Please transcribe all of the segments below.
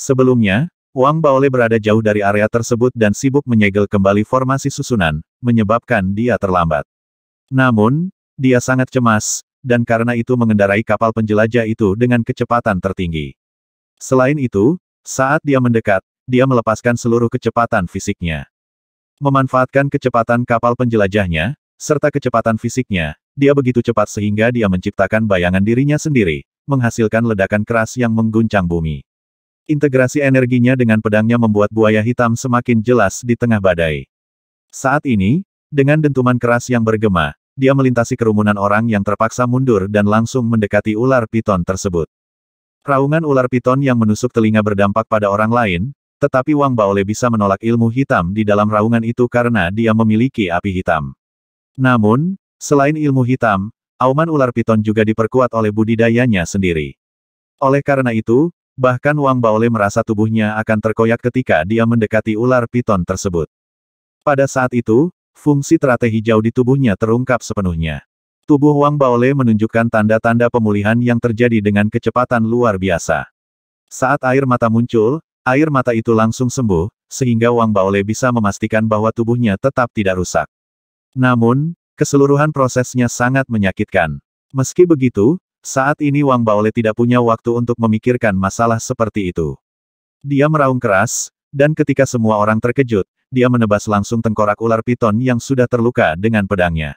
Sebelumnya, Wang Baole berada jauh dari area tersebut dan sibuk menyegel kembali formasi susunan, menyebabkan dia terlambat. Namun, dia sangat cemas, dan karena itu mengendarai kapal penjelajah itu dengan kecepatan tertinggi. Selain itu, saat dia mendekat, dia melepaskan seluruh kecepatan fisiknya. Memanfaatkan kecepatan kapal penjelajahnya, serta kecepatan fisiknya, dia begitu cepat sehingga dia menciptakan bayangan dirinya sendiri, menghasilkan ledakan keras yang mengguncang bumi. Integrasi energinya dengan pedangnya membuat buaya hitam semakin jelas di tengah badai. Saat ini, dengan dentuman keras yang bergema, dia melintasi kerumunan orang yang terpaksa mundur dan langsung mendekati ular piton tersebut. Raungan ular piton yang menusuk telinga berdampak pada orang lain, tetapi Wang Baole bisa menolak ilmu hitam di dalam raungan itu karena dia memiliki api hitam. Namun, selain ilmu hitam, auman ular piton juga diperkuat oleh budidayanya sendiri. Oleh karena itu, Bahkan Wang Baole merasa tubuhnya akan terkoyak ketika dia mendekati ular piton tersebut. Pada saat itu, fungsi teratai hijau di tubuhnya terungkap sepenuhnya. Tubuh Wang Baole menunjukkan tanda-tanda pemulihan yang terjadi dengan kecepatan luar biasa. Saat air mata muncul, air mata itu langsung sembuh, sehingga Wang Baole bisa memastikan bahwa tubuhnya tetap tidak rusak. Namun, keseluruhan prosesnya sangat menyakitkan. Meski begitu, saat ini Wang Baole tidak punya waktu untuk memikirkan masalah seperti itu. Dia meraung keras, dan ketika semua orang terkejut, dia menebas langsung tengkorak ular piton yang sudah terluka dengan pedangnya.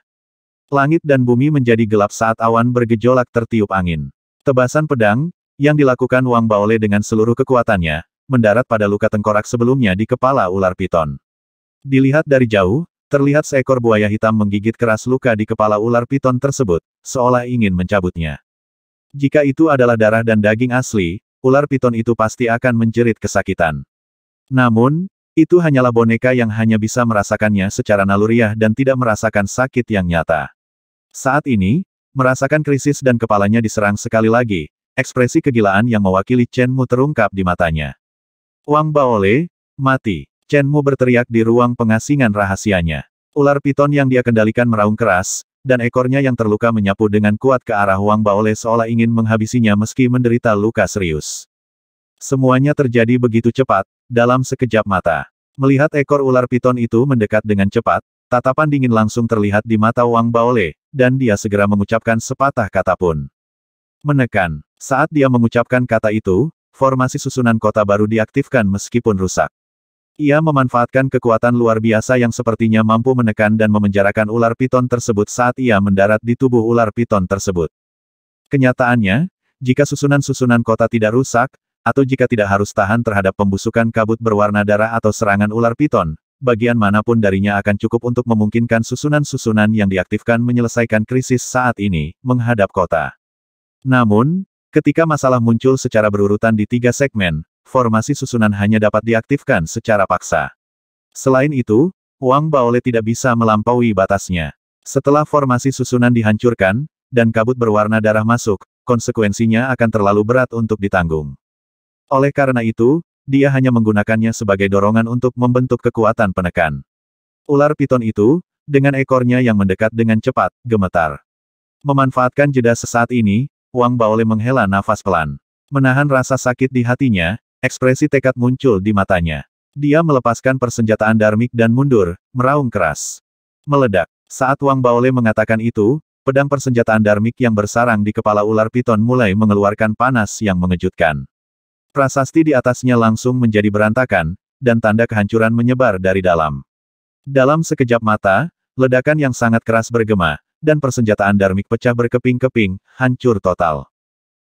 Langit dan bumi menjadi gelap saat awan bergejolak tertiup angin. Tebasan pedang, yang dilakukan Wang Baole dengan seluruh kekuatannya, mendarat pada luka tengkorak sebelumnya di kepala ular piton. Dilihat dari jauh, terlihat seekor buaya hitam menggigit keras luka di kepala ular piton tersebut, seolah ingin mencabutnya. Jika itu adalah darah dan daging asli, ular piton itu pasti akan menjerit kesakitan. Namun, itu hanyalah boneka yang hanya bisa merasakannya secara naluriah dan tidak merasakan sakit yang nyata. Saat ini, merasakan krisis dan kepalanya diserang sekali lagi, ekspresi kegilaan yang mewakili Chen Mu terungkap di matanya. Wang Baole, mati. Chen Mu berteriak di ruang pengasingan rahasianya. Ular piton yang dia kendalikan meraung keras, dan ekornya yang terluka menyapu dengan kuat ke arah Wang Baole seolah ingin menghabisinya meski menderita luka serius. Semuanya terjadi begitu cepat, dalam sekejap mata. Melihat ekor ular piton itu mendekat dengan cepat, tatapan dingin langsung terlihat di mata Wang Baole, dan dia segera mengucapkan sepatah kata pun. Menekan. Saat dia mengucapkan kata itu, formasi susunan kota baru diaktifkan meskipun rusak. Ia memanfaatkan kekuatan luar biasa yang sepertinya mampu menekan dan memenjarakan ular piton tersebut saat ia mendarat di tubuh ular piton tersebut. Kenyataannya, jika susunan-susunan kota tidak rusak, atau jika tidak harus tahan terhadap pembusukan kabut berwarna darah atau serangan ular piton, bagian manapun darinya akan cukup untuk memungkinkan susunan-susunan yang diaktifkan menyelesaikan krisis saat ini, menghadap kota. Namun, ketika masalah muncul secara berurutan di tiga segmen, formasi susunan hanya dapat diaktifkan secara paksa. Selain itu, Wang Baole tidak bisa melampaui batasnya. Setelah formasi susunan dihancurkan, dan kabut berwarna darah masuk, konsekuensinya akan terlalu berat untuk ditanggung. Oleh karena itu, dia hanya menggunakannya sebagai dorongan untuk membentuk kekuatan penekan. Ular piton itu, dengan ekornya yang mendekat dengan cepat, gemetar. Memanfaatkan jeda sesaat ini, Wang Baole menghela nafas pelan. Menahan rasa sakit di hatinya, Ekspresi tekad muncul di matanya. Dia melepaskan persenjataan darmik dan mundur, meraung keras. Meledak. Saat Wang Baole mengatakan itu, pedang persenjataan darmik yang bersarang di kepala ular piton mulai mengeluarkan panas yang mengejutkan. Prasasti di atasnya langsung menjadi berantakan, dan tanda kehancuran menyebar dari dalam. Dalam sekejap mata, ledakan yang sangat keras bergema, dan persenjataan darmik pecah berkeping-keping, hancur total.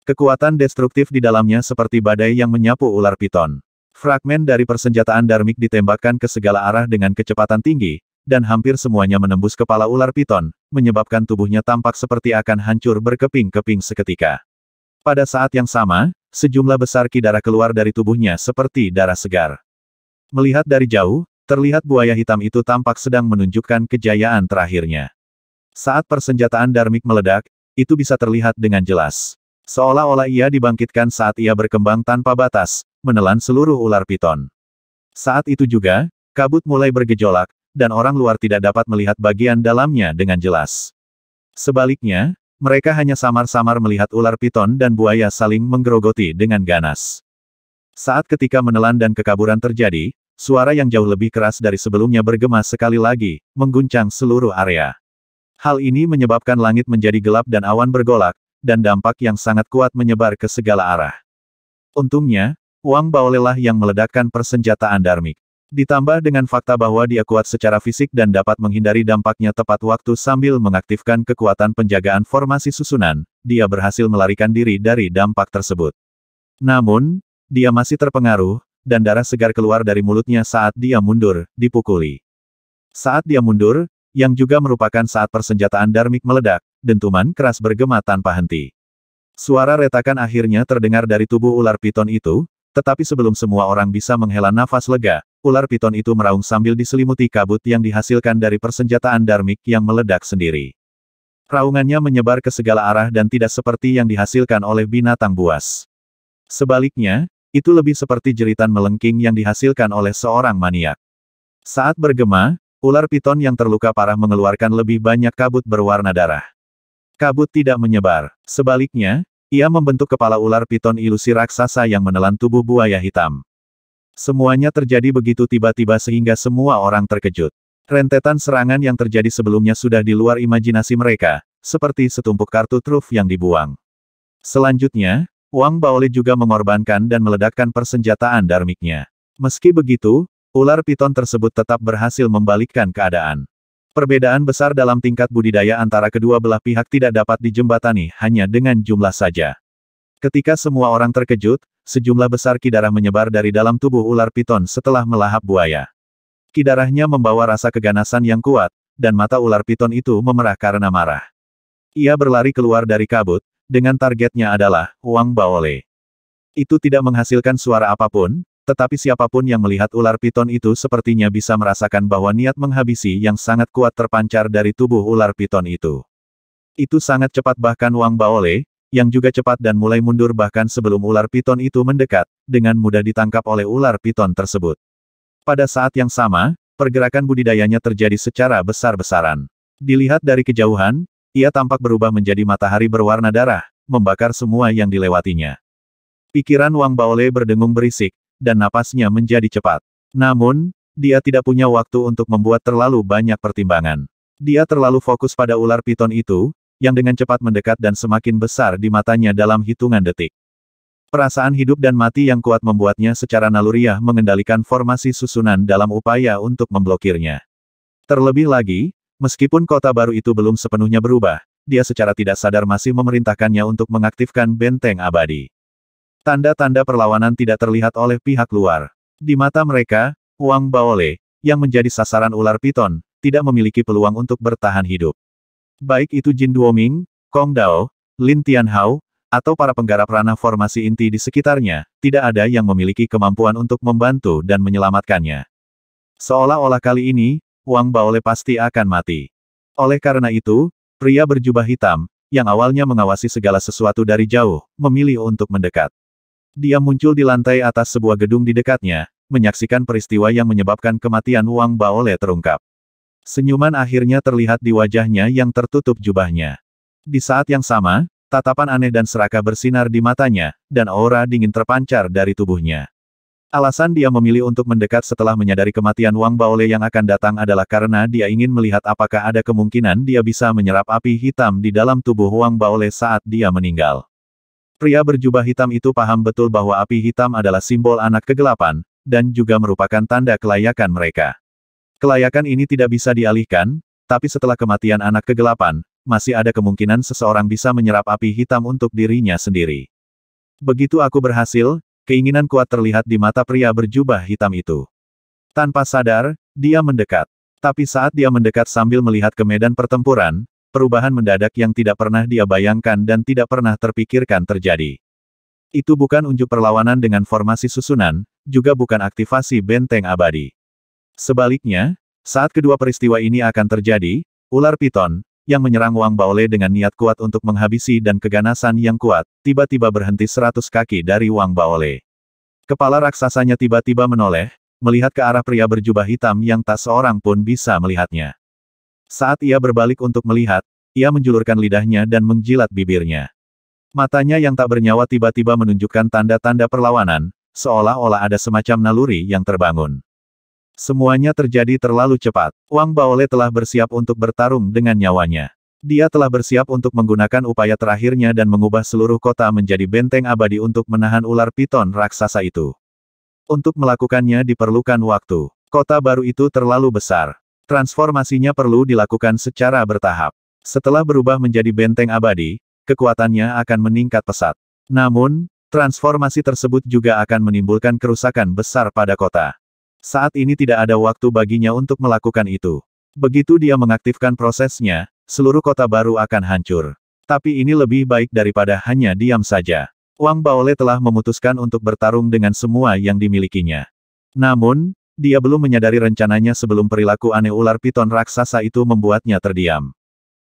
Kekuatan destruktif di dalamnya seperti badai yang menyapu ular piton. Fragmen dari persenjataan Darmik ditembakkan ke segala arah dengan kecepatan tinggi, dan hampir semuanya menembus kepala ular piton, menyebabkan tubuhnya tampak seperti akan hancur berkeping-keping seketika. Pada saat yang sama, sejumlah besar ki darah keluar dari tubuhnya seperti darah segar. Melihat dari jauh, terlihat buaya hitam itu tampak sedang menunjukkan kejayaan terakhirnya. Saat persenjataan Darmik meledak, itu bisa terlihat dengan jelas. Seolah-olah ia dibangkitkan saat ia berkembang tanpa batas, menelan seluruh ular piton. Saat itu juga, kabut mulai bergejolak, dan orang luar tidak dapat melihat bagian dalamnya dengan jelas. Sebaliknya, mereka hanya samar-samar melihat ular piton dan buaya saling menggerogoti dengan ganas. Saat ketika menelan dan kekaburan terjadi, suara yang jauh lebih keras dari sebelumnya bergema sekali lagi, mengguncang seluruh area. Hal ini menyebabkan langit menjadi gelap dan awan bergolak, dan dampak yang sangat kuat menyebar ke segala arah. Untungnya, Wang Baolelah yang meledakkan persenjataan Darmik. Ditambah dengan fakta bahwa dia kuat secara fisik dan dapat menghindari dampaknya tepat waktu sambil mengaktifkan kekuatan penjagaan formasi susunan, dia berhasil melarikan diri dari dampak tersebut. Namun, dia masih terpengaruh, dan darah segar keluar dari mulutnya saat dia mundur, dipukuli. Saat dia mundur, yang juga merupakan saat persenjataan Darmik meledak, dentuman keras bergema tanpa henti. Suara retakan akhirnya terdengar dari tubuh ular piton itu, tetapi sebelum semua orang bisa menghela nafas lega, ular piton itu meraung sambil diselimuti kabut yang dihasilkan dari persenjataan darmik yang meledak sendiri. Raungannya menyebar ke segala arah dan tidak seperti yang dihasilkan oleh binatang buas. Sebaliknya, itu lebih seperti jeritan melengking yang dihasilkan oleh seorang maniak. Saat bergema, ular piton yang terluka parah mengeluarkan lebih banyak kabut berwarna darah. Kabut tidak menyebar. Sebaliknya, ia membentuk kepala ular piton ilusi raksasa yang menelan tubuh buaya hitam. Semuanya terjadi begitu tiba-tiba sehingga semua orang terkejut. Rentetan serangan yang terjadi sebelumnya sudah di luar imajinasi mereka, seperti setumpuk kartu truf yang dibuang. Selanjutnya, Wang Baole juga mengorbankan dan meledakkan persenjataan darmiknya. Meski begitu, ular piton tersebut tetap berhasil membalikkan keadaan. Perbedaan besar dalam tingkat budidaya antara kedua belah pihak tidak dapat dijembatani hanya dengan jumlah saja. Ketika semua orang terkejut, sejumlah besar kidarah menyebar dari dalam tubuh ular piton setelah melahap buaya. Kidarahnya membawa rasa keganasan yang kuat, dan mata ular piton itu memerah karena marah. Ia berlari keluar dari kabut, dengan targetnya adalah Wang Baole. Itu tidak menghasilkan suara apapun, tetapi siapapun yang melihat ular piton itu sepertinya bisa merasakan bahwa niat menghabisi yang sangat kuat terpancar dari tubuh ular piton itu. Itu sangat cepat bahkan Wang Baole, yang juga cepat dan mulai mundur bahkan sebelum ular piton itu mendekat, dengan mudah ditangkap oleh ular piton tersebut. Pada saat yang sama, pergerakan budidayanya terjadi secara besar-besaran. Dilihat dari kejauhan, ia tampak berubah menjadi matahari berwarna darah, membakar semua yang dilewatinya. Pikiran Wang Baole berdengung berisik, dan napasnya menjadi cepat. Namun, dia tidak punya waktu untuk membuat terlalu banyak pertimbangan. Dia terlalu fokus pada ular piton itu, yang dengan cepat mendekat dan semakin besar di matanya dalam hitungan detik. Perasaan hidup dan mati yang kuat membuatnya secara naluriah mengendalikan formasi susunan dalam upaya untuk memblokirnya. Terlebih lagi, meskipun kota baru itu belum sepenuhnya berubah, dia secara tidak sadar masih memerintahkannya untuk mengaktifkan benteng abadi. Tanda-tanda perlawanan tidak terlihat oleh pihak luar. Di mata mereka, Wang Baole, yang menjadi sasaran ular piton, tidak memiliki peluang untuk bertahan hidup. Baik itu Jin Duoming, Kong Dao, Lin Tianhao, atau para penggarap ranah formasi inti di sekitarnya, tidak ada yang memiliki kemampuan untuk membantu dan menyelamatkannya. Seolah-olah kali ini, Wang Baole pasti akan mati. Oleh karena itu, pria berjubah hitam, yang awalnya mengawasi segala sesuatu dari jauh, memilih untuk mendekat. Dia muncul di lantai atas sebuah gedung di dekatnya, menyaksikan peristiwa yang menyebabkan kematian Wang Baole terungkap. Senyuman akhirnya terlihat di wajahnya yang tertutup jubahnya. Di saat yang sama, tatapan aneh dan serakah bersinar di matanya, dan aura dingin terpancar dari tubuhnya. Alasan dia memilih untuk mendekat setelah menyadari kematian Wang Baole yang akan datang adalah karena dia ingin melihat apakah ada kemungkinan dia bisa menyerap api hitam di dalam tubuh Wang Baole saat dia meninggal. Pria berjubah hitam itu paham betul bahwa api hitam adalah simbol anak kegelapan, dan juga merupakan tanda kelayakan mereka. Kelayakan ini tidak bisa dialihkan, tapi setelah kematian anak kegelapan, masih ada kemungkinan seseorang bisa menyerap api hitam untuk dirinya sendiri. Begitu aku berhasil, keinginan kuat terlihat di mata pria berjubah hitam itu. Tanpa sadar, dia mendekat. Tapi saat dia mendekat sambil melihat ke medan pertempuran, perubahan mendadak yang tidak pernah dia bayangkan dan tidak pernah terpikirkan terjadi. Itu bukan unjuk perlawanan dengan formasi susunan, juga bukan aktivasi benteng abadi. Sebaliknya, saat kedua peristiwa ini akan terjadi, ular piton, yang menyerang Wang Baole dengan niat kuat untuk menghabisi dan keganasan yang kuat, tiba-tiba berhenti seratus kaki dari Wang Baole. Kepala raksasanya tiba-tiba menoleh, melihat ke arah pria berjubah hitam yang tak seorang pun bisa melihatnya. Saat ia berbalik untuk melihat, ia menjulurkan lidahnya dan menjilat bibirnya. Matanya yang tak bernyawa tiba-tiba menunjukkan tanda-tanda perlawanan, seolah-olah ada semacam naluri yang terbangun. Semuanya terjadi terlalu cepat. Wang Baole telah bersiap untuk bertarung dengan nyawanya. Dia telah bersiap untuk menggunakan upaya terakhirnya dan mengubah seluruh kota menjadi benteng abadi untuk menahan ular piton raksasa itu. Untuk melakukannya diperlukan waktu. Kota baru itu terlalu besar. Transformasinya perlu dilakukan secara bertahap. Setelah berubah menjadi benteng abadi, kekuatannya akan meningkat pesat. Namun, transformasi tersebut juga akan menimbulkan kerusakan besar pada kota. Saat ini tidak ada waktu baginya untuk melakukan itu. Begitu dia mengaktifkan prosesnya, seluruh kota baru akan hancur. Tapi ini lebih baik daripada hanya diam saja. Wang Baole telah memutuskan untuk bertarung dengan semua yang dimilikinya. Namun, dia belum menyadari rencananya sebelum perilaku aneh ular piton raksasa itu membuatnya terdiam.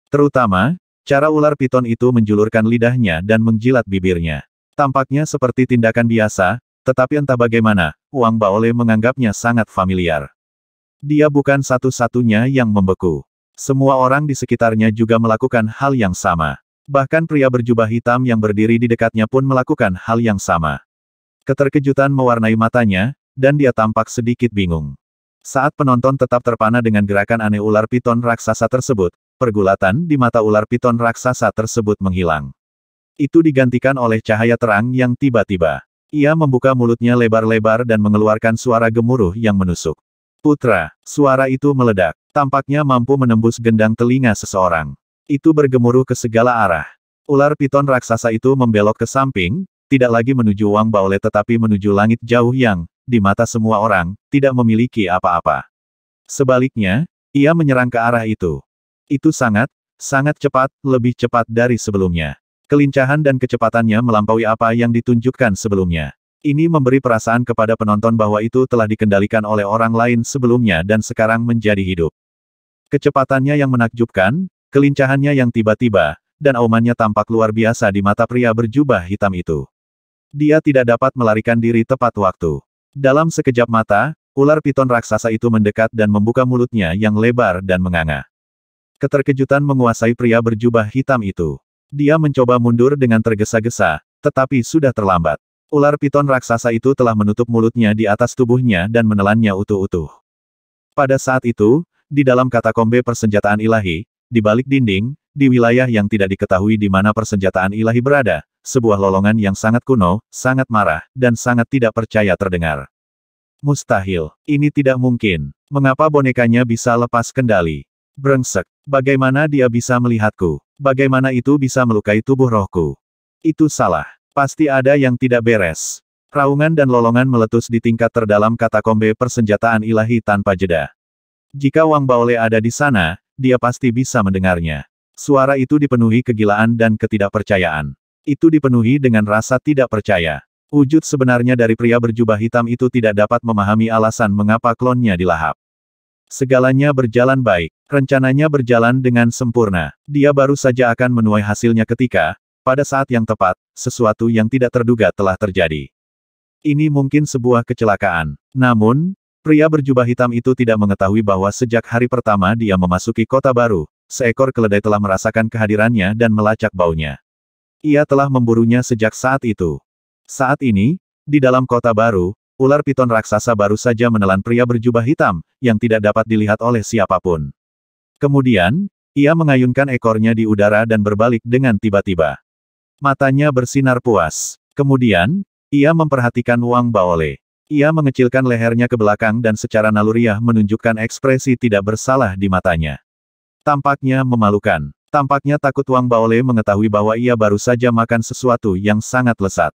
Terutama, cara ular piton itu menjulurkan lidahnya dan menjilat bibirnya. Tampaknya seperti tindakan biasa, tetapi entah bagaimana, Wang Baole menganggapnya sangat familiar. Dia bukan satu-satunya yang membeku. Semua orang di sekitarnya juga melakukan hal yang sama. Bahkan pria berjubah hitam yang berdiri di dekatnya pun melakukan hal yang sama. Keterkejutan mewarnai matanya, dan dia tampak sedikit bingung. Saat penonton tetap terpana dengan gerakan aneh ular piton raksasa tersebut, pergulatan di mata ular piton raksasa tersebut menghilang. Itu digantikan oleh cahaya terang yang tiba-tiba. Ia membuka mulutnya lebar-lebar dan mengeluarkan suara gemuruh yang menusuk. Putra, suara itu meledak. Tampaknya mampu menembus gendang telinga seseorang. Itu bergemuruh ke segala arah. Ular piton raksasa itu membelok ke samping, tidak lagi menuju Wang Baole tetapi menuju langit jauh yang di mata semua orang, tidak memiliki apa-apa. Sebaliknya, ia menyerang ke arah itu. Itu sangat, sangat cepat, lebih cepat dari sebelumnya. Kelincahan dan kecepatannya melampaui apa yang ditunjukkan sebelumnya. Ini memberi perasaan kepada penonton bahwa itu telah dikendalikan oleh orang lain sebelumnya dan sekarang menjadi hidup. Kecepatannya yang menakjubkan, kelincahannya yang tiba-tiba, dan aumannya tampak luar biasa di mata pria berjubah hitam itu. Dia tidak dapat melarikan diri tepat waktu. Dalam sekejap mata, ular piton raksasa itu mendekat dan membuka mulutnya yang lebar dan menganga. Keterkejutan menguasai pria berjubah hitam itu. Dia mencoba mundur dengan tergesa-gesa, tetapi sudah terlambat. Ular piton raksasa itu telah menutup mulutnya di atas tubuhnya dan menelannya utuh-utuh. Pada saat itu, di dalam katakombe persenjataan ilahi, di balik dinding, di wilayah yang tidak diketahui di mana persenjataan ilahi berada, sebuah lolongan yang sangat kuno, sangat marah, dan sangat tidak percaya terdengar. Mustahil. Ini tidak mungkin. Mengapa bonekanya bisa lepas kendali? Brengsek. Bagaimana dia bisa melihatku? Bagaimana itu bisa melukai tubuh rohku? Itu salah. Pasti ada yang tidak beres. Raungan dan lolongan meletus di tingkat terdalam katakombe persenjataan ilahi tanpa jeda. Jika Wang Baole ada di sana, dia pasti bisa mendengarnya. Suara itu dipenuhi kegilaan dan ketidakpercayaan. Itu dipenuhi dengan rasa tidak percaya. Wujud sebenarnya dari pria berjubah hitam itu tidak dapat memahami alasan mengapa klonnya dilahap. Segalanya berjalan baik. Rencananya berjalan dengan sempurna. Dia baru saja akan menuai hasilnya ketika, pada saat yang tepat, sesuatu yang tidak terduga telah terjadi. Ini mungkin sebuah kecelakaan. Namun, Pria berjubah hitam itu tidak mengetahui bahwa sejak hari pertama dia memasuki kota baru, seekor keledai telah merasakan kehadirannya dan melacak baunya. Ia telah memburunya sejak saat itu. Saat ini, di dalam kota baru, ular piton raksasa baru saja menelan pria berjubah hitam, yang tidak dapat dilihat oleh siapapun. Kemudian, ia mengayunkan ekornya di udara dan berbalik dengan tiba-tiba. Matanya bersinar puas. Kemudian, ia memperhatikan Wang Baole. Ia mengecilkan lehernya ke belakang dan secara naluriah menunjukkan ekspresi tidak bersalah di matanya. Tampaknya memalukan. Tampaknya takut Wang Baole mengetahui bahwa ia baru saja makan sesuatu yang sangat lesat.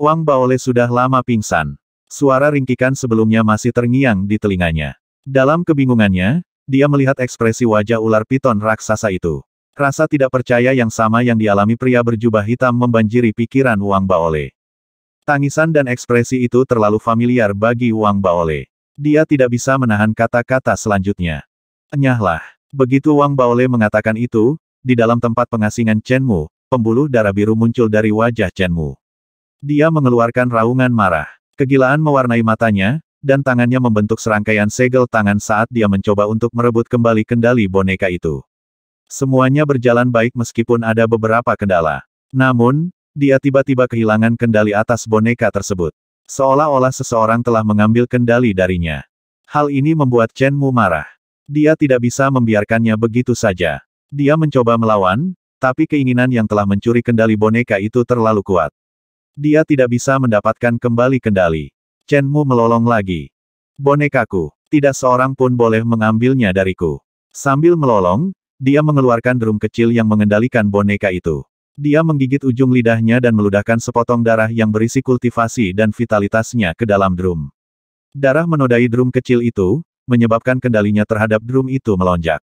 Wang Baole sudah lama pingsan. Suara ringkikan sebelumnya masih terngiang di telinganya. Dalam kebingungannya, dia melihat ekspresi wajah ular piton raksasa itu. Rasa tidak percaya yang sama yang dialami pria berjubah hitam membanjiri pikiran Wang Baole. Tangisan dan ekspresi itu terlalu familiar bagi Wang Baole. Dia tidak bisa menahan kata-kata selanjutnya. Enyahlah. Begitu Wang Baole mengatakan itu, di dalam tempat pengasingan Chen Mu, pembuluh darah biru muncul dari wajah Chen Mu. Dia mengeluarkan raungan marah. Kegilaan mewarnai matanya, dan tangannya membentuk serangkaian segel tangan saat dia mencoba untuk merebut kembali kendali boneka itu. Semuanya berjalan baik meskipun ada beberapa kendala. Namun, dia tiba-tiba kehilangan kendali atas boneka tersebut. Seolah-olah seseorang telah mengambil kendali darinya. Hal ini membuat Chen Mu marah. Dia tidak bisa membiarkannya begitu saja. Dia mencoba melawan, tapi keinginan yang telah mencuri kendali boneka itu terlalu kuat. Dia tidak bisa mendapatkan kembali kendali. Chen Mu melolong lagi. Bonekaku, tidak seorang pun boleh mengambilnya dariku. Sambil melolong, dia mengeluarkan drum kecil yang mengendalikan boneka itu. Dia menggigit ujung lidahnya dan meludahkan sepotong darah yang berisi kultivasi dan vitalitasnya ke dalam drum. Darah menodai drum kecil itu, menyebabkan kendalinya terhadap drum itu melonjak.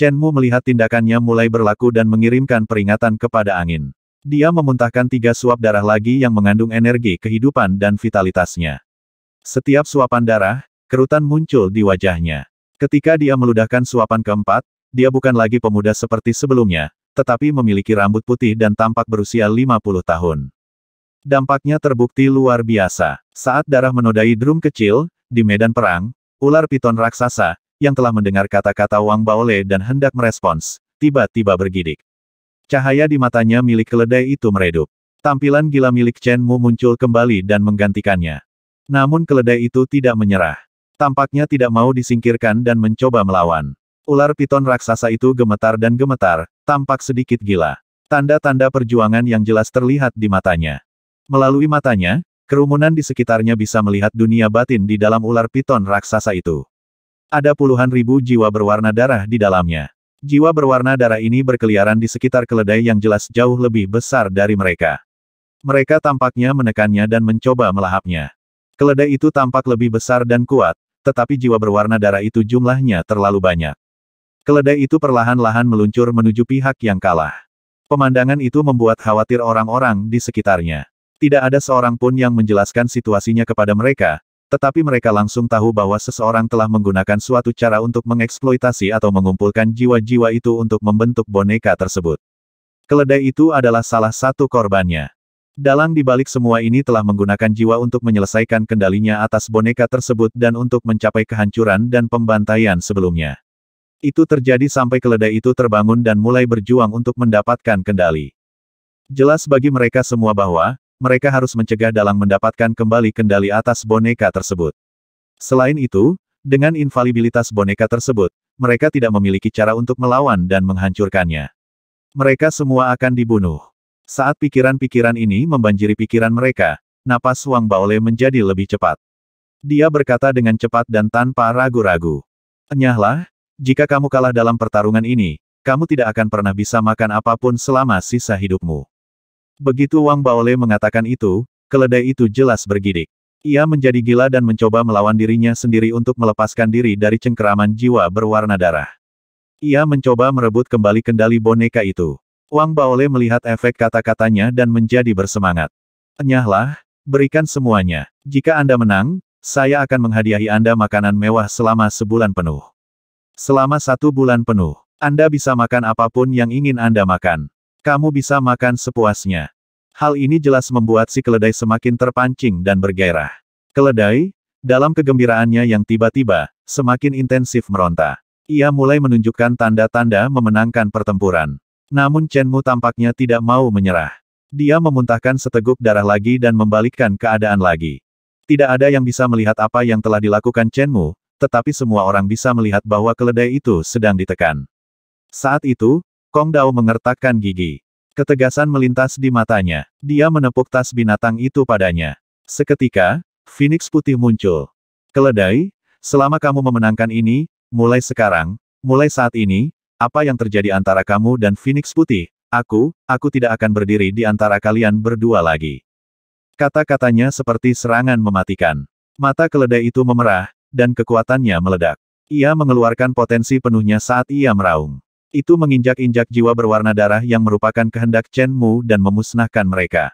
Chen Mu melihat tindakannya mulai berlaku dan mengirimkan peringatan kepada angin. Dia memuntahkan tiga suap darah lagi yang mengandung energi kehidupan dan vitalitasnya. Setiap suapan darah, kerutan muncul di wajahnya. Ketika dia meludahkan suapan keempat, dia bukan lagi pemuda seperti sebelumnya, tetapi memiliki rambut putih dan tampak berusia 50 tahun. Dampaknya terbukti luar biasa. Saat darah menodai drum kecil, di medan perang, Ular piton raksasa, yang telah mendengar kata-kata Wang Baole dan hendak merespons, tiba-tiba bergidik. Cahaya di matanya milik keledai itu meredup. Tampilan gila milik Chen Mu muncul kembali dan menggantikannya. Namun keledai itu tidak menyerah. Tampaknya tidak mau disingkirkan dan mencoba melawan. Ular piton raksasa itu gemetar dan gemetar, tampak sedikit gila. Tanda-tanda perjuangan yang jelas terlihat di matanya. Melalui matanya, Kerumunan di sekitarnya bisa melihat dunia batin di dalam ular piton raksasa itu. Ada puluhan ribu jiwa berwarna darah di dalamnya. Jiwa berwarna darah ini berkeliaran di sekitar keledai yang jelas jauh lebih besar dari mereka. Mereka tampaknya menekannya dan mencoba melahapnya. Keledai itu tampak lebih besar dan kuat, tetapi jiwa berwarna darah itu jumlahnya terlalu banyak. Keledai itu perlahan-lahan meluncur menuju pihak yang kalah. Pemandangan itu membuat khawatir orang-orang di sekitarnya. Tidak ada seorang pun yang menjelaskan situasinya kepada mereka, tetapi mereka langsung tahu bahwa seseorang telah menggunakan suatu cara untuk mengeksploitasi atau mengumpulkan jiwa-jiwa itu untuk membentuk boneka tersebut. Keledai itu adalah salah satu korbannya. Dalang di balik semua ini telah menggunakan jiwa untuk menyelesaikan kendalinya atas boneka tersebut dan untuk mencapai kehancuran dan pembantaian sebelumnya. Itu terjadi sampai keledai itu terbangun dan mulai berjuang untuk mendapatkan kendali. Jelas bagi mereka semua bahwa, mereka harus mencegah dalang mendapatkan kembali kendali atas boneka tersebut. Selain itu, dengan invalibilitas boneka tersebut, mereka tidak memiliki cara untuk melawan dan menghancurkannya. Mereka semua akan dibunuh. Saat pikiran-pikiran ini membanjiri pikiran mereka, napas Wang Baole menjadi lebih cepat. Dia berkata dengan cepat dan tanpa ragu-ragu. Enyahlah, jika kamu kalah dalam pertarungan ini, kamu tidak akan pernah bisa makan apapun selama sisa hidupmu. Begitu Wang Baole mengatakan itu, keledai itu jelas bergidik. Ia menjadi gila dan mencoba melawan dirinya sendiri untuk melepaskan diri dari cengkeraman jiwa berwarna darah. Ia mencoba merebut kembali kendali boneka itu. Wang Baole melihat efek kata-katanya dan menjadi bersemangat. Enyahlah, berikan semuanya. Jika Anda menang, saya akan menghadiahi Anda makanan mewah selama sebulan penuh. Selama satu bulan penuh, Anda bisa makan apapun yang ingin Anda makan. Kamu bisa makan sepuasnya. Hal ini jelas membuat si keledai semakin terpancing dan bergairah. Keledai, dalam kegembiraannya yang tiba-tiba, semakin intensif meronta. Ia mulai menunjukkan tanda-tanda memenangkan pertempuran. Namun Chen Mu tampaknya tidak mau menyerah. Dia memuntahkan seteguk darah lagi dan membalikkan keadaan lagi. Tidak ada yang bisa melihat apa yang telah dilakukan Chen Mu, tetapi semua orang bisa melihat bahwa keledai itu sedang ditekan. Saat itu, Kong Dao mengertakkan gigi. Ketegasan melintas di matanya. Dia menepuk tas binatang itu padanya. Seketika, Phoenix putih muncul. Keledai, selama kamu memenangkan ini, mulai sekarang, mulai saat ini, apa yang terjadi antara kamu dan Phoenix putih, aku, aku tidak akan berdiri di antara kalian berdua lagi. Kata-katanya seperti serangan mematikan. Mata keledai itu memerah, dan kekuatannya meledak. Ia mengeluarkan potensi penuhnya saat ia meraung. Itu menginjak-injak jiwa berwarna darah yang merupakan kehendak Chen Mu dan memusnahkan mereka.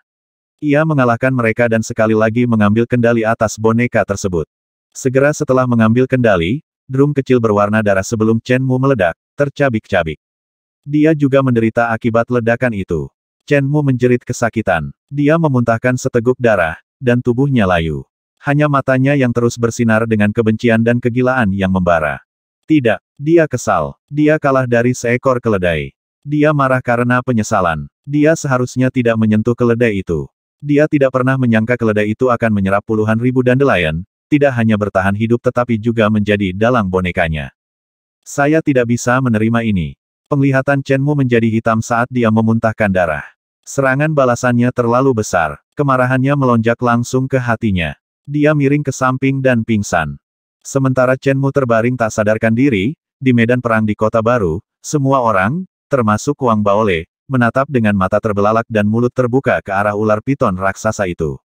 Ia mengalahkan mereka dan sekali lagi mengambil kendali atas boneka tersebut. Segera setelah mengambil kendali, drum kecil berwarna darah sebelum Chen Mu meledak, tercabik-cabik. Dia juga menderita akibat ledakan itu. Chen Mu menjerit kesakitan. Dia memuntahkan seteguk darah, dan tubuhnya layu. Hanya matanya yang terus bersinar dengan kebencian dan kegilaan yang membara. Tidak, dia kesal. Dia kalah dari seekor keledai. Dia marah karena penyesalan. Dia seharusnya tidak menyentuh keledai itu. Dia tidak pernah menyangka keledai itu akan menyerap puluhan ribu dandelion, tidak hanya bertahan hidup tetapi juga menjadi dalang bonekanya. Saya tidak bisa menerima ini. Penglihatan Chen Mu menjadi hitam saat dia memuntahkan darah. Serangan balasannya terlalu besar. Kemarahannya melonjak langsung ke hatinya. Dia miring ke samping dan pingsan. Sementara Chen Mu terbaring tak sadarkan diri, di medan perang di kota baru, semua orang, termasuk Wang Baole, menatap dengan mata terbelalak dan mulut terbuka ke arah ular piton raksasa itu.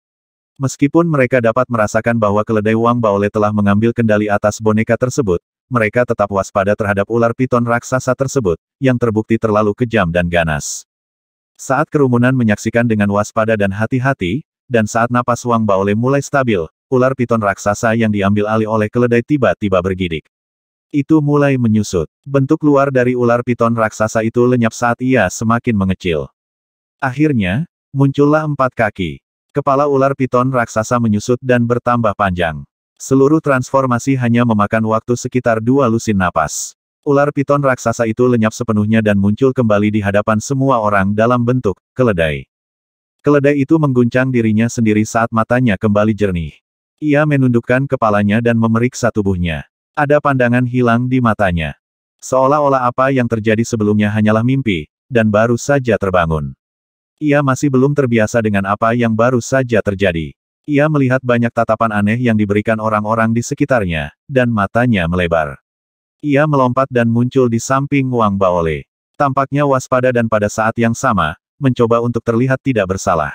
Meskipun mereka dapat merasakan bahwa keledai Wang Baole telah mengambil kendali atas boneka tersebut, mereka tetap waspada terhadap ular piton raksasa tersebut, yang terbukti terlalu kejam dan ganas. Saat kerumunan menyaksikan dengan waspada dan hati-hati, dan saat napas Wang Baole mulai stabil, ular piton raksasa yang diambil alih oleh keledai tiba-tiba bergidik. Itu mulai menyusut. Bentuk luar dari ular piton raksasa itu lenyap saat ia semakin mengecil. Akhirnya, muncullah empat kaki. Kepala ular piton raksasa menyusut dan bertambah panjang. Seluruh transformasi hanya memakan waktu sekitar dua lusin napas. Ular piton raksasa itu lenyap sepenuhnya dan muncul kembali di hadapan semua orang dalam bentuk keledai. Keledai itu mengguncang dirinya sendiri saat matanya kembali jernih. Ia menundukkan kepalanya dan memeriksa tubuhnya. Ada pandangan hilang di matanya. Seolah-olah apa yang terjadi sebelumnya hanyalah mimpi, dan baru saja terbangun. Ia masih belum terbiasa dengan apa yang baru saja terjadi. Ia melihat banyak tatapan aneh yang diberikan orang-orang di sekitarnya, dan matanya melebar. Ia melompat dan muncul di samping Wang Baole. Tampaknya waspada dan pada saat yang sama, mencoba untuk terlihat tidak bersalah.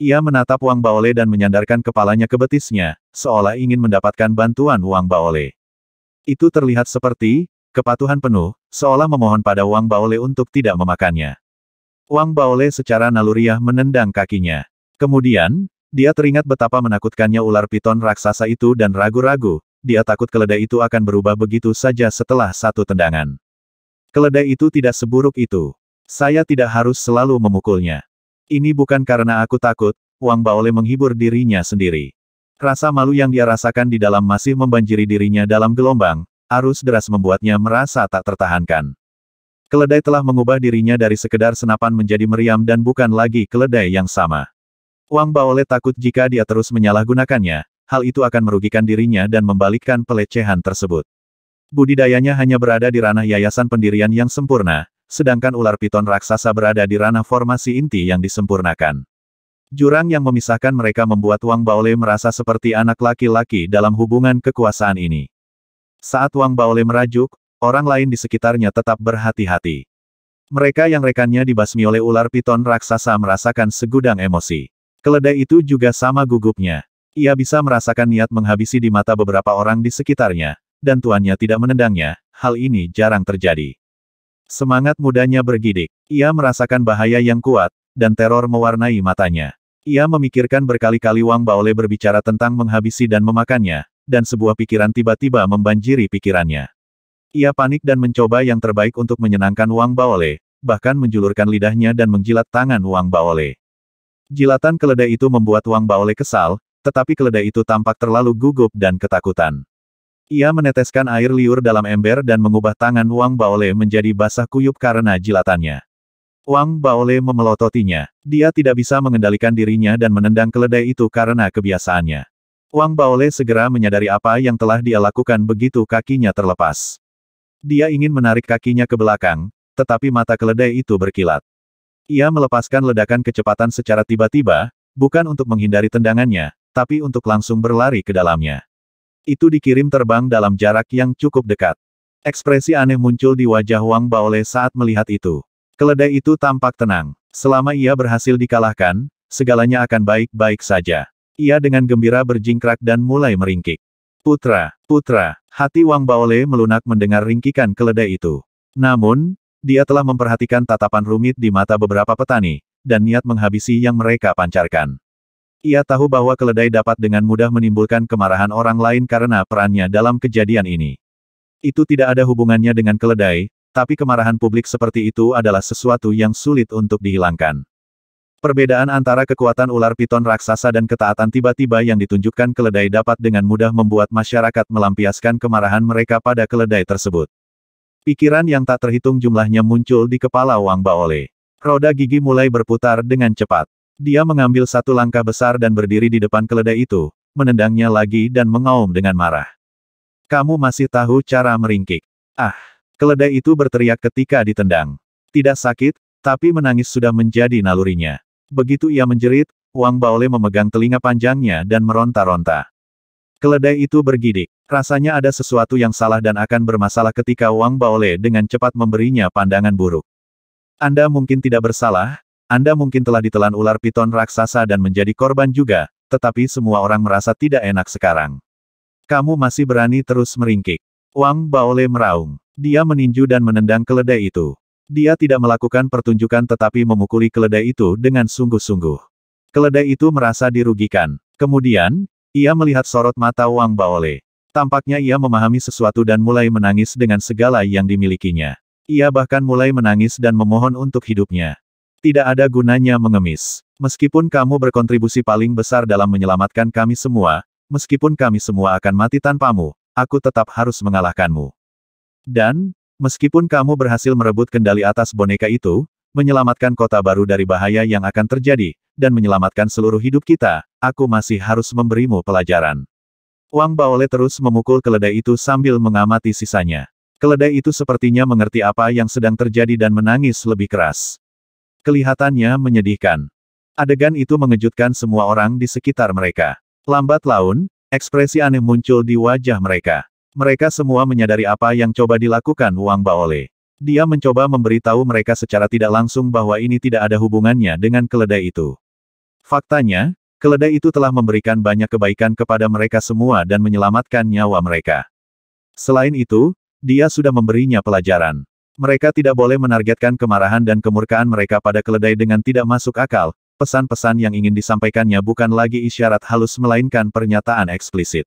Ia menatap Wang Baole dan menyandarkan kepalanya ke betisnya, seolah ingin mendapatkan bantuan Wang Baole. Itu terlihat seperti, kepatuhan penuh, seolah memohon pada Wang Baole untuk tidak memakannya. Wang Baole secara naluriah menendang kakinya. Kemudian, dia teringat betapa menakutkannya ular piton raksasa itu dan ragu-ragu, dia takut keledai itu akan berubah begitu saja setelah satu tendangan. Keledai itu tidak seburuk itu. Saya tidak harus selalu memukulnya. Ini bukan karena aku takut, Wang Baole menghibur dirinya sendiri. Rasa malu yang dia rasakan di dalam masih membanjiri dirinya dalam gelombang, arus deras membuatnya merasa tak tertahankan. Keledai telah mengubah dirinya dari sekedar senapan menjadi meriam dan bukan lagi keledai yang sama. Wang Baole takut jika dia terus menyalahgunakannya, hal itu akan merugikan dirinya dan membalikkan pelecehan tersebut. Budidayanya hanya berada di ranah yayasan pendirian yang sempurna, sedangkan ular piton raksasa berada di ranah formasi inti yang disempurnakan. Jurang yang memisahkan mereka membuat Wang Baole merasa seperti anak laki-laki dalam hubungan kekuasaan ini. Saat Wang Baole merajuk, orang lain di sekitarnya tetap berhati-hati. Mereka yang rekannya dibasmi oleh ular piton raksasa merasakan segudang emosi. Keledai itu juga sama gugupnya. Ia bisa merasakan niat menghabisi di mata beberapa orang di sekitarnya, dan tuannya tidak menendangnya, hal ini jarang terjadi. Semangat mudanya bergidik. Ia merasakan bahaya yang kuat, dan teror mewarnai matanya. Ia memikirkan berkali-kali Wang Baole berbicara tentang menghabisi dan memakannya, dan sebuah pikiran tiba-tiba membanjiri pikirannya. Ia panik dan mencoba yang terbaik untuk menyenangkan Wang Baole, bahkan menjulurkan lidahnya dan menjilat tangan Wang Baole. Jilatan keledai itu membuat Wang Baole kesal, tetapi keledai itu tampak terlalu gugup dan ketakutan. Ia meneteskan air liur dalam ember dan mengubah tangan Wang Baole menjadi basah kuyup karena jilatannya. Wang Baole memelototinya. Dia tidak bisa mengendalikan dirinya dan menendang keledai itu karena kebiasaannya. Wang Baole segera menyadari apa yang telah dia lakukan begitu kakinya terlepas. Dia ingin menarik kakinya ke belakang, tetapi mata keledai itu berkilat. Ia melepaskan ledakan kecepatan secara tiba-tiba, bukan untuk menghindari tendangannya, tapi untuk langsung berlari ke dalamnya. Itu dikirim terbang dalam jarak yang cukup dekat. Ekspresi aneh muncul di wajah Wang Baole saat melihat itu. Keledai itu tampak tenang. Selama ia berhasil dikalahkan, segalanya akan baik-baik saja. Ia dengan gembira berjingkrak dan mulai meringkik. Putra, putra, hati Wang Baole melunak mendengar ringkikan keledai itu. Namun, dia telah memperhatikan tatapan rumit di mata beberapa petani, dan niat menghabisi yang mereka pancarkan. Ia tahu bahwa keledai dapat dengan mudah menimbulkan kemarahan orang lain karena perannya dalam kejadian ini. Itu tidak ada hubungannya dengan keledai, tapi kemarahan publik seperti itu adalah sesuatu yang sulit untuk dihilangkan. Perbedaan antara kekuatan ular piton raksasa dan ketaatan tiba-tiba yang ditunjukkan keledai dapat dengan mudah membuat masyarakat melampiaskan kemarahan mereka pada keledai tersebut. Pikiran yang tak terhitung jumlahnya muncul di kepala Wang Baole. Roda gigi mulai berputar dengan cepat. Dia mengambil satu langkah besar dan berdiri di depan keledai itu, menendangnya lagi dan mengaum dengan marah. Kamu masih tahu cara meringkik. Ah! Keledai itu berteriak ketika ditendang. Tidak sakit, tapi menangis sudah menjadi nalurinya. Begitu ia menjerit, Wang Baole memegang telinga panjangnya dan meronta-ronta. Keledai itu bergidik. Rasanya ada sesuatu yang salah dan akan bermasalah ketika Wang Baole dengan cepat memberinya pandangan buruk. Anda mungkin tidak bersalah, Anda mungkin telah ditelan ular piton raksasa dan menjadi korban juga, tetapi semua orang merasa tidak enak sekarang. Kamu masih berani terus meringkik. Wang Baole meraung. Dia meninju dan menendang keledai itu. Dia tidak melakukan pertunjukan tetapi memukuli keledai itu dengan sungguh-sungguh. Keledai itu merasa dirugikan. Kemudian, ia melihat sorot mata Wang Baole. Tampaknya ia memahami sesuatu dan mulai menangis dengan segala yang dimilikinya. Ia bahkan mulai menangis dan memohon untuk hidupnya. Tidak ada gunanya mengemis. Meskipun kamu berkontribusi paling besar dalam menyelamatkan kami semua, meskipun kami semua akan mati tanpamu, aku tetap harus mengalahkanmu. Dan, meskipun kamu berhasil merebut kendali atas boneka itu, menyelamatkan kota baru dari bahaya yang akan terjadi, dan menyelamatkan seluruh hidup kita, aku masih harus memberimu pelajaran. Wang Baole terus memukul keledai itu sambil mengamati sisanya. Keledai itu sepertinya mengerti apa yang sedang terjadi dan menangis lebih keras. Kelihatannya menyedihkan. Adegan itu mengejutkan semua orang di sekitar mereka. Lambat laun, ekspresi aneh muncul di wajah mereka. Mereka semua menyadari apa yang coba dilakukan Wang Baole. Dia mencoba memberitahu mereka secara tidak langsung bahwa ini tidak ada hubungannya dengan keledai itu. Faktanya, keledai itu telah memberikan banyak kebaikan kepada mereka semua dan menyelamatkan nyawa mereka. Selain itu, dia sudah memberinya pelajaran. Mereka tidak boleh menargetkan kemarahan dan kemurkaan mereka pada keledai dengan tidak masuk akal, pesan-pesan yang ingin disampaikannya bukan lagi isyarat halus melainkan pernyataan eksplisit.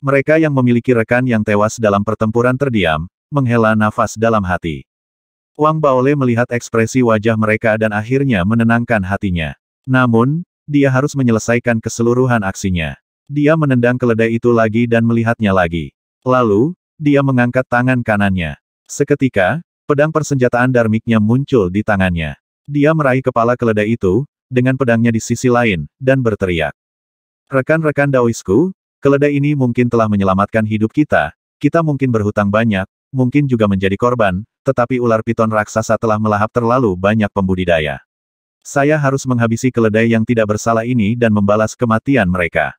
Mereka yang memiliki rekan yang tewas dalam pertempuran terdiam, menghela nafas dalam hati. Wang Baole melihat ekspresi wajah mereka dan akhirnya menenangkan hatinya. Namun, dia harus menyelesaikan keseluruhan aksinya. Dia menendang keledai itu lagi dan melihatnya lagi. Lalu, dia mengangkat tangan kanannya. Seketika, pedang persenjataan darmiknya muncul di tangannya. Dia meraih kepala keledai itu, dengan pedangnya di sisi lain, dan berteriak. Rekan-rekan Daoisku, Keledai ini mungkin telah menyelamatkan hidup kita, kita mungkin berhutang banyak, mungkin juga menjadi korban, tetapi ular piton raksasa telah melahap terlalu banyak pembudidaya. Saya harus menghabisi keledai yang tidak bersalah ini dan membalas kematian mereka.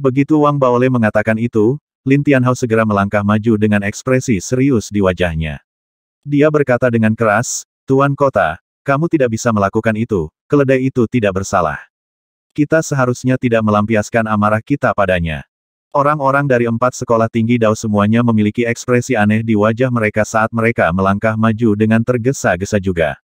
Begitu Wang Baole mengatakan itu, Lin Tianhao segera melangkah maju dengan ekspresi serius di wajahnya. Dia berkata dengan keras, Tuan Kota, kamu tidak bisa melakukan itu, keledai itu tidak bersalah. Kita seharusnya tidak melampiaskan amarah kita padanya. Orang-orang dari empat sekolah tinggi Dao semuanya memiliki ekspresi aneh di wajah mereka saat mereka melangkah maju dengan tergesa-gesa juga.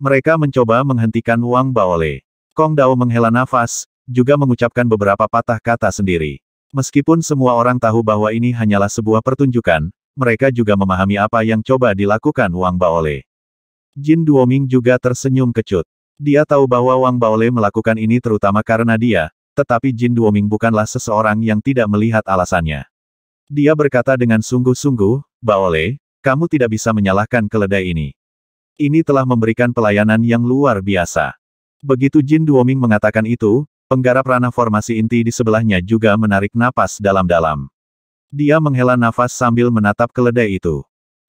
Mereka mencoba menghentikan Wang Baole. Kong Dao menghela nafas, juga mengucapkan beberapa patah kata sendiri. Meskipun semua orang tahu bahwa ini hanyalah sebuah pertunjukan, mereka juga memahami apa yang coba dilakukan Wang Baole. Jin Duoming juga tersenyum kecut. Dia tahu bahwa Wang Baole melakukan ini terutama karena dia, tetapi Jin Duoming bukanlah seseorang yang tidak melihat alasannya. Dia berkata dengan sungguh-sungguh, Baole, kamu tidak bisa menyalahkan keledai ini. Ini telah memberikan pelayanan yang luar biasa. Begitu Jin Duoming mengatakan itu, penggarap ranah formasi inti di sebelahnya juga menarik napas dalam-dalam. Dia menghela nafas sambil menatap keledai itu.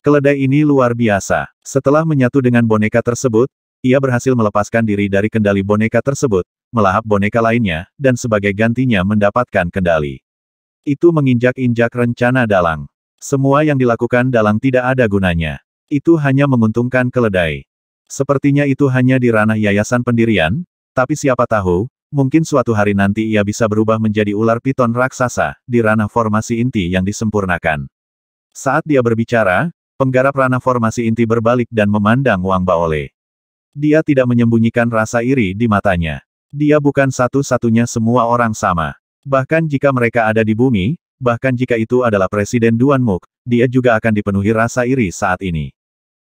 Keledai ini luar biasa. Setelah menyatu dengan boneka tersebut, ia berhasil melepaskan diri dari kendali boneka tersebut, melahap boneka lainnya, dan sebagai gantinya mendapatkan kendali. Itu menginjak-injak rencana dalang. Semua yang dilakukan dalang tidak ada gunanya. Itu hanya menguntungkan keledai. Sepertinya itu hanya di ranah yayasan pendirian, tapi siapa tahu, mungkin suatu hari nanti ia bisa berubah menjadi ular piton raksasa, di ranah formasi inti yang disempurnakan. Saat dia berbicara, penggarap ranah formasi inti berbalik dan memandang Wang Baole. Dia tidak menyembunyikan rasa iri di matanya. Dia bukan satu-satunya semua orang sama. Bahkan jika mereka ada di bumi, bahkan jika itu adalah Presiden Duan Muk, dia juga akan dipenuhi rasa iri saat ini.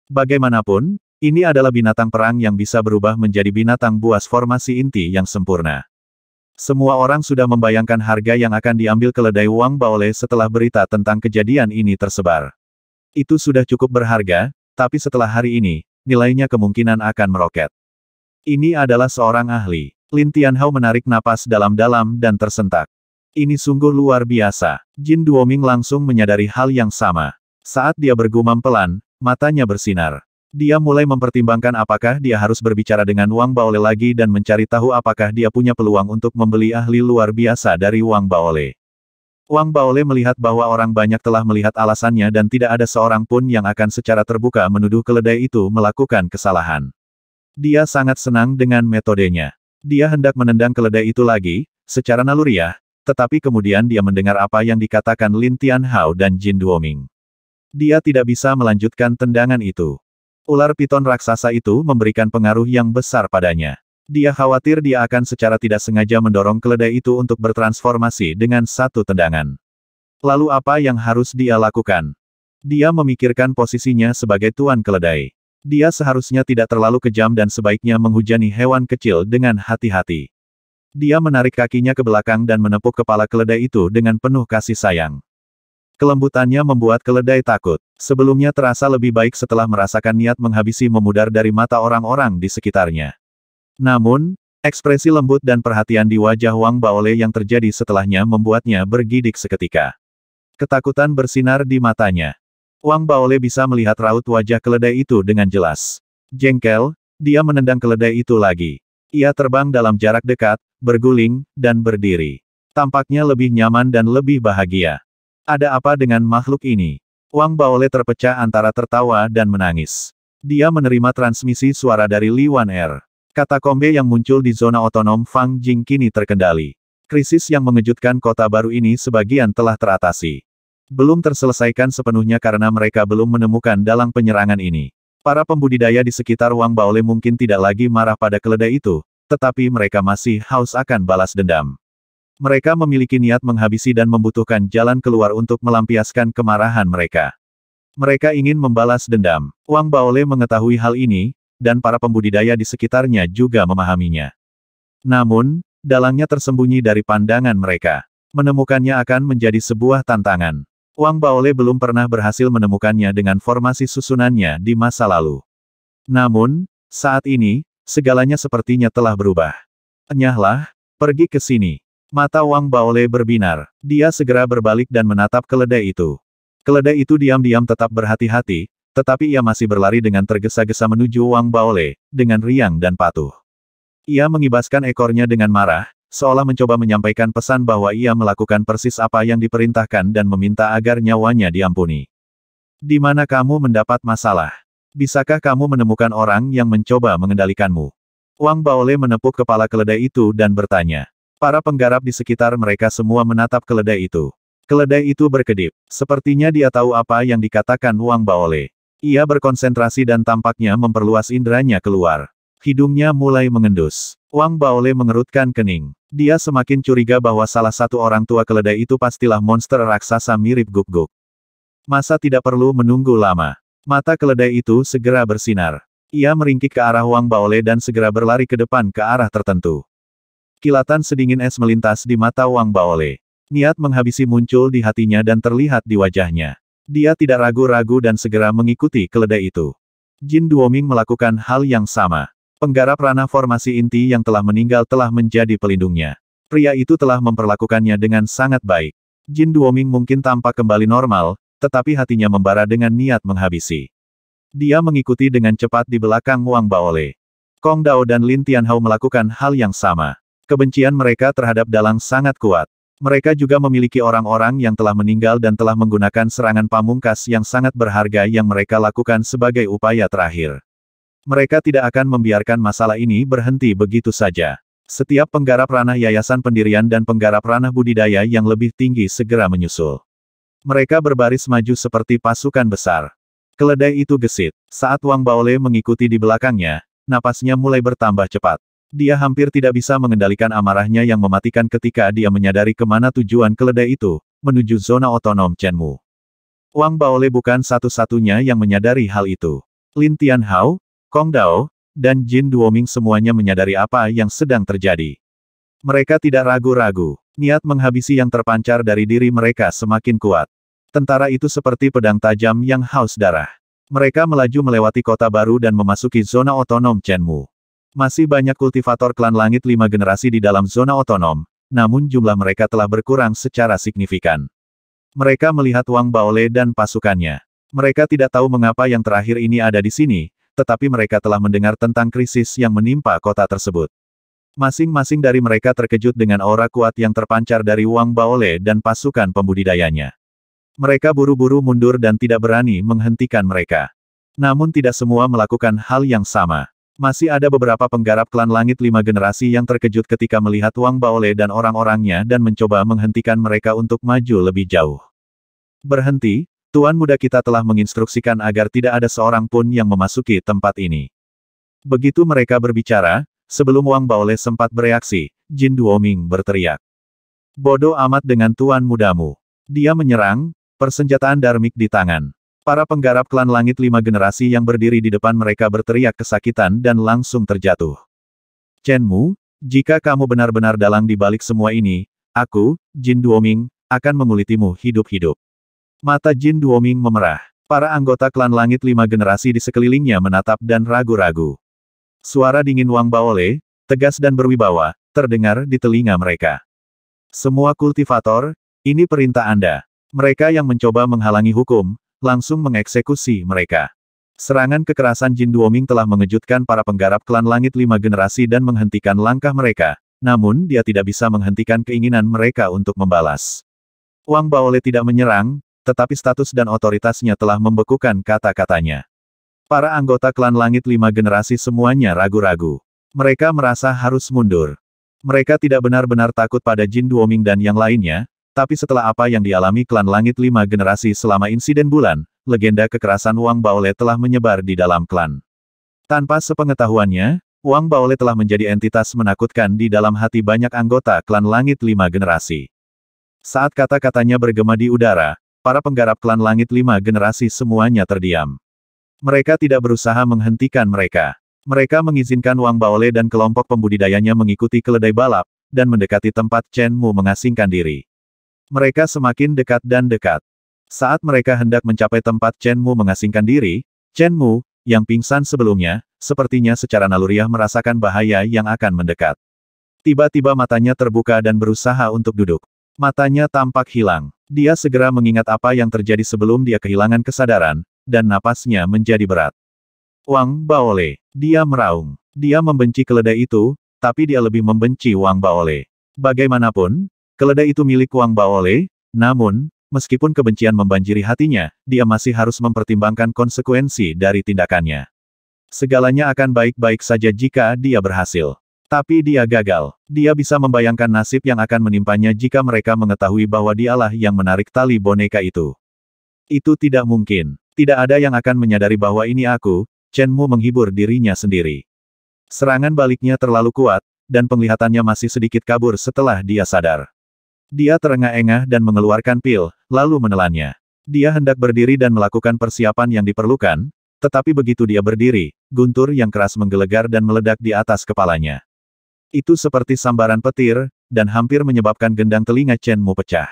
Bagaimanapun, ini adalah binatang perang yang bisa berubah menjadi binatang buas formasi inti yang sempurna. Semua orang sudah membayangkan harga yang akan diambil keledai uang Baole setelah berita tentang kejadian ini tersebar. Itu sudah cukup berharga, tapi setelah hari ini, nilainya kemungkinan akan meroket. Ini adalah seorang ahli. Lin Tianhao menarik napas dalam-dalam dan tersentak. Ini sungguh luar biasa. Jin Duoming langsung menyadari hal yang sama. Saat dia bergumam pelan, matanya bersinar. Dia mulai mempertimbangkan apakah dia harus berbicara dengan Wang Baole lagi dan mencari tahu apakah dia punya peluang untuk membeli ahli luar biasa dari Wang Baole. Wang Baole melihat bahwa orang banyak telah melihat alasannya dan tidak ada seorang pun yang akan secara terbuka menuduh keledai itu melakukan kesalahan. Dia sangat senang dengan metodenya. Dia hendak menendang keledai itu lagi, secara naluriah, tetapi kemudian dia mendengar apa yang dikatakan Lin Tianhao dan Jin Duoming. Dia tidak bisa melanjutkan tendangan itu. Ular piton raksasa itu memberikan pengaruh yang besar padanya. Dia khawatir dia akan secara tidak sengaja mendorong keledai itu untuk bertransformasi dengan satu tendangan. Lalu apa yang harus dia lakukan? Dia memikirkan posisinya sebagai tuan keledai. Dia seharusnya tidak terlalu kejam dan sebaiknya menghujani hewan kecil dengan hati-hati. Dia menarik kakinya ke belakang dan menepuk kepala keledai itu dengan penuh kasih sayang. Kelembutannya membuat keledai takut. Sebelumnya terasa lebih baik setelah merasakan niat menghabisi memudar dari mata orang-orang di sekitarnya. Namun, ekspresi lembut dan perhatian di wajah Wang Baole yang terjadi setelahnya membuatnya bergidik seketika. Ketakutan bersinar di matanya. Wang Baole bisa melihat raut wajah keledai itu dengan jelas. Jengkel, dia menendang keledai itu lagi. Ia terbang dalam jarak dekat, berguling, dan berdiri. Tampaknya lebih nyaman dan lebih bahagia. Ada apa dengan makhluk ini? Wang Baole terpecah antara tertawa dan menangis. Dia menerima transmisi suara dari Li Wan Er. Kata Kombe yang muncul di zona otonom Fang Jing kini terkendali. Krisis yang mengejutkan kota baru ini sebagian telah teratasi. Belum terselesaikan sepenuhnya karena mereka belum menemukan dalang penyerangan ini. Para pembudidaya di sekitar Wang Baole mungkin tidak lagi marah pada keledai itu, tetapi mereka masih haus akan balas dendam. Mereka memiliki niat menghabisi dan membutuhkan jalan keluar untuk melampiaskan kemarahan mereka. Mereka ingin membalas dendam. Wang Baole mengetahui hal ini, dan para pembudidaya di sekitarnya juga memahaminya. Namun, dalangnya tersembunyi dari pandangan mereka. Menemukannya akan menjadi sebuah tantangan. Wang Baole belum pernah berhasil menemukannya dengan formasi susunannya di masa lalu. Namun, saat ini, segalanya sepertinya telah berubah. Enyahlah, pergi ke sini. Mata Wang Baole berbinar. Dia segera berbalik dan menatap keledai itu. Keledai itu diam-diam tetap berhati-hati, tetapi ia masih berlari dengan tergesa-gesa menuju Wang Baole, dengan riang dan patuh. Ia mengibaskan ekornya dengan marah, seolah mencoba menyampaikan pesan bahwa ia melakukan persis apa yang diperintahkan dan meminta agar nyawanya diampuni. Di mana kamu mendapat masalah? Bisakah kamu menemukan orang yang mencoba mengendalikanmu? Wang Baole menepuk kepala keledai itu dan bertanya. Para penggarap di sekitar mereka semua menatap keledai itu. Keledai itu berkedip. Sepertinya dia tahu apa yang dikatakan Wang Baole. Ia berkonsentrasi dan tampaknya memperluas indranya keluar. Hidungnya mulai mengendus. Wang Baole mengerutkan kening. Dia semakin curiga bahwa salah satu orang tua keledai itu pastilah monster raksasa mirip Guk-Guk. Masa tidak perlu menunggu lama. Mata keledai itu segera bersinar. Ia meringkik ke arah Wang Baole dan segera berlari ke depan ke arah tertentu. Kilatan sedingin es melintas di mata Wang Baole. Niat menghabisi muncul di hatinya dan terlihat di wajahnya. Dia tidak ragu-ragu dan segera mengikuti keledai itu. Jin Duoming melakukan hal yang sama. Penggarap ranah formasi inti yang telah meninggal telah menjadi pelindungnya. Pria itu telah memperlakukannya dengan sangat baik. Jin Duoming mungkin tampak kembali normal, tetapi hatinya membara dengan niat menghabisi. Dia mengikuti dengan cepat di belakang Wang Baole. Kong Dao dan Lin Tianhao melakukan hal yang sama. Kebencian mereka terhadap Dalang sangat kuat. Mereka juga memiliki orang-orang yang telah meninggal dan telah menggunakan serangan pamungkas yang sangat berharga yang mereka lakukan sebagai upaya terakhir. Mereka tidak akan membiarkan masalah ini berhenti begitu saja. Setiap penggarap ranah yayasan pendirian dan penggarap ranah budidaya yang lebih tinggi segera menyusul. Mereka berbaris maju seperti pasukan besar. Keledai itu gesit. Saat Wang Baole mengikuti di belakangnya, napasnya mulai bertambah cepat. Dia hampir tidak bisa mengendalikan amarahnya yang mematikan ketika dia menyadari kemana tujuan keledai itu, menuju zona otonom Chenmu. Wang Baole bukan satu-satunya yang menyadari hal itu. Lin Tianhao, Kong Dao, dan Jin Duoming semuanya menyadari apa yang sedang terjadi. Mereka tidak ragu-ragu. Niat menghabisi yang terpancar dari diri mereka semakin kuat. Tentara itu seperti pedang tajam yang haus darah. Mereka melaju melewati kota baru dan memasuki zona otonom Chenmu. Masih banyak kultivator klan langit lima generasi di dalam zona otonom, namun jumlah mereka telah berkurang secara signifikan. Mereka melihat Wang Baole dan pasukannya. Mereka tidak tahu mengapa yang terakhir ini ada di sini, tetapi mereka telah mendengar tentang krisis yang menimpa kota tersebut. Masing-masing dari mereka terkejut dengan aura kuat yang terpancar dari Wang Baole dan pasukan pembudidayanya. Mereka buru-buru mundur dan tidak berani menghentikan mereka. Namun tidak semua melakukan hal yang sama. Masih ada beberapa penggarap klan langit lima generasi yang terkejut ketika melihat Wang Baole dan orang-orangnya dan mencoba menghentikan mereka untuk maju lebih jauh. Berhenti, Tuan muda kita telah menginstruksikan agar tidak ada seorang pun yang memasuki tempat ini. Begitu mereka berbicara, sebelum Wang Baole sempat bereaksi, Jin Duoming berteriak. Bodoh amat dengan tuan mudamu. Dia menyerang, persenjataan darmik di tangan. Para penggarap klan langit lima generasi yang berdiri di depan mereka berteriak kesakitan dan langsung terjatuh. Chen Mu, jika kamu benar-benar dalang di balik semua ini, aku, Jin Duoming, akan mengulitimu hidup-hidup. Mata Jin Duoming memerah. Para anggota klan langit lima generasi di sekelilingnya menatap dan ragu-ragu. Suara dingin Wang Baole, tegas dan berwibawa, terdengar di telinga mereka. Semua kultivator, ini perintah Anda. Mereka yang mencoba menghalangi hukum, langsung mengeksekusi mereka. Serangan kekerasan Jin Duoming telah mengejutkan para penggarap klan langit lima generasi dan menghentikan langkah mereka, namun dia tidak bisa menghentikan keinginan mereka untuk membalas. Wang Baole tidak menyerang, tetapi status dan otoritasnya telah membekukan kata-katanya. Para anggota klan langit lima generasi semuanya ragu-ragu. Mereka merasa harus mundur. Mereka tidak benar-benar takut pada Jin Duoming dan yang lainnya, tapi setelah apa yang dialami klan langit lima generasi selama insiden bulan, legenda kekerasan Wang Baole telah menyebar di dalam klan. Tanpa sepengetahuannya, Wang Baole telah menjadi entitas menakutkan di dalam hati banyak anggota klan langit lima generasi. Saat kata-katanya bergema di udara, para penggarap klan langit lima generasi semuanya terdiam. Mereka tidak berusaha menghentikan mereka. Mereka mengizinkan Wang Baole dan kelompok pembudidayanya mengikuti keledai balap, dan mendekati tempat Chen Mu mengasingkan diri. Mereka semakin dekat dan dekat. Saat mereka hendak mencapai tempat Chen Mu mengasingkan diri, Chen Mu, yang pingsan sebelumnya, sepertinya secara naluriah merasakan bahaya yang akan mendekat. Tiba-tiba matanya terbuka dan berusaha untuk duduk. Matanya tampak hilang. Dia segera mengingat apa yang terjadi sebelum dia kehilangan kesadaran, dan napasnya menjadi berat. Wang Baole. Dia meraung. Dia membenci keledai itu, tapi dia lebih membenci Wang Baole. Bagaimanapun, Keledai itu milik Kuang Baole, namun, meskipun kebencian membanjiri hatinya, dia masih harus mempertimbangkan konsekuensi dari tindakannya. Segalanya akan baik-baik saja jika dia berhasil. Tapi dia gagal. Dia bisa membayangkan nasib yang akan menimpanya jika mereka mengetahui bahwa dialah yang menarik tali boneka itu. Itu tidak mungkin. Tidak ada yang akan menyadari bahwa ini aku, Chen Mu menghibur dirinya sendiri. Serangan baliknya terlalu kuat, dan penglihatannya masih sedikit kabur setelah dia sadar. Dia terengah-engah dan mengeluarkan pil, lalu menelannya. Dia hendak berdiri dan melakukan persiapan yang diperlukan, tetapi begitu dia berdiri, guntur yang keras menggelegar dan meledak di atas kepalanya. Itu seperti sambaran petir, dan hampir menyebabkan gendang telinga Chen Mu pecah.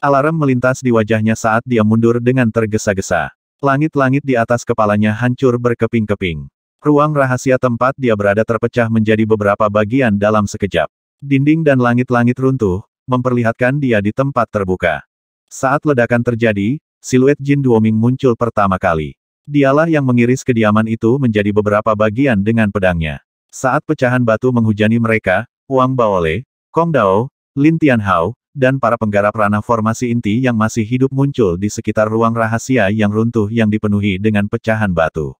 Alarm melintas di wajahnya saat dia mundur dengan tergesa-gesa. Langit-langit di atas kepalanya hancur berkeping-keping. Ruang rahasia tempat dia berada terpecah menjadi beberapa bagian dalam sekejap. Dinding dan langit-langit runtuh, memperlihatkan dia di tempat terbuka. Saat ledakan terjadi, siluet Jin Duoming muncul pertama kali. Dialah yang mengiris kediaman itu menjadi beberapa bagian dengan pedangnya. Saat pecahan batu menghujani mereka, Wang Baole, Kong Dao, Lin Tianhao, dan para penggarap ranah formasi inti yang masih hidup muncul di sekitar ruang rahasia yang runtuh yang dipenuhi dengan pecahan batu.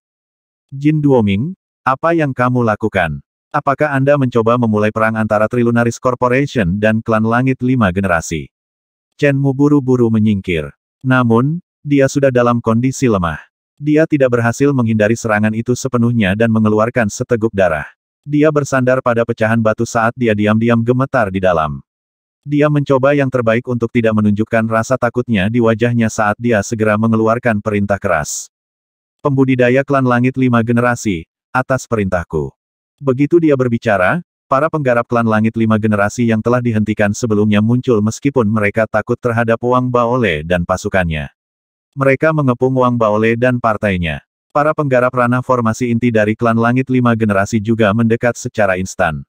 Jin Duoming, apa yang kamu lakukan? Apakah Anda mencoba memulai perang antara Trilunaris Corporation dan klan langit lima generasi? Chen Mu buru-buru menyingkir. Namun, dia sudah dalam kondisi lemah. Dia tidak berhasil menghindari serangan itu sepenuhnya dan mengeluarkan seteguk darah. Dia bersandar pada pecahan batu saat dia diam-diam gemetar di dalam. Dia mencoba yang terbaik untuk tidak menunjukkan rasa takutnya di wajahnya saat dia segera mengeluarkan perintah keras. Pembudidaya klan langit lima generasi, atas perintahku. Begitu dia berbicara, para penggarap klan langit lima generasi yang telah dihentikan sebelumnya muncul meskipun mereka takut terhadap Wang Baole dan pasukannya. Mereka mengepung Wang Baole dan partainya. Para penggarap ranah formasi inti dari klan langit lima generasi juga mendekat secara instan.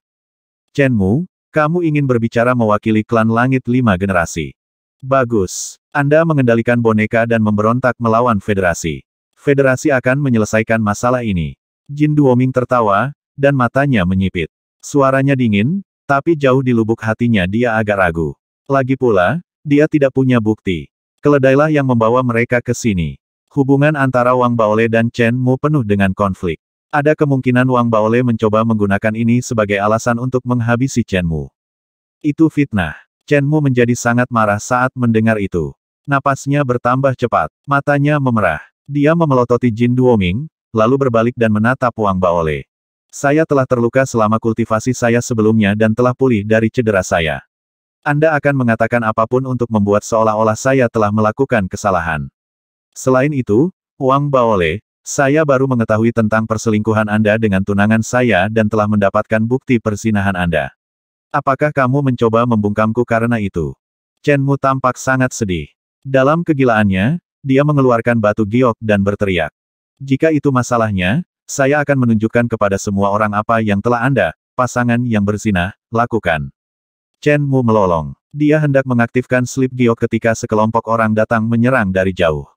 Chen Mu, kamu ingin berbicara mewakili klan langit lima generasi. Bagus. Anda mengendalikan boneka dan memberontak melawan federasi. Federasi akan menyelesaikan masalah ini. Jin Duoming tertawa, dan matanya menyipit. Suaranya dingin, tapi jauh di lubuk hatinya dia agak ragu. Lagi pula, dia tidak punya bukti. Keledailah yang membawa mereka ke sini. Hubungan antara Wang Baole dan Chen Mu penuh dengan konflik. Ada kemungkinan Wang Baole mencoba menggunakan ini sebagai alasan untuk menghabisi Chen Mu. Itu fitnah. Chen Mu menjadi sangat marah saat mendengar itu. Napasnya bertambah cepat, matanya memerah. Dia memelototi Jin Duoming, lalu berbalik dan menatap Wang Baole. Saya telah terluka selama kultivasi saya sebelumnya dan telah pulih dari cedera saya. Anda akan mengatakan apapun untuk membuat seolah-olah saya telah melakukan kesalahan. Selain itu, Wang Baole, saya baru mengetahui tentang perselingkuhan Anda dengan tunangan saya dan telah mendapatkan bukti persinahan Anda. Apakah kamu mencoba membungkamku karena itu? Chen Mu tampak sangat sedih. Dalam kegilaannya, dia mengeluarkan batu giok dan berteriak. Jika itu masalahnya, saya akan menunjukkan kepada semua orang apa yang telah Anda, pasangan yang bersinah, lakukan. Chen Mu melolong. Dia hendak mengaktifkan slip giok ketika sekelompok orang datang menyerang dari jauh.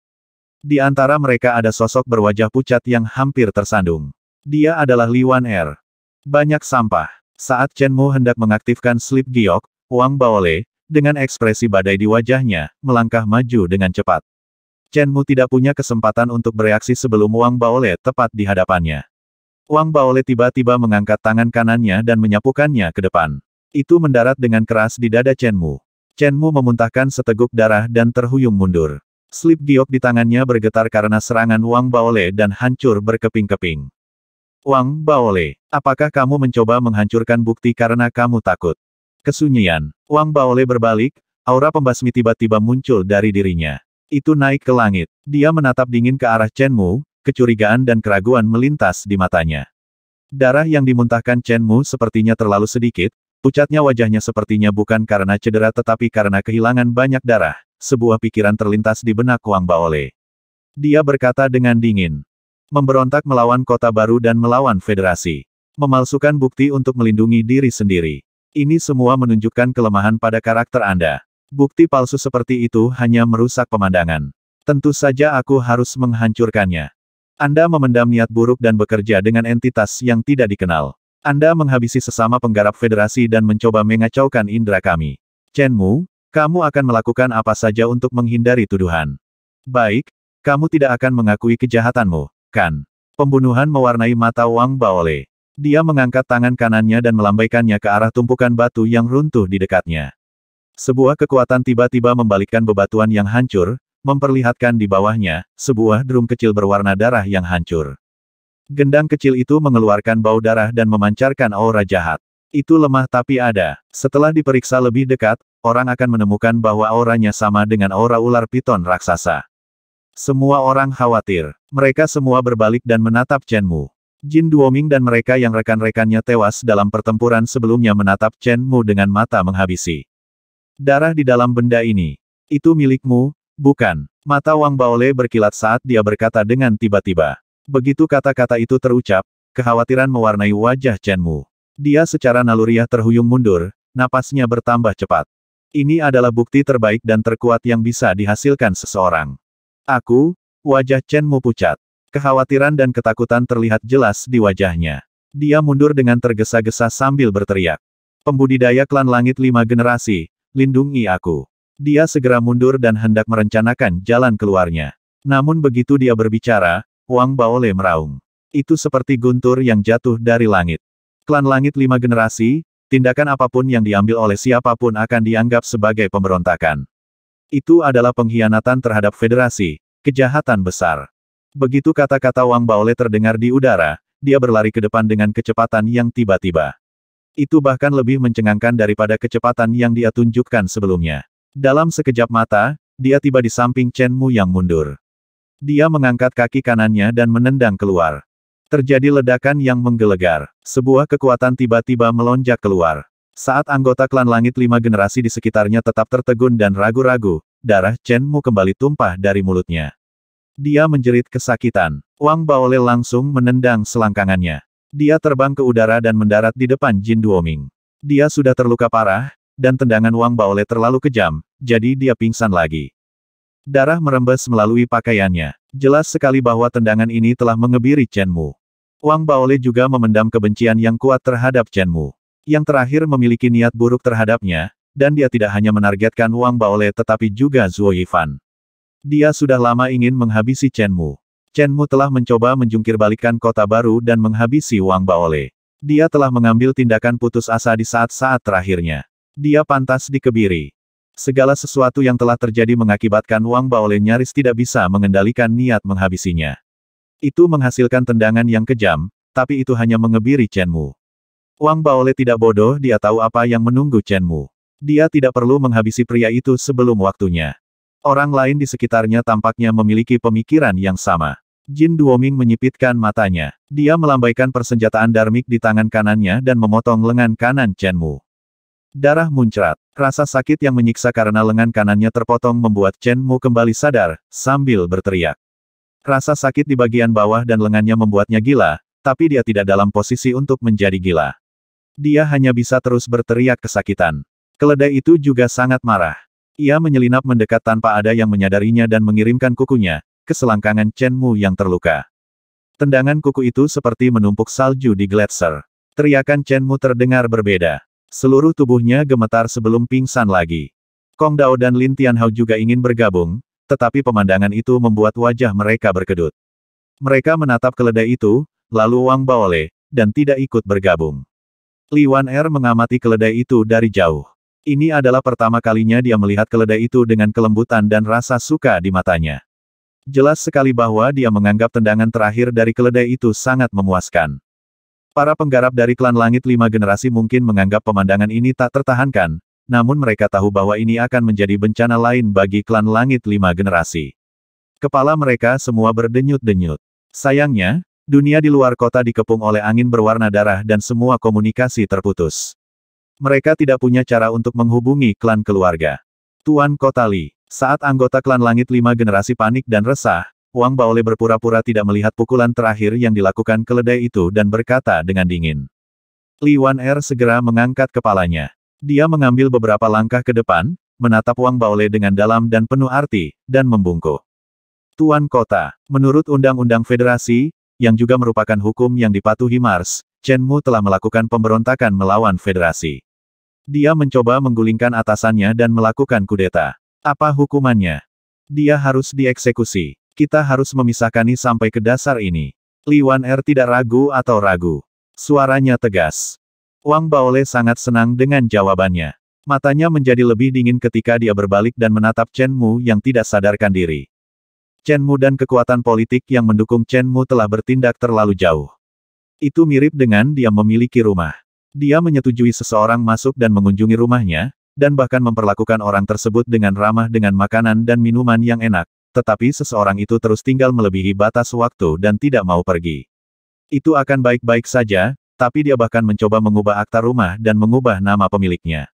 Di antara mereka ada sosok berwajah pucat yang hampir tersandung. Dia adalah Liwan Er. Banyak sampah. Saat Chen Mu hendak mengaktifkan slip giok, Wang Baole, dengan ekspresi badai di wajahnya, melangkah maju dengan cepat. Chen Mu tidak punya kesempatan untuk bereaksi sebelum Wang Baole tepat di hadapannya. Wang Baole tiba-tiba mengangkat tangan kanannya dan menyapukannya ke depan. Itu mendarat dengan keras di dada Chen Mu. Chen Mu memuntahkan seteguk darah dan terhuyung mundur. Slip giok di tangannya bergetar karena serangan Wang Baole dan hancur berkeping-keping. Wang Baole, apakah kamu mencoba menghancurkan bukti karena kamu takut? Kesunyian. Wang Baole berbalik, aura pembasmi tiba-tiba muncul dari dirinya. Itu naik ke langit. Dia menatap dingin ke arah Chen Mu, kecurigaan dan keraguan melintas di matanya. Darah yang dimuntahkan Chen Mu sepertinya terlalu sedikit, pucatnya wajahnya sepertinya bukan karena cedera tetapi karena kehilangan banyak darah. Sebuah pikiran terlintas di benak Wang Baole. Dia berkata dengan dingin. Memberontak melawan kota baru dan melawan federasi. Memalsukan bukti untuk melindungi diri sendiri. Ini semua menunjukkan kelemahan pada karakter Anda. Bukti palsu seperti itu hanya merusak pemandangan. Tentu saja aku harus menghancurkannya. Anda memendam niat buruk dan bekerja dengan entitas yang tidak dikenal. Anda menghabisi sesama penggarap federasi dan mencoba mengacaukan indera kami. Chen Mu, kamu akan melakukan apa saja untuk menghindari tuduhan. Baik, kamu tidak akan mengakui kejahatanmu, kan? Pembunuhan mewarnai mata Wang Baole. Dia mengangkat tangan kanannya dan melambaikannya ke arah tumpukan batu yang runtuh di dekatnya. Sebuah kekuatan tiba-tiba membalikkan bebatuan yang hancur, memperlihatkan di bawahnya, sebuah drum kecil berwarna darah yang hancur. Gendang kecil itu mengeluarkan bau darah dan memancarkan aura jahat. Itu lemah tapi ada. Setelah diperiksa lebih dekat, orang akan menemukan bahwa auranya sama dengan aura ular piton raksasa. Semua orang khawatir. Mereka semua berbalik dan menatap Chen Mu. Jin Duoming dan mereka yang rekan-rekannya tewas dalam pertempuran sebelumnya menatap Chen Mu dengan mata menghabisi. Darah di dalam benda ini. Itu milikmu, bukan. Mata Wang Baole berkilat saat dia berkata dengan tiba-tiba. Begitu kata-kata itu terucap, kekhawatiran mewarnai wajah Chen Mu. Dia secara naluriah terhuyung mundur, napasnya bertambah cepat. Ini adalah bukti terbaik dan terkuat yang bisa dihasilkan seseorang. Aku, wajah Chen Mu pucat. Kekhawatiran dan ketakutan terlihat jelas di wajahnya. Dia mundur dengan tergesa-gesa sambil berteriak. Pembudidaya klan langit lima generasi, Lindungi aku. Dia segera mundur dan hendak merencanakan jalan keluarnya. Namun begitu dia berbicara, Wang Baole meraung. Itu seperti guntur yang jatuh dari langit. Klan langit lima generasi, tindakan apapun yang diambil oleh siapapun akan dianggap sebagai pemberontakan. Itu adalah pengkhianatan terhadap federasi, kejahatan besar. Begitu kata-kata Wang Baole terdengar di udara, dia berlari ke depan dengan kecepatan yang tiba-tiba. Itu bahkan lebih mencengangkan daripada kecepatan yang dia tunjukkan sebelumnya. Dalam sekejap mata, dia tiba di samping Chen Mu yang mundur. Dia mengangkat kaki kanannya dan menendang keluar. Terjadi ledakan yang menggelegar. Sebuah kekuatan tiba-tiba melonjak keluar. Saat anggota klan langit lima generasi di sekitarnya tetap tertegun dan ragu-ragu, darah Chen Mu kembali tumpah dari mulutnya. Dia menjerit kesakitan. Wang Baole langsung menendang selangkangannya. Dia terbang ke udara dan mendarat di depan Jin Duoming. Dia sudah terluka parah, dan tendangan Wang Baole terlalu kejam, jadi dia pingsan lagi. Darah merembes melalui pakaiannya. Jelas sekali bahwa tendangan ini telah mengebiri Chen Mu. Wang Baole juga memendam kebencian yang kuat terhadap Chen Mu. Yang terakhir memiliki niat buruk terhadapnya, dan dia tidak hanya menargetkan Wang Baole tetapi juga Zuo Yifan. Dia sudah lama ingin menghabisi Chen Mu. Chen Mu telah mencoba menjungkirbalikkan kota baru dan menghabisi Wang Baole. Dia telah mengambil tindakan putus asa di saat-saat terakhirnya. Dia pantas dikebiri. Segala sesuatu yang telah terjadi mengakibatkan Wang Baole nyaris tidak bisa mengendalikan niat menghabisinya. Itu menghasilkan tendangan yang kejam, tapi itu hanya mengebiri Chen Mu. Wang Baole tidak bodoh dia tahu apa yang menunggu Chen Mu. Dia tidak perlu menghabisi pria itu sebelum waktunya. Orang lain di sekitarnya tampaknya memiliki pemikiran yang sama. Jin Duoming menyipitkan matanya. Dia melambaikan persenjataan darmik di tangan kanannya dan memotong lengan kanan Chen Mu. Darah muncrat. Rasa sakit yang menyiksa karena lengan kanannya terpotong membuat Chen Mu kembali sadar, sambil berteriak. Rasa sakit di bagian bawah dan lengannya membuatnya gila, tapi dia tidak dalam posisi untuk menjadi gila. Dia hanya bisa terus berteriak kesakitan. Keledai itu juga sangat marah. Ia menyelinap mendekat tanpa ada yang menyadarinya dan mengirimkan kukunya ke selangkangan Chen Mu yang terluka. Tendangan kuku itu seperti menumpuk salju di gletser. Teriakan Chen Mu terdengar berbeda. Seluruh tubuhnya gemetar sebelum pingsan lagi. Kong Dao dan Lin Tianhao juga ingin bergabung, tetapi pemandangan itu membuat wajah mereka berkedut. Mereka menatap keledai itu, lalu Wang Baole, dan tidak ikut bergabung. Li Wan Er mengamati keledai itu dari jauh. Ini adalah pertama kalinya dia melihat keledai itu dengan kelembutan dan rasa suka di matanya. Jelas sekali bahwa dia menganggap tendangan terakhir dari keledai itu sangat memuaskan. Para penggarap dari klan langit lima generasi mungkin menganggap pemandangan ini tak tertahankan, namun mereka tahu bahwa ini akan menjadi bencana lain bagi klan langit lima generasi. Kepala mereka semua berdenyut-denyut. Sayangnya, dunia di luar kota dikepung oleh angin berwarna darah dan semua komunikasi terputus. Mereka tidak punya cara untuk menghubungi klan keluarga. Tuan Kota Li, saat anggota klan langit lima generasi panik dan resah, Wang Baole berpura-pura tidak melihat pukulan terakhir yang dilakukan keledai itu dan berkata dengan dingin. Li Wan Er segera mengangkat kepalanya. Dia mengambil beberapa langkah ke depan, menatap Wang Baole dengan dalam dan penuh arti, dan membungkuk. Tuan Kota, menurut Undang-Undang Federasi, yang juga merupakan hukum yang dipatuhi Mars, Chen Mu telah melakukan pemberontakan melawan Federasi. Dia mencoba menggulingkan atasannya dan melakukan kudeta. Apa hukumannya? Dia harus dieksekusi. Kita harus ini sampai ke dasar ini. Li Wan Er tidak ragu atau ragu. Suaranya tegas. Wang Baole sangat senang dengan jawabannya. Matanya menjadi lebih dingin ketika dia berbalik dan menatap Chen Mu yang tidak sadarkan diri. Chen Mu dan kekuatan politik yang mendukung Chen Mu telah bertindak terlalu jauh. Itu mirip dengan dia memiliki rumah. Dia menyetujui seseorang masuk dan mengunjungi rumahnya, dan bahkan memperlakukan orang tersebut dengan ramah dengan makanan dan minuman yang enak, tetapi seseorang itu terus tinggal melebihi batas waktu dan tidak mau pergi. Itu akan baik-baik saja, tapi dia bahkan mencoba mengubah akta rumah dan mengubah nama pemiliknya.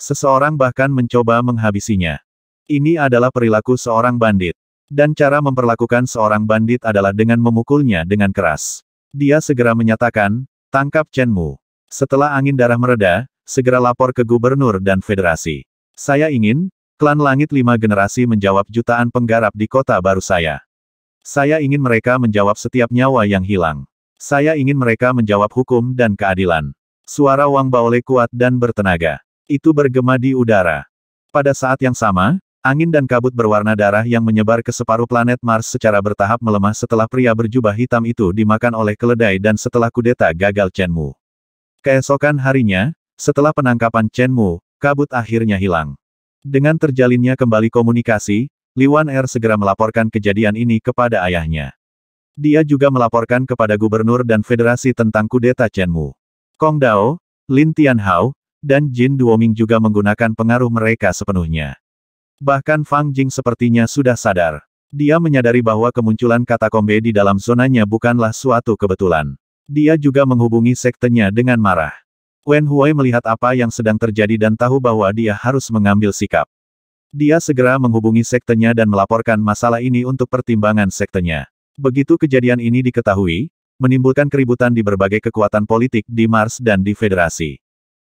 Seseorang bahkan mencoba menghabisinya. Ini adalah perilaku seorang bandit. Dan cara memperlakukan seorang bandit adalah dengan memukulnya dengan keras. Dia segera menyatakan, tangkap Chen Mu. Setelah angin darah mereda, segera lapor ke gubernur dan federasi. Saya ingin, klan langit lima generasi menjawab jutaan penggarap di kota baru saya. Saya ingin mereka menjawab setiap nyawa yang hilang. Saya ingin mereka menjawab hukum dan keadilan. Suara Wang Baole kuat dan bertenaga. Itu bergema di udara. Pada saat yang sama, angin dan kabut berwarna darah yang menyebar ke separuh planet Mars secara bertahap melemah setelah pria berjubah hitam itu dimakan oleh keledai dan setelah kudeta gagal Chen Mu. Keesokan harinya, setelah penangkapan Chen Mu, kabut akhirnya hilang. Dengan terjalinnya kembali komunikasi, Liwan Er segera melaporkan kejadian ini kepada ayahnya. Dia juga melaporkan kepada gubernur dan federasi tentang kudeta Chen Mu. Kong Dao, Lin Tianhao, dan Jin Duoming juga menggunakan pengaruh mereka sepenuhnya. Bahkan Fang Jing sepertinya sudah sadar. Dia menyadari bahwa kemunculan kata kombe di dalam zonanya bukanlah suatu kebetulan. Dia juga menghubungi sektenya dengan marah. Wen Huai melihat apa yang sedang terjadi dan tahu bahwa dia harus mengambil sikap. Dia segera menghubungi sektenya dan melaporkan masalah ini untuk pertimbangan sektenya. Begitu kejadian ini diketahui, menimbulkan keributan di berbagai kekuatan politik di Mars dan di Federasi.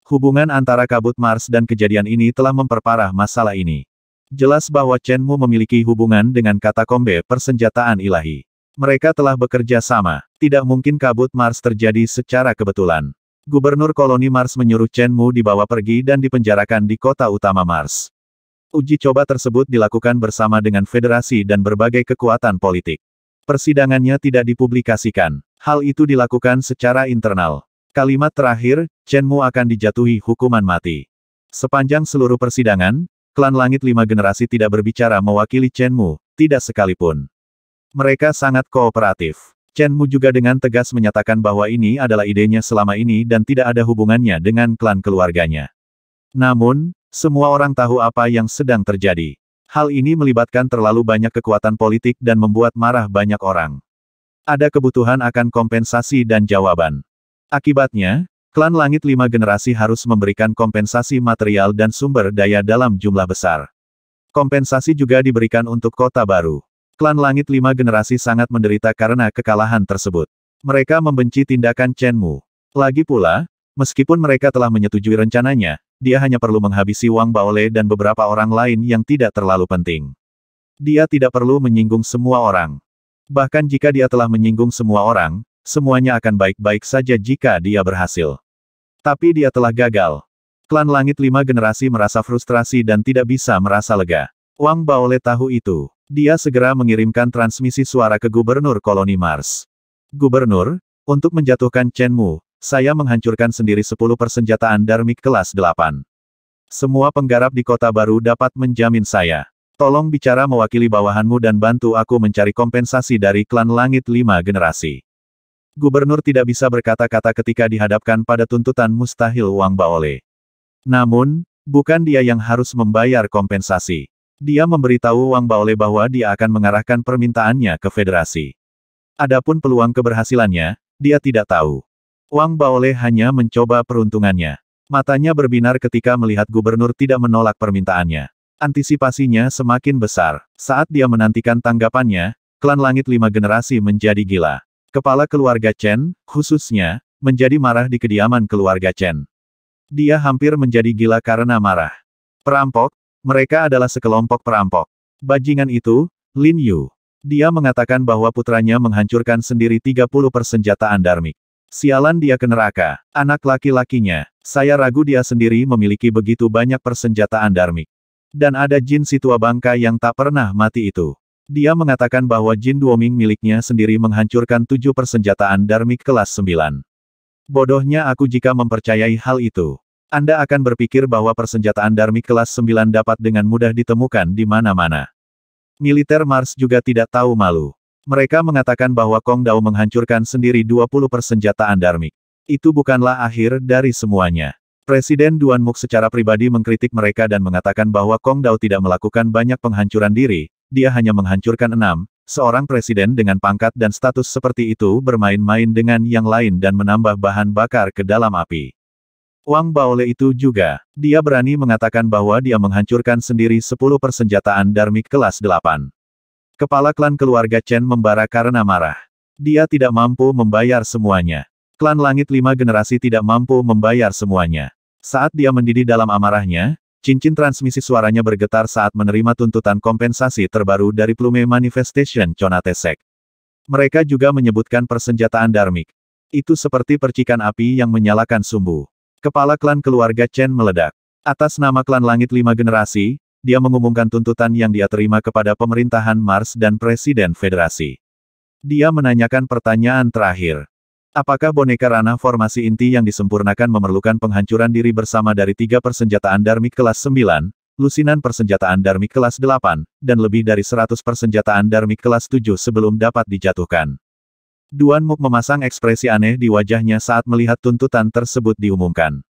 Hubungan antara kabut Mars dan kejadian ini telah memperparah masalah ini. Jelas bahwa Chen Mu memiliki hubungan dengan katakombe persenjataan ilahi. Mereka telah bekerja sama. Tidak mungkin kabut Mars terjadi secara kebetulan. Gubernur koloni Mars menyuruh Chen Mu dibawa pergi dan dipenjarakan di kota utama Mars. Uji coba tersebut dilakukan bersama dengan federasi dan berbagai kekuatan politik. Persidangannya tidak dipublikasikan. Hal itu dilakukan secara internal. Kalimat terakhir, Chen Mu akan dijatuhi hukuman mati. Sepanjang seluruh persidangan, klan Langit Lima Generasi tidak berbicara mewakili Chen Mu, tidak sekalipun. Mereka sangat kooperatif. Chen Mu juga dengan tegas menyatakan bahwa ini adalah idenya selama ini dan tidak ada hubungannya dengan klan keluarganya. Namun, semua orang tahu apa yang sedang terjadi. Hal ini melibatkan terlalu banyak kekuatan politik dan membuat marah banyak orang. Ada kebutuhan akan kompensasi dan jawaban. Akibatnya, klan langit lima generasi harus memberikan kompensasi material dan sumber daya dalam jumlah besar. Kompensasi juga diberikan untuk kota baru. Klan Langit Lima Generasi sangat menderita karena kekalahan tersebut. Mereka membenci tindakan Chen Mu. Lagi pula, meskipun mereka telah menyetujui rencananya, dia hanya perlu menghabisi Wang Baole dan beberapa orang lain yang tidak terlalu penting. Dia tidak perlu menyinggung semua orang. Bahkan jika dia telah menyinggung semua orang, semuanya akan baik-baik saja jika dia berhasil. Tapi dia telah gagal. Klan Langit Lima Generasi merasa frustrasi dan tidak bisa merasa lega. Wang Baole tahu itu. Dia segera mengirimkan transmisi suara ke Gubernur Koloni Mars. Gubernur, untuk menjatuhkan Chen Mu, saya menghancurkan sendiri 10 persenjataan Darmik kelas 8. Semua penggarap di kota baru dapat menjamin saya. Tolong bicara mewakili bawahanmu dan bantu aku mencari kompensasi dari klan langit lima generasi. Gubernur tidak bisa berkata-kata ketika dihadapkan pada tuntutan mustahil Wang Baole. Namun, bukan dia yang harus membayar kompensasi. Dia memberitahu Wang Baole bahwa dia akan mengarahkan permintaannya ke federasi. Adapun peluang keberhasilannya, dia tidak tahu. Wang Baole hanya mencoba peruntungannya. Matanya berbinar ketika melihat gubernur tidak menolak permintaannya. Antisipasinya semakin besar. Saat dia menantikan tanggapannya, klan langit lima generasi menjadi gila. Kepala keluarga Chen, khususnya, menjadi marah di kediaman keluarga Chen. Dia hampir menjadi gila karena marah. Perampok, mereka adalah sekelompok perampok. Bajingan itu, Lin Yu. Dia mengatakan bahwa putranya menghancurkan sendiri 30 persenjataan darmik. Sialan dia ke neraka, anak laki-lakinya. Saya ragu dia sendiri memiliki begitu banyak persenjataan darmik. Dan ada jin situa bangka yang tak pernah mati itu. Dia mengatakan bahwa jin Duoming miliknya sendiri menghancurkan tujuh persenjataan darmik kelas sembilan. Bodohnya aku jika mempercayai hal itu. Anda akan berpikir bahwa persenjataan Darmi kelas 9 dapat dengan mudah ditemukan di mana-mana. Militer Mars juga tidak tahu malu. Mereka mengatakan bahwa Kong Dao menghancurkan sendiri 20 persenjataan Darmi. Itu bukanlah akhir dari semuanya. Presiden Duan Muk secara pribadi mengkritik mereka dan mengatakan bahwa Kong Dao tidak melakukan banyak penghancuran diri, dia hanya menghancurkan enam, seorang presiden dengan pangkat dan status seperti itu bermain-main dengan yang lain dan menambah bahan bakar ke dalam api. Wang Baole itu juga, dia berani mengatakan bahwa dia menghancurkan sendiri 10 persenjataan Darmik kelas 8. Kepala klan keluarga Chen membara karena marah. Dia tidak mampu membayar semuanya. Klan langit lima generasi tidak mampu membayar semuanya. Saat dia mendidih dalam amarahnya, cincin transmisi suaranya bergetar saat menerima tuntutan kompensasi terbaru dari Plume Manifestation Conatesek. Mereka juga menyebutkan persenjataan Darmik. Itu seperti percikan api yang menyalakan sumbu. Kepala klan keluarga Chen meledak. Atas nama klan langit lima generasi, dia mengumumkan tuntutan yang dia terima kepada pemerintahan Mars dan Presiden Federasi. Dia menanyakan pertanyaan terakhir. Apakah boneka ranah formasi inti yang disempurnakan memerlukan penghancuran diri bersama dari tiga persenjataan Darmik kelas 9, lusinan persenjataan Darmik kelas 8, dan lebih dari 100 persenjataan Darmik kelas 7 sebelum dapat dijatuhkan? Duan Muk memasang ekspresi aneh di wajahnya saat melihat tuntutan tersebut diumumkan.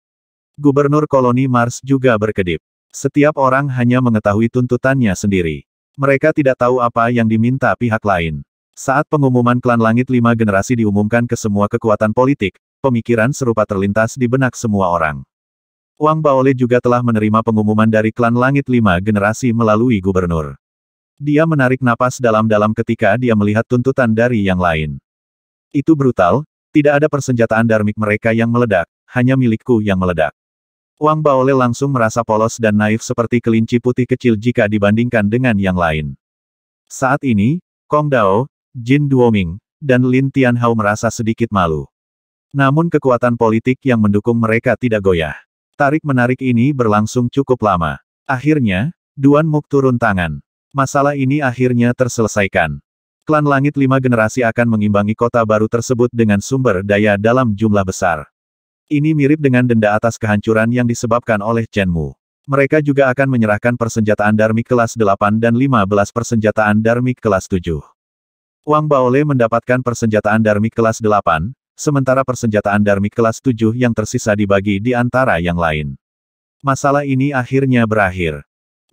Gubernur koloni Mars juga berkedip. Setiap orang hanya mengetahui tuntutannya sendiri. Mereka tidak tahu apa yang diminta pihak lain. Saat pengumuman klan langit lima generasi diumumkan ke semua kekuatan politik, pemikiran serupa terlintas di benak semua orang. Wang Baole juga telah menerima pengumuman dari klan langit lima generasi melalui gubernur. Dia menarik napas dalam-dalam ketika dia melihat tuntutan dari yang lain. Itu brutal, tidak ada persenjataan darmik mereka yang meledak, hanya milikku yang meledak. Wang Baole langsung merasa polos dan naif seperti kelinci putih kecil jika dibandingkan dengan yang lain. Saat ini, Kong Dao, Jin Duoming, dan Lin Tianhao merasa sedikit malu. Namun kekuatan politik yang mendukung mereka tidak goyah. Tarik-menarik ini berlangsung cukup lama. Akhirnya, Duan Muk turun tangan. Masalah ini akhirnya terselesaikan. Klan Langit Lima Generasi akan mengimbangi kota baru tersebut dengan sumber daya dalam jumlah besar. Ini mirip dengan denda atas kehancuran yang disebabkan oleh Chen Mu. Mereka juga akan menyerahkan persenjataan Darmik kelas 8 dan 15 persenjataan Darmik kelas 7. Wang Baole mendapatkan persenjataan Darmik kelas 8, sementara persenjataan Darmik kelas 7 yang tersisa dibagi di antara yang lain. Masalah ini akhirnya berakhir.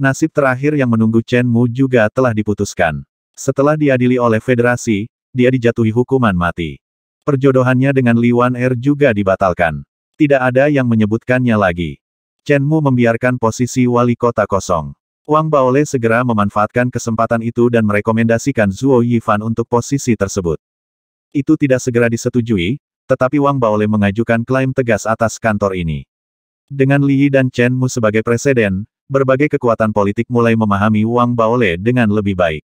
Nasib terakhir yang menunggu Chen Mu juga telah diputuskan. Setelah diadili oleh federasi, dia dijatuhi hukuman mati. Perjodohannya dengan Li Wan Er juga dibatalkan. Tidak ada yang menyebutkannya lagi. Chen Mu membiarkan posisi wali kota kosong. Wang Baole segera memanfaatkan kesempatan itu dan merekomendasikan Zuo Yifan untuk posisi tersebut. Itu tidak segera disetujui, tetapi Wang Baole mengajukan klaim tegas atas kantor ini. Dengan Li Yi dan Chen Mu sebagai presiden, berbagai kekuatan politik mulai memahami Wang Baole dengan lebih baik.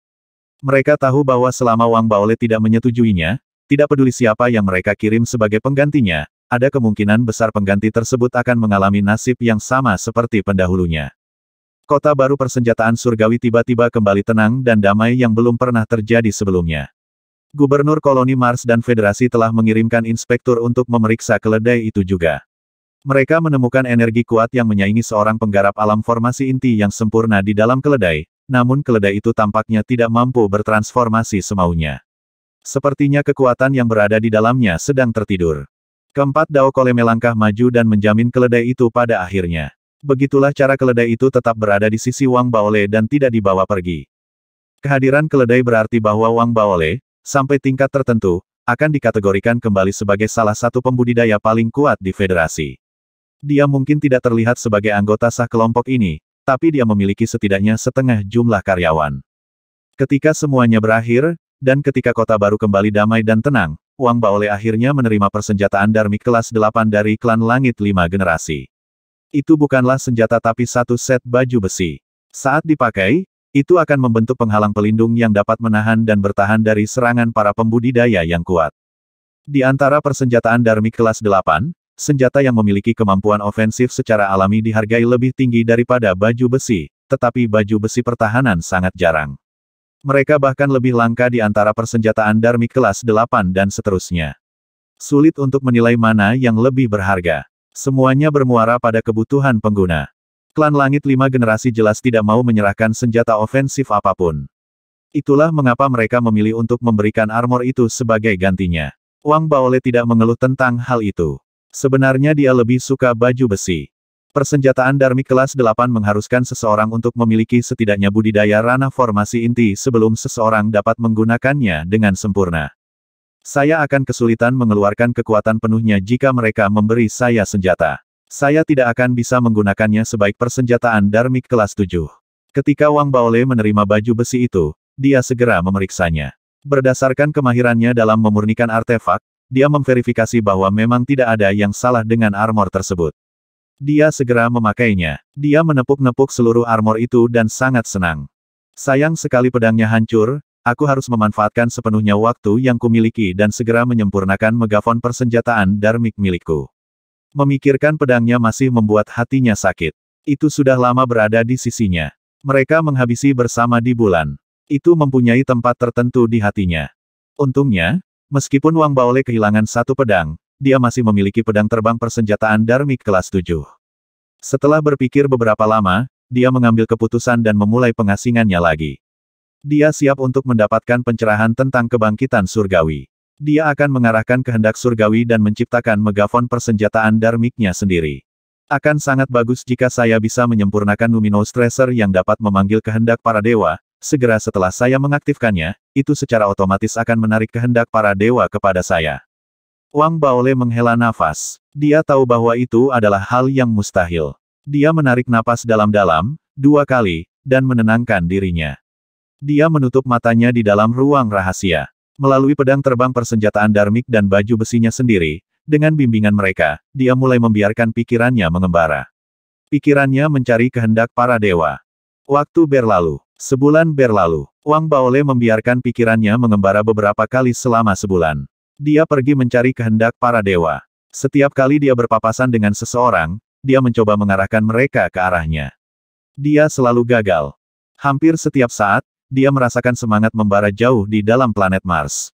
Mereka tahu bahwa selama Wang Baole tidak menyetujuinya, tidak peduli siapa yang mereka kirim sebagai penggantinya, ada kemungkinan besar pengganti tersebut akan mengalami nasib yang sama seperti pendahulunya. Kota baru persenjataan surgawi tiba-tiba kembali tenang dan damai yang belum pernah terjadi sebelumnya. Gubernur koloni Mars dan Federasi telah mengirimkan inspektur untuk memeriksa keledai itu juga. Mereka menemukan energi kuat yang menyaingi seorang penggarap alam formasi inti yang sempurna di dalam keledai, namun keledai itu tampaknya tidak mampu bertransformasi semaunya. Sepertinya kekuatan yang berada di dalamnya sedang tertidur. Keempat Dao Kole melangkah maju dan menjamin keledai itu pada akhirnya. Begitulah cara keledai itu tetap berada di sisi Wang Baole dan tidak dibawa pergi. Kehadiran keledai berarti bahwa Wang Baole, sampai tingkat tertentu, akan dikategorikan kembali sebagai salah satu pembudidaya paling kuat di federasi. Dia mungkin tidak terlihat sebagai anggota sah kelompok ini, tapi dia memiliki setidaknya setengah jumlah karyawan. Ketika semuanya berakhir, dan ketika kota baru kembali damai dan tenang, Wang Baole akhirnya menerima persenjataan darmi kelas 8 dari klan Langit Lima generasi. Itu bukanlah senjata tapi satu set baju besi. Saat dipakai, itu akan membentuk penghalang pelindung yang dapat menahan dan bertahan dari serangan para pembudidaya yang kuat. Di antara persenjataan darmi kelas 8, senjata yang memiliki kemampuan ofensif secara alami dihargai lebih tinggi daripada baju besi, tetapi baju besi pertahanan sangat jarang. Mereka bahkan lebih langka di antara persenjataan Darmi kelas 8 dan seterusnya. Sulit untuk menilai mana yang lebih berharga. Semuanya bermuara pada kebutuhan pengguna. Klan Langit Lima generasi jelas tidak mau menyerahkan senjata ofensif apapun. Itulah mengapa mereka memilih untuk memberikan armor itu sebagai gantinya. Wang Baole tidak mengeluh tentang hal itu. Sebenarnya dia lebih suka baju besi. Persenjataan Darmi kelas 8 mengharuskan seseorang untuk memiliki setidaknya budidaya ranah formasi inti sebelum seseorang dapat menggunakannya dengan sempurna. Saya akan kesulitan mengeluarkan kekuatan penuhnya jika mereka memberi saya senjata. Saya tidak akan bisa menggunakannya sebaik persenjataan Darmik kelas 7. Ketika Wang Baole menerima baju besi itu, dia segera memeriksanya. Berdasarkan kemahirannya dalam memurnikan artefak, dia memverifikasi bahwa memang tidak ada yang salah dengan armor tersebut. Dia segera memakainya. Dia menepuk-nepuk seluruh armor itu dan sangat senang. Sayang sekali pedangnya hancur, aku harus memanfaatkan sepenuhnya waktu yang kumiliki dan segera menyempurnakan megafon persenjataan darmik milikku. Memikirkan pedangnya masih membuat hatinya sakit. Itu sudah lama berada di sisinya. Mereka menghabisi bersama di bulan. Itu mempunyai tempat tertentu di hatinya. Untungnya, Meskipun Wang Baole kehilangan satu pedang, dia masih memiliki pedang terbang persenjataan Darmik kelas 7. Setelah berpikir beberapa lama, dia mengambil keputusan dan memulai pengasingannya lagi. Dia siap untuk mendapatkan pencerahan tentang kebangkitan surgawi. Dia akan mengarahkan kehendak surgawi dan menciptakan megafon persenjataan darmiknya sendiri. Akan sangat bagus jika saya bisa menyempurnakan Numinous Stresser yang dapat memanggil kehendak para dewa, segera setelah saya mengaktifkannya, itu secara otomatis akan menarik kehendak para dewa kepada saya. Wang Baole menghela nafas. Dia tahu bahwa itu adalah hal yang mustahil. Dia menarik napas dalam-dalam, dua kali, dan menenangkan dirinya. Dia menutup matanya di dalam ruang rahasia. Melalui pedang terbang persenjataan Darmik dan baju besinya sendiri, dengan bimbingan mereka, dia mulai membiarkan pikirannya mengembara. Pikirannya mencari kehendak para dewa. Waktu berlalu. Sebulan berlalu. Wang Baole membiarkan pikirannya mengembara beberapa kali selama sebulan. Dia pergi mencari kehendak para dewa. Setiap kali dia berpapasan dengan seseorang, dia mencoba mengarahkan mereka ke arahnya. Dia selalu gagal. Hampir setiap saat, dia merasakan semangat membara jauh di dalam planet Mars.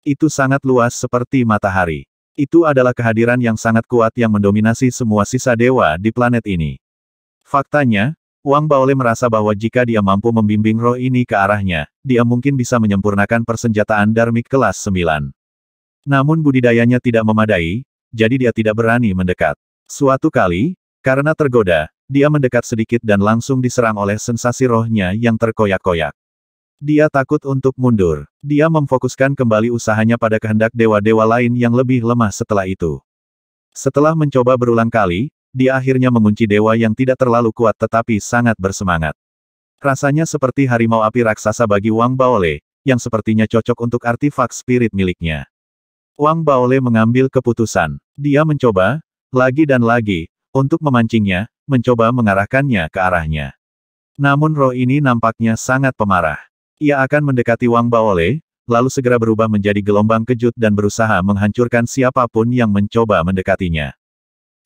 Itu sangat luas seperti matahari. Itu adalah kehadiran yang sangat kuat yang mendominasi semua sisa dewa di planet ini. Faktanya, Wang Baole merasa bahwa jika dia mampu membimbing roh ini ke arahnya, dia mungkin bisa menyempurnakan persenjataan Darmik kelas 9. Namun budidayanya tidak memadai, jadi dia tidak berani mendekat. Suatu kali, karena tergoda, dia mendekat sedikit dan langsung diserang oleh sensasi rohnya yang terkoyak-koyak. Dia takut untuk mundur. Dia memfokuskan kembali usahanya pada kehendak dewa-dewa lain yang lebih lemah setelah itu. Setelah mencoba berulang kali, dia akhirnya mengunci dewa yang tidak terlalu kuat tetapi sangat bersemangat. Rasanya seperti harimau api raksasa bagi Wang Baole, yang sepertinya cocok untuk artifak spirit miliknya. Wang Baole mengambil keputusan. Dia mencoba, lagi dan lagi, untuk memancingnya, mencoba mengarahkannya ke arahnya. Namun roh ini nampaknya sangat pemarah. Ia akan mendekati Wang Baole, lalu segera berubah menjadi gelombang kejut dan berusaha menghancurkan siapapun yang mencoba mendekatinya.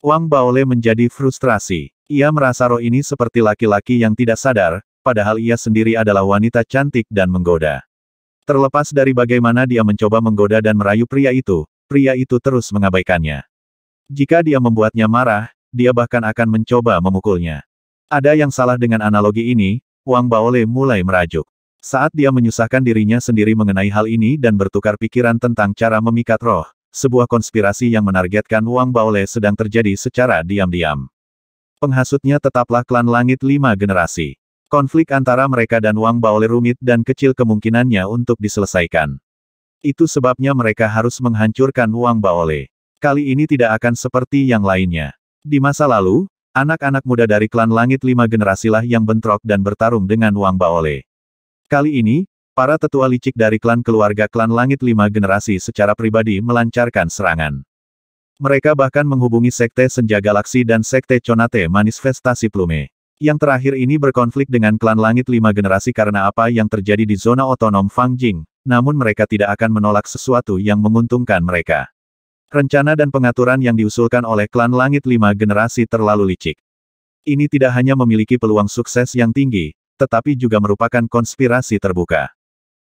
Wang Baole menjadi frustrasi. Ia merasa roh ini seperti laki-laki yang tidak sadar, padahal ia sendiri adalah wanita cantik dan menggoda. Terlepas dari bagaimana dia mencoba menggoda dan merayu pria itu, pria itu terus mengabaikannya. Jika dia membuatnya marah, dia bahkan akan mencoba memukulnya. Ada yang salah dengan analogi ini, Wang Baole mulai merajuk. Saat dia menyusahkan dirinya sendiri mengenai hal ini dan bertukar pikiran tentang cara memikat roh, sebuah konspirasi yang menargetkan Wang Baole sedang terjadi secara diam-diam. Penghasutnya tetaplah klan langit lima generasi. Konflik antara mereka dan Wang Baole rumit dan kecil kemungkinannya untuk diselesaikan. Itu sebabnya mereka harus menghancurkan Wang Baole. Kali ini tidak akan seperti yang lainnya. Di masa lalu, anak-anak muda dari klan langit lima generasilah yang bentrok dan bertarung dengan Wang Baole. Kali ini, Para tetua licik dari klan keluarga klan langit lima generasi secara pribadi melancarkan serangan. Mereka bahkan menghubungi Sekte Senja Galaksi dan Sekte Conate Manifestasi Plume. Yang terakhir ini berkonflik dengan klan langit lima generasi karena apa yang terjadi di zona otonom Fang Jing, namun mereka tidak akan menolak sesuatu yang menguntungkan mereka. Rencana dan pengaturan yang diusulkan oleh klan langit lima generasi terlalu licik. Ini tidak hanya memiliki peluang sukses yang tinggi, tetapi juga merupakan konspirasi terbuka.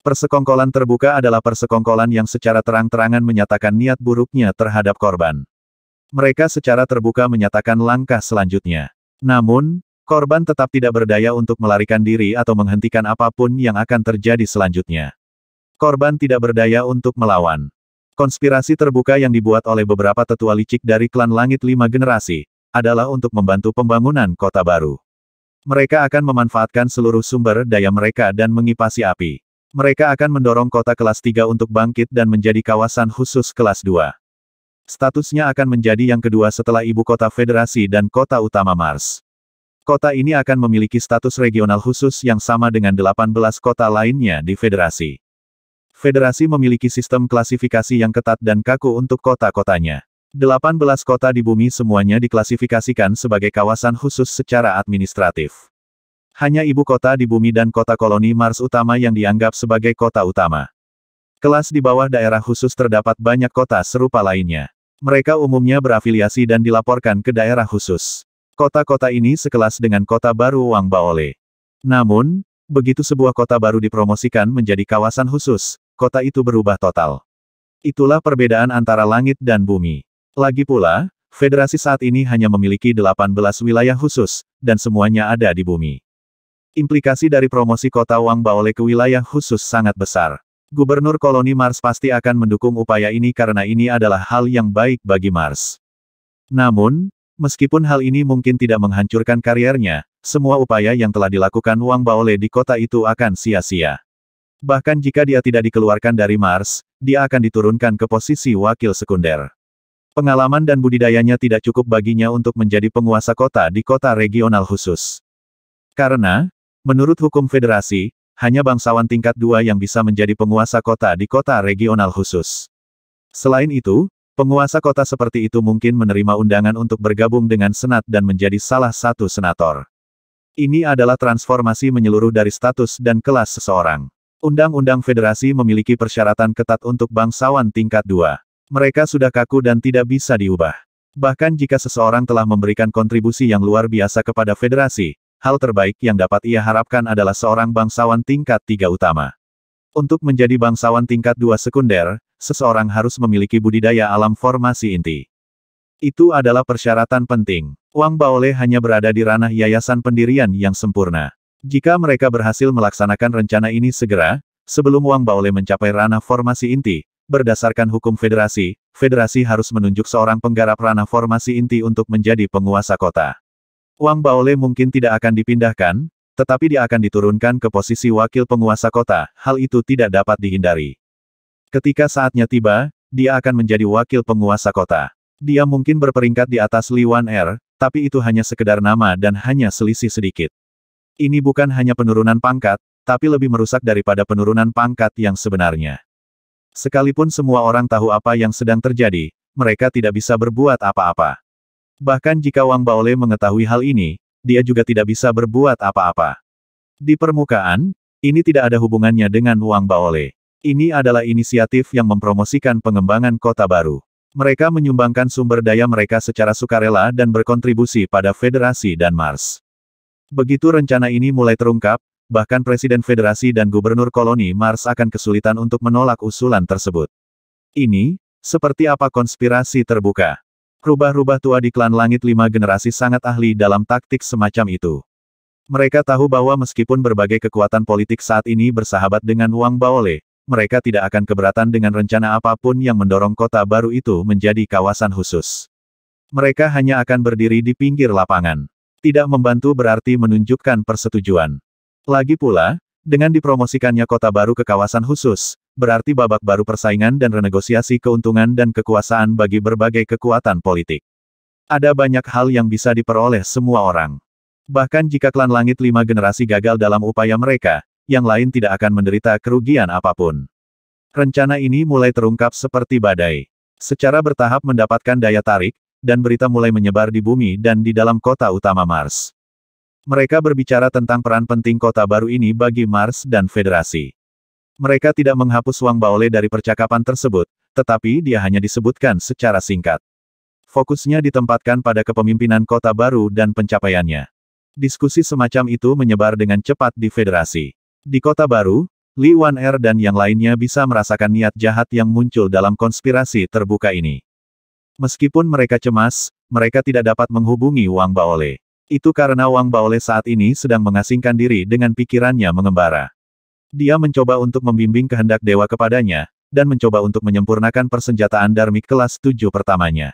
Persekongkolan terbuka adalah persekongkolan yang secara terang-terangan menyatakan niat buruknya terhadap korban. Mereka secara terbuka menyatakan langkah selanjutnya. Namun, korban tetap tidak berdaya untuk melarikan diri atau menghentikan apapun yang akan terjadi selanjutnya. Korban tidak berdaya untuk melawan. Konspirasi terbuka yang dibuat oleh beberapa tetua licik dari klan langit lima generasi, adalah untuk membantu pembangunan kota baru. Mereka akan memanfaatkan seluruh sumber daya mereka dan mengipasi api. Mereka akan mendorong kota kelas 3 untuk bangkit dan menjadi kawasan khusus kelas 2. Statusnya akan menjadi yang kedua setelah ibu kota federasi dan kota utama Mars. Kota ini akan memiliki status regional khusus yang sama dengan 18 kota lainnya di federasi. Federasi memiliki sistem klasifikasi yang ketat dan kaku untuk kota-kotanya. 18 kota di bumi semuanya diklasifikasikan sebagai kawasan khusus secara administratif hanya ibu kota di bumi dan kota koloni Mars utama yang dianggap sebagai kota utama. Kelas di bawah daerah khusus terdapat banyak kota serupa lainnya. Mereka umumnya berafiliasi dan dilaporkan ke daerah khusus. Kota-kota ini sekelas dengan kota baru Wang Baole. Namun, begitu sebuah kota baru dipromosikan menjadi kawasan khusus, kota itu berubah total. Itulah perbedaan antara langit dan bumi. Lagi pula, federasi saat ini hanya memiliki 18 wilayah khusus, dan semuanya ada di bumi. Implikasi dari promosi kota Wang Baole ke wilayah khusus sangat besar. Gubernur koloni Mars pasti akan mendukung upaya ini karena ini adalah hal yang baik bagi Mars. Namun, meskipun hal ini mungkin tidak menghancurkan kariernya, semua upaya yang telah dilakukan Wang Baole di kota itu akan sia-sia. Bahkan jika dia tidak dikeluarkan dari Mars, dia akan diturunkan ke posisi wakil sekunder. Pengalaman dan budidayanya tidak cukup baginya untuk menjadi penguasa kota di kota regional khusus. Karena, Menurut hukum federasi, hanya bangsawan tingkat dua yang bisa menjadi penguasa kota di kota regional khusus. Selain itu, penguasa kota seperti itu mungkin menerima undangan untuk bergabung dengan senat dan menjadi salah satu senator. Ini adalah transformasi menyeluruh dari status dan kelas seseorang. Undang-undang federasi memiliki persyaratan ketat untuk bangsawan tingkat dua. Mereka sudah kaku dan tidak bisa diubah. Bahkan jika seseorang telah memberikan kontribusi yang luar biasa kepada federasi, hal terbaik yang dapat ia harapkan adalah seorang bangsawan tingkat tiga utama. Untuk menjadi bangsawan tingkat dua sekunder, seseorang harus memiliki budidaya alam formasi inti. Itu adalah persyaratan penting. Wang Baole hanya berada di ranah yayasan pendirian yang sempurna. Jika mereka berhasil melaksanakan rencana ini segera, sebelum Wang Baole mencapai ranah formasi inti, berdasarkan hukum federasi, federasi harus menunjuk seorang penggarap ranah formasi inti untuk menjadi penguasa kota. Wang Baole mungkin tidak akan dipindahkan, tetapi dia akan diturunkan ke posisi wakil penguasa kota, hal itu tidak dapat dihindari. Ketika saatnya tiba, dia akan menjadi wakil penguasa kota. Dia mungkin berperingkat di atas Li Wan Er, tapi itu hanya sekedar nama dan hanya selisih sedikit. Ini bukan hanya penurunan pangkat, tapi lebih merusak daripada penurunan pangkat yang sebenarnya. Sekalipun semua orang tahu apa yang sedang terjadi, mereka tidak bisa berbuat apa-apa. Bahkan jika Wang Baole mengetahui hal ini, dia juga tidak bisa berbuat apa-apa. Di permukaan, ini tidak ada hubungannya dengan Wang Baole. Ini adalah inisiatif yang mempromosikan pengembangan kota baru. Mereka menyumbangkan sumber daya mereka secara sukarela dan berkontribusi pada Federasi dan Mars. Begitu rencana ini mulai terungkap, bahkan Presiden Federasi dan Gubernur Koloni Mars akan kesulitan untuk menolak usulan tersebut. Ini, seperti apa konspirasi terbuka. Rubah-rubah tua di klan langit lima generasi sangat ahli dalam taktik semacam itu. Mereka tahu bahwa meskipun berbagai kekuatan politik saat ini bersahabat dengan Wang Baole, mereka tidak akan keberatan dengan rencana apapun yang mendorong kota baru itu menjadi kawasan khusus. Mereka hanya akan berdiri di pinggir lapangan. Tidak membantu berarti menunjukkan persetujuan. Lagi pula, dengan dipromosikannya kota baru ke kawasan khusus, berarti babak baru persaingan dan renegosiasi keuntungan dan kekuasaan bagi berbagai kekuatan politik. Ada banyak hal yang bisa diperoleh semua orang. Bahkan jika klan langit lima generasi gagal dalam upaya mereka, yang lain tidak akan menderita kerugian apapun. Rencana ini mulai terungkap seperti badai. Secara bertahap mendapatkan daya tarik, dan berita mulai menyebar di bumi dan di dalam kota utama Mars. Mereka berbicara tentang peran penting kota baru ini bagi Mars dan Federasi. Mereka tidak menghapus Wang Baole dari percakapan tersebut, tetapi dia hanya disebutkan secara singkat. Fokusnya ditempatkan pada kepemimpinan kota baru dan pencapaiannya. Diskusi semacam itu menyebar dengan cepat di federasi. Di kota baru, Li Wan Er dan yang lainnya bisa merasakan niat jahat yang muncul dalam konspirasi terbuka ini. Meskipun mereka cemas, mereka tidak dapat menghubungi Wang Baole. Itu karena Wang Baole saat ini sedang mengasingkan diri dengan pikirannya mengembara. Dia mencoba untuk membimbing kehendak dewa kepadanya, dan mencoba untuk menyempurnakan persenjataan Darmik kelas 7 pertamanya.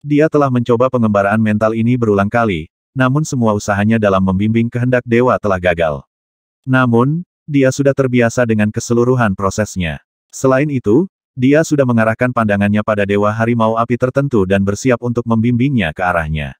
Dia telah mencoba pengembaraan mental ini berulang kali, namun semua usahanya dalam membimbing kehendak dewa telah gagal. Namun, dia sudah terbiasa dengan keseluruhan prosesnya. Selain itu, dia sudah mengarahkan pandangannya pada Dewa Harimau Api tertentu dan bersiap untuk membimbingnya ke arahnya.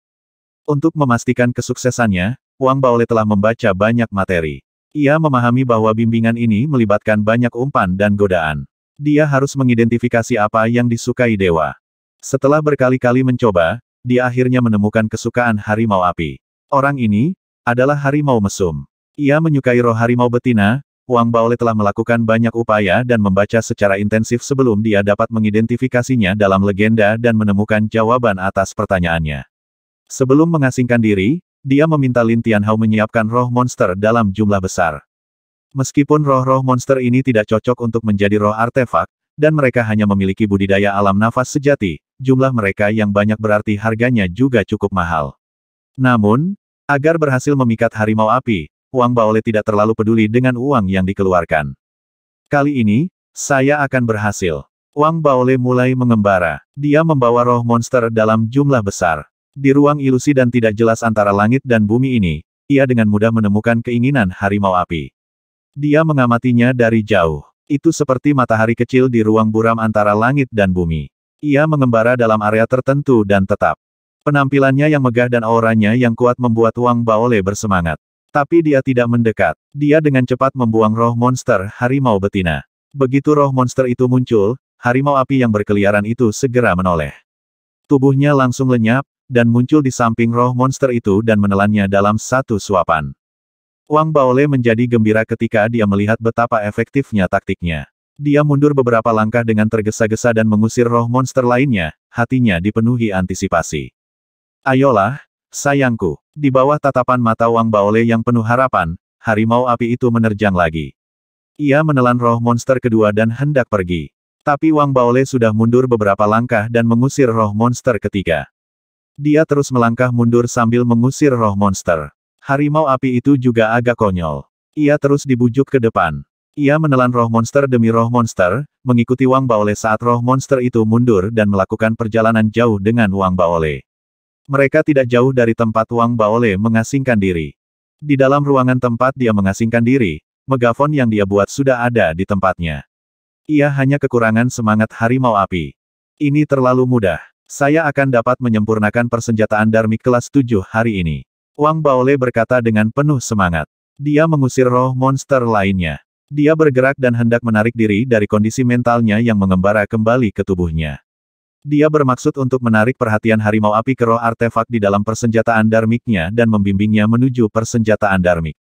Untuk memastikan kesuksesannya, Wang Baole telah membaca banyak materi. Ia memahami bahwa bimbingan ini melibatkan banyak umpan dan godaan. Dia harus mengidentifikasi apa yang disukai dewa. Setelah berkali-kali mencoba, dia akhirnya menemukan kesukaan harimau api. Orang ini adalah harimau mesum. Ia menyukai roh harimau betina, Wang Baole telah melakukan banyak upaya dan membaca secara intensif sebelum dia dapat mengidentifikasinya dalam legenda dan menemukan jawaban atas pertanyaannya. Sebelum mengasingkan diri, dia meminta Lin Tianhao menyiapkan roh monster dalam jumlah besar. Meskipun roh-roh monster ini tidak cocok untuk menjadi roh artefak, dan mereka hanya memiliki budidaya alam nafas sejati, jumlah mereka yang banyak berarti harganya juga cukup mahal. Namun, agar berhasil memikat harimau api, Wang Baole tidak terlalu peduli dengan uang yang dikeluarkan. Kali ini, saya akan berhasil. Wang Baole mulai mengembara. Dia membawa roh monster dalam jumlah besar. Di ruang ilusi dan tidak jelas antara langit dan bumi ini, ia dengan mudah menemukan keinginan harimau api. Dia mengamatinya dari jauh. Itu seperti matahari kecil di ruang buram antara langit dan bumi. Ia mengembara dalam area tertentu dan tetap. Penampilannya yang megah dan auranya yang kuat membuat Wang Baole bersemangat. Tapi dia tidak mendekat. Dia dengan cepat membuang roh monster harimau betina. Begitu roh monster itu muncul, harimau api yang berkeliaran itu segera menoleh. Tubuhnya langsung lenyap, dan muncul di samping roh monster itu dan menelannya dalam satu suapan. Wang Baole menjadi gembira ketika dia melihat betapa efektifnya taktiknya. Dia mundur beberapa langkah dengan tergesa-gesa dan mengusir roh monster lainnya, hatinya dipenuhi antisipasi. Ayolah, sayangku. Di bawah tatapan mata Wang Baole yang penuh harapan, harimau api itu menerjang lagi. Ia menelan roh monster kedua dan hendak pergi. Tapi Wang Baole sudah mundur beberapa langkah dan mengusir roh monster ketiga. Dia terus melangkah mundur sambil mengusir roh monster. Harimau api itu juga agak konyol. Ia terus dibujuk ke depan. Ia menelan roh monster demi roh monster, mengikuti Wang Baole saat roh monster itu mundur dan melakukan perjalanan jauh dengan Wang Baole. Mereka tidak jauh dari tempat Wang Baole mengasingkan diri. Di dalam ruangan tempat dia mengasingkan diri, megafon yang dia buat sudah ada di tempatnya. Ia hanya kekurangan semangat harimau api. Ini terlalu mudah. Saya akan dapat menyempurnakan persenjataan Darmik kelas 7 hari ini. Wang Baole berkata dengan penuh semangat. Dia mengusir roh monster lainnya. Dia bergerak dan hendak menarik diri dari kondisi mentalnya yang mengembara kembali ke tubuhnya. Dia bermaksud untuk menarik perhatian harimau api ke roh artefak di dalam persenjataan Darmiknya dan membimbingnya menuju persenjataan Darmik.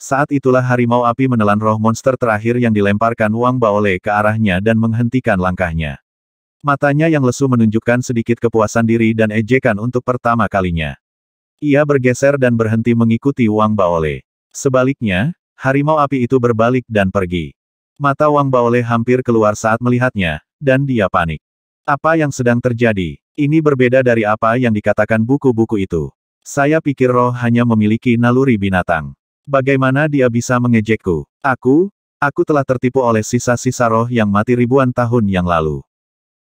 Saat itulah harimau api menelan roh monster terakhir yang dilemparkan Wang Baole ke arahnya dan menghentikan langkahnya. Matanya yang lesu menunjukkan sedikit kepuasan diri dan ejekan untuk pertama kalinya. Ia bergeser dan berhenti mengikuti Wang Baole. Sebaliknya, harimau api itu berbalik dan pergi. Mata Wang Baole hampir keluar saat melihatnya, dan dia panik. Apa yang sedang terjadi? Ini berbeda dari apa yang dikatakan buku-buku itu. Saya pikir roh hanya memiliki naluri binatang. Bagaimana dia bisa mengejekku? Aku, aku telah tertipu oleh sisa-sisa roh yang mati ribuan tahun yang lalu.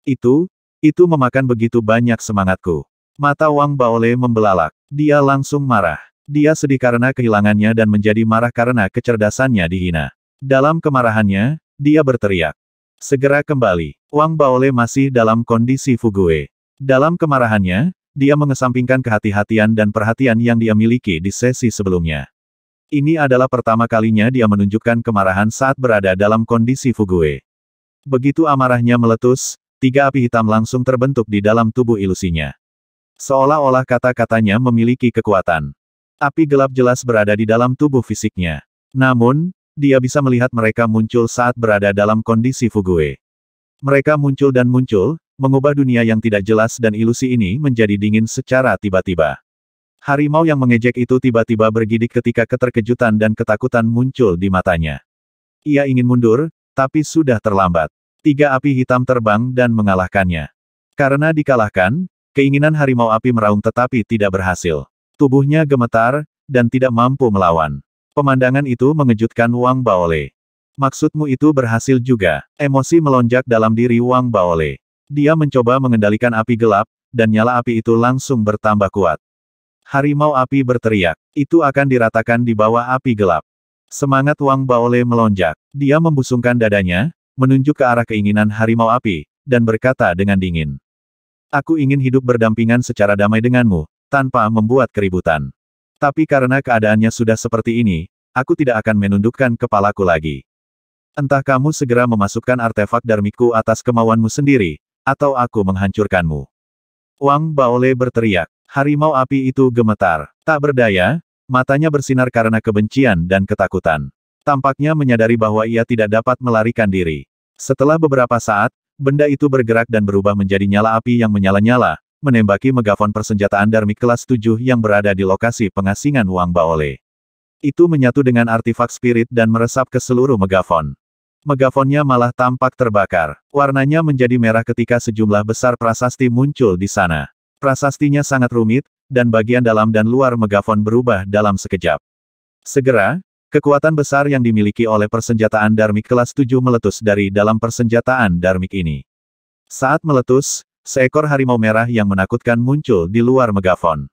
Itu, itu memakan begitu banyak semangatku. Mata Wang Baole membelalak. Dia langsung marah. Dia sedih karena kehilangannya dan menjadi marah karena kecerdasannya dihina. Dalam kemarahannya, dia berteriak. Segera kembali. Wang Baole masih dalam kondisi Fugue. Dalam kemarahannya, dia mengesampingkan kehati-hatian dan perhatian yang dia miliki di sesi sebelumnya. Ini adalah pertama kalinya dia menunjukkan kemarahan saat berada dalam kondisi Fugue. Begitu amarahnya meletus, tiga api hitam langsung terbentuk di dalam tubuh ilusinya. Seolah-olah kata-katanya memiliki kekuatan. Api gelap jelas berada di dalam tubuh fisiknya. Namun, dia bisa melihat mereka muncul saat berada dalam kondisi Fugue. Mereka muncul dan muncul, mengubah dunia yang tidak jelas dan ilusi ini menjadi dingin secara tiba-tiba. Harimau yang mengejek itu tiba-tiba bergidik ketika keterkejutan dan ketakutan muncul di matanya. Ia ingin mundur, tapi sudah terlambat tiga api hitam terbang dan mengalahkannya. Karena dikalahkan, keinginan harimau api meraung tetapi tidak berhasil. Tubuhnya gemetar, dan tidak mampu melawan. Pemandangan itu mengejutkan Wang Baole. Maksudmu itu berhasil juga. Emosi melonjak dalam diri Wang Baole. Dia mencoba mengendalikan api gelap, dan nyala api itu langsung bertambah kuat. Harimau api berteriak. Itu akan diratakan di bawah api gelap. Semangat Wang Baole melonjak. Dia membusungkan dadanya, menunjuk ke arah keinginan harimau api, dan berkata dengan dingin. Aku ingin hidup berdampingan secara damai denganmu, tanpa membuat keributan. Tapi karena keadaannya sudah seperti ini, aku tidak akan menundukkan kepalaku lagi. Entah kamu segera memasukkan artefak darmiku atas kemauanmu sendiri, atau aku menghancurkanmu. Wang Baole berteriak. Harimau api itu gemetar. Tak berdaya, matanya bersinar karena kebencian dan ketakutan. Tampaknya menyadari bahwa ia tidak dapat melarikan diri. Setelah beberapa saat, benda itu bergerak dan berubah menjadi nyala api yang menyala-nyala, menembaki megafon persenjataan Darmik kelas 7 yang berada di lokasi pengasingan Wang Baole. Itu menyatu dengan artefak spirit dan meresap ke seluruh megafon. Megafonnya malah tampak terbakar. Warnanya menjadi merah ketika sejumlah besar prasasti muncul di sana. Prasastinya sangat rumit, dan bagian dalam dan luar megafon berubah dalam sekejap. Segera, Kekuatan besar yang dimiliki oleh persenjataan Darmik kelas 7 meletus dari dalam persenjataan Darmik ini. Saat meletus, seekor harimau merah yang menakutkan muncul di luar megafon.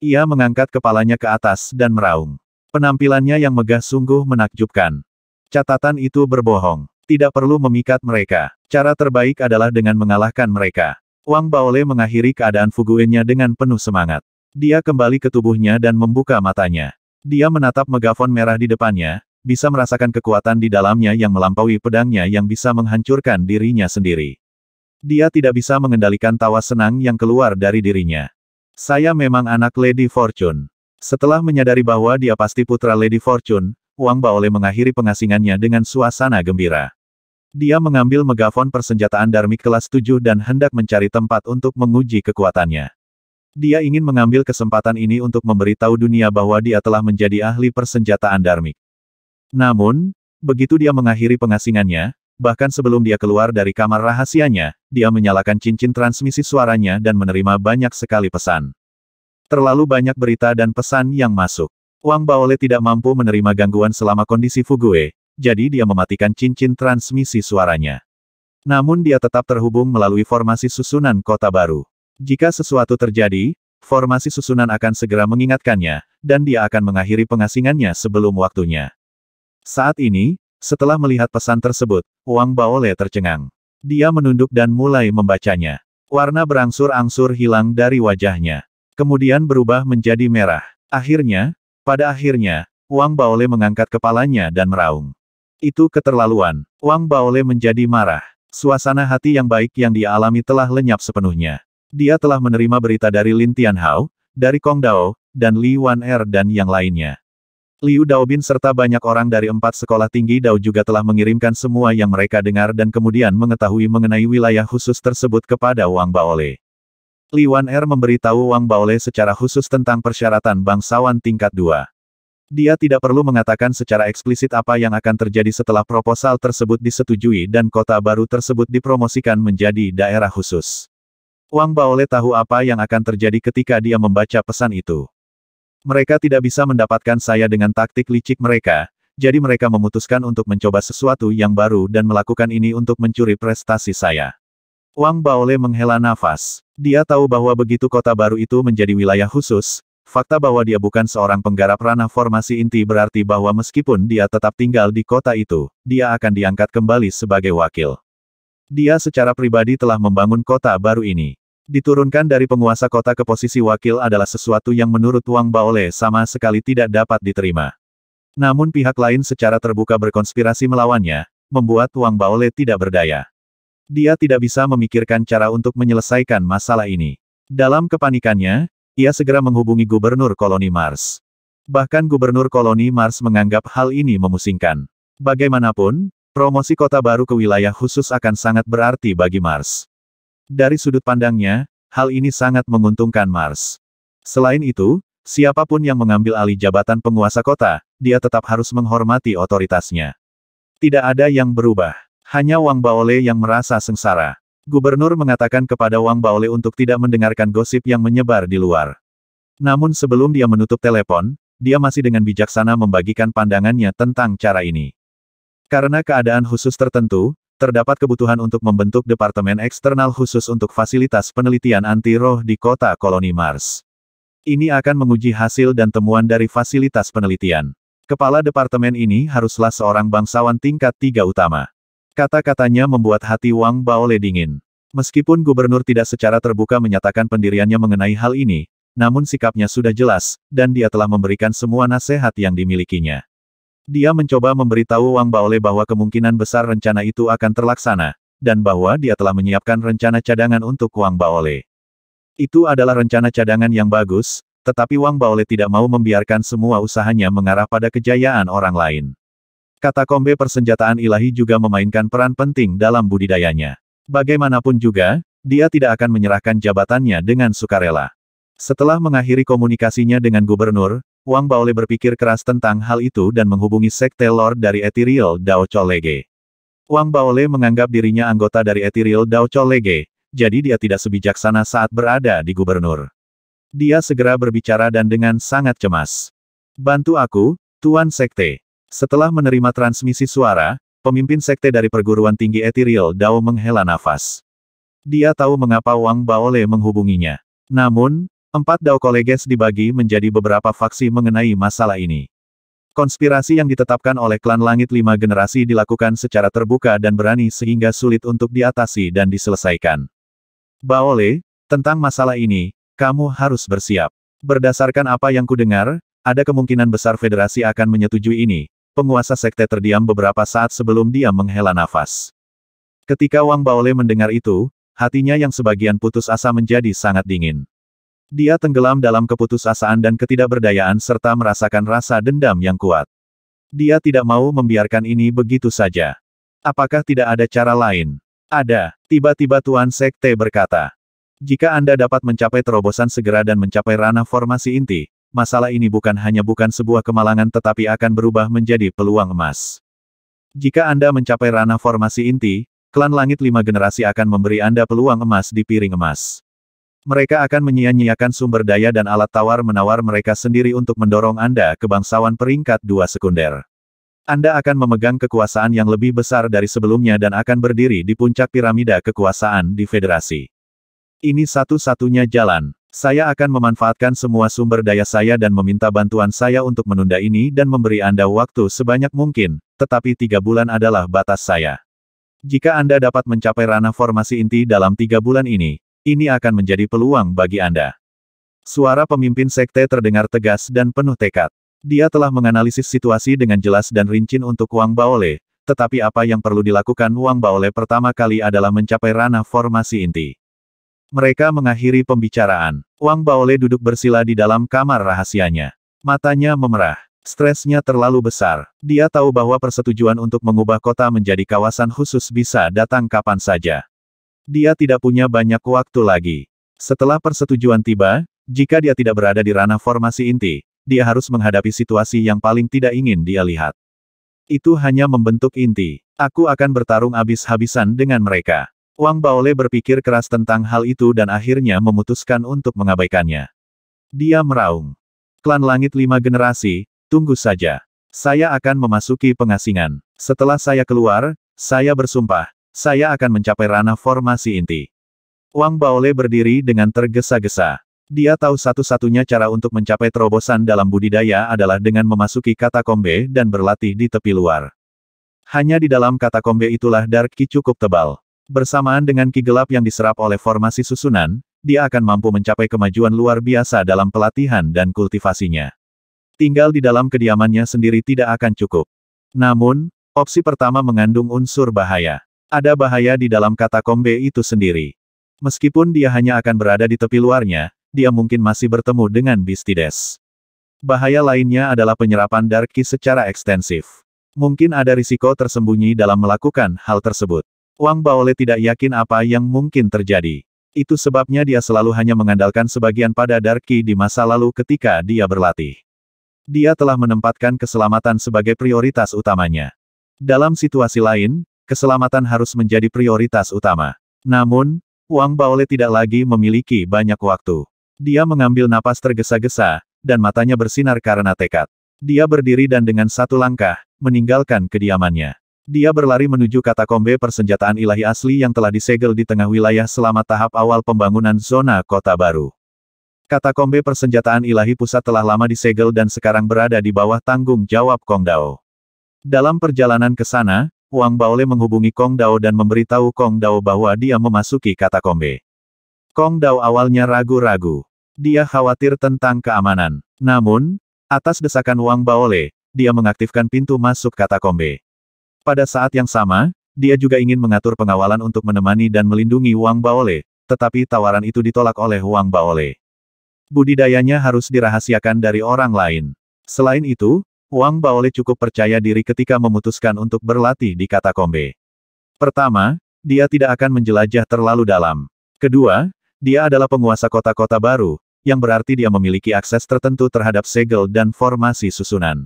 Ia mengangkat kepalanya ke atas dan meraung. Penampilannya yang megah sungguh menakjubkan. Catatan itu berbohong. Tidak perlu memikat mereka. Cara terbaik adalah dengan mengalahkan mereka. Wang Baole mengakhiri keadaan fuguenya dengan penuh semangat. Dia kembali ke tubuhnya dan membuka matanya. Dia menatap megafon merah di depannya, bisa merasakan kekuatan di dalamnya yang melampaui pedangnya yang bisa menghancurkan dirinya sendiri. Dia tidak bisa mengendalikan tawa senang yang keluar dari dirinya. Saya memang anak Lady Fortune. Setelah menyadari bahwa dia pasti putra Lady Fortune, Wang Baole mengakhiri pengasingannya dengan suasana gembira. Dia mengambil megafon persenjataan Darmik kelas 7 dan hendak mencari tempat untuk menguji kekuatannya. Dia ingin mengambil kesempatan ini untuk memberitahu dunia bahwa dia telah menjadi ahli persenjataan Darmik. Namun, begitu dia mengakhiri pengasingannya, bahkan sebelum dia keluar dari kamar rahasianya, dia menyalakan cincin transmisi suaranya dan menerima banyak sekali pesan. Terlalu banyak berita dan pesan yang masuk. Wang Baole tidak mampu menerima gangguan selama kondisi Fugue, jadi dia mematikan cincin transmisi suaranya. Namun dia tetap terhubung melalui formasi susunan kota baru. Jika sesuatu terjadi, formasi susunan akan segera mengingatkannya, dan dia akan mengakhiri pengasingannya sebelum waktunya. Saat ini, setelah melihat pesan tersebut, Wang Baole tercengang. Dia menunduk dan mulai membacanya. Warna berangsur-angsur hilang dari wajahnya. Kemudian berubah menjadi merah. Akhirnya, pada akhirnya, Wang Baole mengangkat kepalanya dan meraung. Itu keterlaluan. Wang Baole menjadi marah. Suasana hati yang baik yang dia alami telah lenyap sepenuhnya. Dia telah menerima berita dari Lin Tianhao, dari Kong Dao, dan Li Wan Er dan yang lainnya. Liu Daobin serta banyak orang dari empat sekolah tinggi Dao juga telah mengirimkan semua yang mereka dengar dan kemudian mengetahui mengenai wilayah khusus tersebut kepada Wang Baole. Li Wan Er memberitahu Wang Baole secara khusus tentang persyaratan bangsawan tingkat 2. Dia tidak perlu mengatakan secara eksplisit apa yang akan terjadi setelah proposal tersebut disetujui dan kota baru tersebut dipromosikan menjadi daerah khusus. Wang Baole tahu apa yang akan terjadi ketika dia membaca pesan itu. Mereka tidak bisa mendapatkan saya dengan taktik licik mereka, jadi mereka memutuskan untuk mencoba sesuatu yang baru dan melakukan ini untuk mencuri prestasi saya. Wang Baole menghela nafas. Dia tahu bahwa begitu kota baru itu menjadi wilayah khusus, fakta bahwa dia bukan seorang penggarap ranah formasi inti berarti bahwa meskipun dia tetap tinggal di kota itu, dia akan diangkat kembali sebagai wakil. Dia secara pribadi telah membangun kota baru ini. Diturunkan dari penguasa kota ke posisi wakil adalah sesuatu yang menurut Wang Baole sama sekali tidak dapat diterima. Namun pihak lain secara terbuka berkonspirasi melawannya, membuat Wang Baole tidak berdaya. Dia tidak bisa memikirkan cara untuk menyelesaikan masalah ini. Dalam kepanikannya, ia segera menghubungi gubernur koloni Mars. Bahkan gubernur koloni Mars menganggap hal ini memusingkan. Bagaimanapun, promosi kota baru ke wilayah khusus akan sangat berarti bagi Mars. Dari sudut pandangnya, hal ini sangat menguntungkan Mars. Selain itu, siapapun yang mengambil alih jabatan penguasa kota, dia tetap harus menghormati otoritasnya. Tidak ada yang berubah. Hanya Wang Baole yang merasa sengsara. Gubernur mengatakan kepada Wang Baole untuk tidak mendengarkan gosip yang menyebar di luar. Namun sebelum dia menutup telepon, dia masih dengan bijaksana membagikan pandangannya tentang cara ini. Karena keadaan khusus tertentu, terdapat kebutuhan untuk membentuk Departemen Eksternal khusus untuk fasilitas penelitian anti-roh di kota koloni Mars. Ini akan menguji hasil dan temuan dari fasilitas penelitian. Kepala departemen ini haruslah seorang bangsawan tingkat tiga utama. Kata-katanya membuat hati Wang Baole dingin. Meskipun gubernur tidak secara terbuka menyatakan pendiriannya mengenai hal ini, namun sikapnya sudah jelas, dan dia telah memberikan semua nasihat yang dimilikinya. Dia mencoba memberitahu Wang Baole bahwa kemungkinan besar rencana itu akan terlaksana, dan bahwa dia telah menyiapkan rencana cadangan untuk Wang Baole. Itu adalah rencana cadangan yang bagus, tetapi Wang Baole tidak mau membiarkan semua usahanya mengarah pada kejayaan orang lain. Kata kombe persenjataan ilahi juga memainkan peran penting dalam budidayanya. Bagaimanapun juga, dia tidak akan menyerahkan jabatannya dengan sukarela. Setelah mengakhiri komunikasinya dengan gubernur, Wang Baole berpikir keras tentang hal itu dan menghubungi Sekte Lord dari Ethereal Dao Cholege. Wang Baole menganggap dirinya anggota dari Ethereal Dao Cholege, jadi dia tidak sebijaksana saat berada di gubernur. Dia segera berbicara dan dengan sangat cemas. Bantu aku, Tuan Sekte. Setelah menerima transmisi suara, pemimpin Sekte dari perguruan tinggi Ethereal Dao menghela nafas. Dia tahu mengapa Wang Baole menghubunginya. Namun, Empat Dao Koleges dibagi menjadi beberapa faksi mengenai masalah ini. Konspirasi yang ditetapkan oleh klan langit lima generasi dilakukan secara terbuka dan berani sehingga sulit untuk diatasi dan diselesaikan. Baole, tentang masalah ini, kamu harus bersiap. Berdasarkan apa yang kudengar, ada kemungkinan besar federasi akan menyetujui ini. Penguasa sekte terdiam beberapa saat sebelum dia menghela nafas. Ketika Wang Baole mendengar itu, hatinya yang sebagian putus asa menjadi sangat dingin. Dia tenggelam dalam keputusasaan dan ketidakberdayaan serta merasakan rasa dendam yang kuat. Dia tidak mau membiarkan ini begitu saja. Apakah tidak ada cara lain? Ada, tiba-tiba Tuan Sekte berkata. Jika Anda dapat mencapai terobosan segera dan mencapai ranah formasi inti, masalah ini bukan hanya bukan sebuah kemalangan tetapi akan berubah menjadi peluang emas. Jika Anda mencapai ranah formasi inti, klan langit lima generasi akan memberi Anda peluang emas di piring emas. Mereka akan menyia-nyiakan sumber daya dan alat tawar-menawar mereka sendiri untuk mendorong Anda ke bangsawan peringkat dua sekunder. Anda akan memegang kekuasaan yang lebih besar dari sebelumnya dan akan berdiri di puncak piramida kekuasaan di federasi. Ini satu-satunya jalan. Saya akan memanfaatkan semua sumber daya saya dan meminta bantuan saya untuk menunda ini dan memberi Anda waktu sebanyak mungkin, tetapi tiga bulan adalah batas saya. Jika Anda dapat mencapai ranah formasi inti dalam tiga bulan ini, ini akan menjadi peluang bagi Anda. Suara pemimpin sekte terdengar tegas dan penuh tekad. Dia telah menganalisis situasi dengan jelas dan rinci untuk Wang Baole, tetapi apa yang perlu dilakukan Wang Baole pertama kali adalah mencapai ranah formasi inti. Mereka mengakhiri pembicaraan. Wang Baole duduk bersila di dalam kamar rahasianya. Matanya memerah. Stresnya terlalu besar. Dia tahu bahwa persetujuan untuk mengubah kota menjadi kawasan khusus bisa datang kapan saja dia tidak punya banyak waktu lagi. Setelah persetujuan tiba, jika dia tidak berada di ranah formasi inti, dia harus menghadapi situasi yang paling tidak ingin dia lihat. Itu hanya membentuk inti. Aku akan bertarung habis-habisan dengan mereka. Wang Baole berpikir keras tentang hal itu dan akhirnya memutuskan untuk mengabaikannya. Dia meraung. Klan Langit Lima Generasi, tunggu saja. Saya akan memasuki pengasingan. Setelah saya keluar, saya bersumpah, saya akan mencapai ranah formasi inti. Wang Baole berdiri dengan tergesa-gesa. Dia tahu satu-satunya cara untuk mencapai terobosan dalam budidaya adalah dengan memasuki katakombe dan berlatih di tepi luar. Hanya di dalam katakombe itulah Dark Ki cukup tebal. Bersamaan dengan Ki gelap yang diserap oleh formasi susunan, dia akan mampu mencapai kemajuan luar biasa dalam pelatihan dan kultivasinya. Tinggal di dalam kediamannya sendiri tidak akan cukup. Namun, opsi pertama mengandung unsur bahaya. Ada bahaya di dalam kata kombe itu sendiri. Meskipun dia hanya akan berada di tepi luarnya, dia mungkin masih bertemu dengan Bistides. Bahaya lainnya adalah penyerapan Darki secara ekstensif. Mungkin ada risiko tersembunyi dalam melakukan hal tersebut. Wang Baole tidak yakin apa yang mungkin terjadi. Itu sebabnya dia selalu hanya mengandalkan sebagian pada Darki di masa lalu ketika dia berlatih. Dia telah menempatkan keselamatan sebagai prioritas utamanya. Dalam situasi lain, keselamatan harus menjadi prioritas utama. Namun, Wang Baole tidak lagi memiliki banyak waktu. Dia mengambil napas tergesa-gesa, dan matanya bersinar karena tekad. Dia berdiri dan dengan satu langkah, meninggalkan kediamannya. Dia berlari menuju katakombe persenjataan ilahi asli yang telah disegel di tengah wilayah selama tahap awal pembangunan zona kota baru. Katakombe persenjataan ilahi pusat telah lama disegel dan sekarang berada di bawah tanggung jawab Kong Dao. Dalam perjalanan ke sana, Wang Baole menghubungi Kong Dao dan memberitahu Kong Dao bahwa dia memasuki katakombe. Kong Dao awalnya ragu-ragu. Dia khawatir tentang keamanan. Namun, atas desakan Wang Baole, dia mengaktifkan pintu masuk katakombe. Pada saat yang sama, dia juga ingin mengatur pengawalan untuk menemani dan melindungi Wang Baole, tetapi tawaran itu ditolak oleh Wang Baole budidayanya harus dirahasiakan dari orang lain. Selain itu, Wang Baole cukup percaya diri ketika memutuskan untuk berlatih di katakombe. Pertama, dia tidak akan menjelajah terlalu dalam. Kedua, dia adalah penguasa kota-kota baru, yang berarti dia memiliki akses tertentu terhadap segel dan formasi susunan.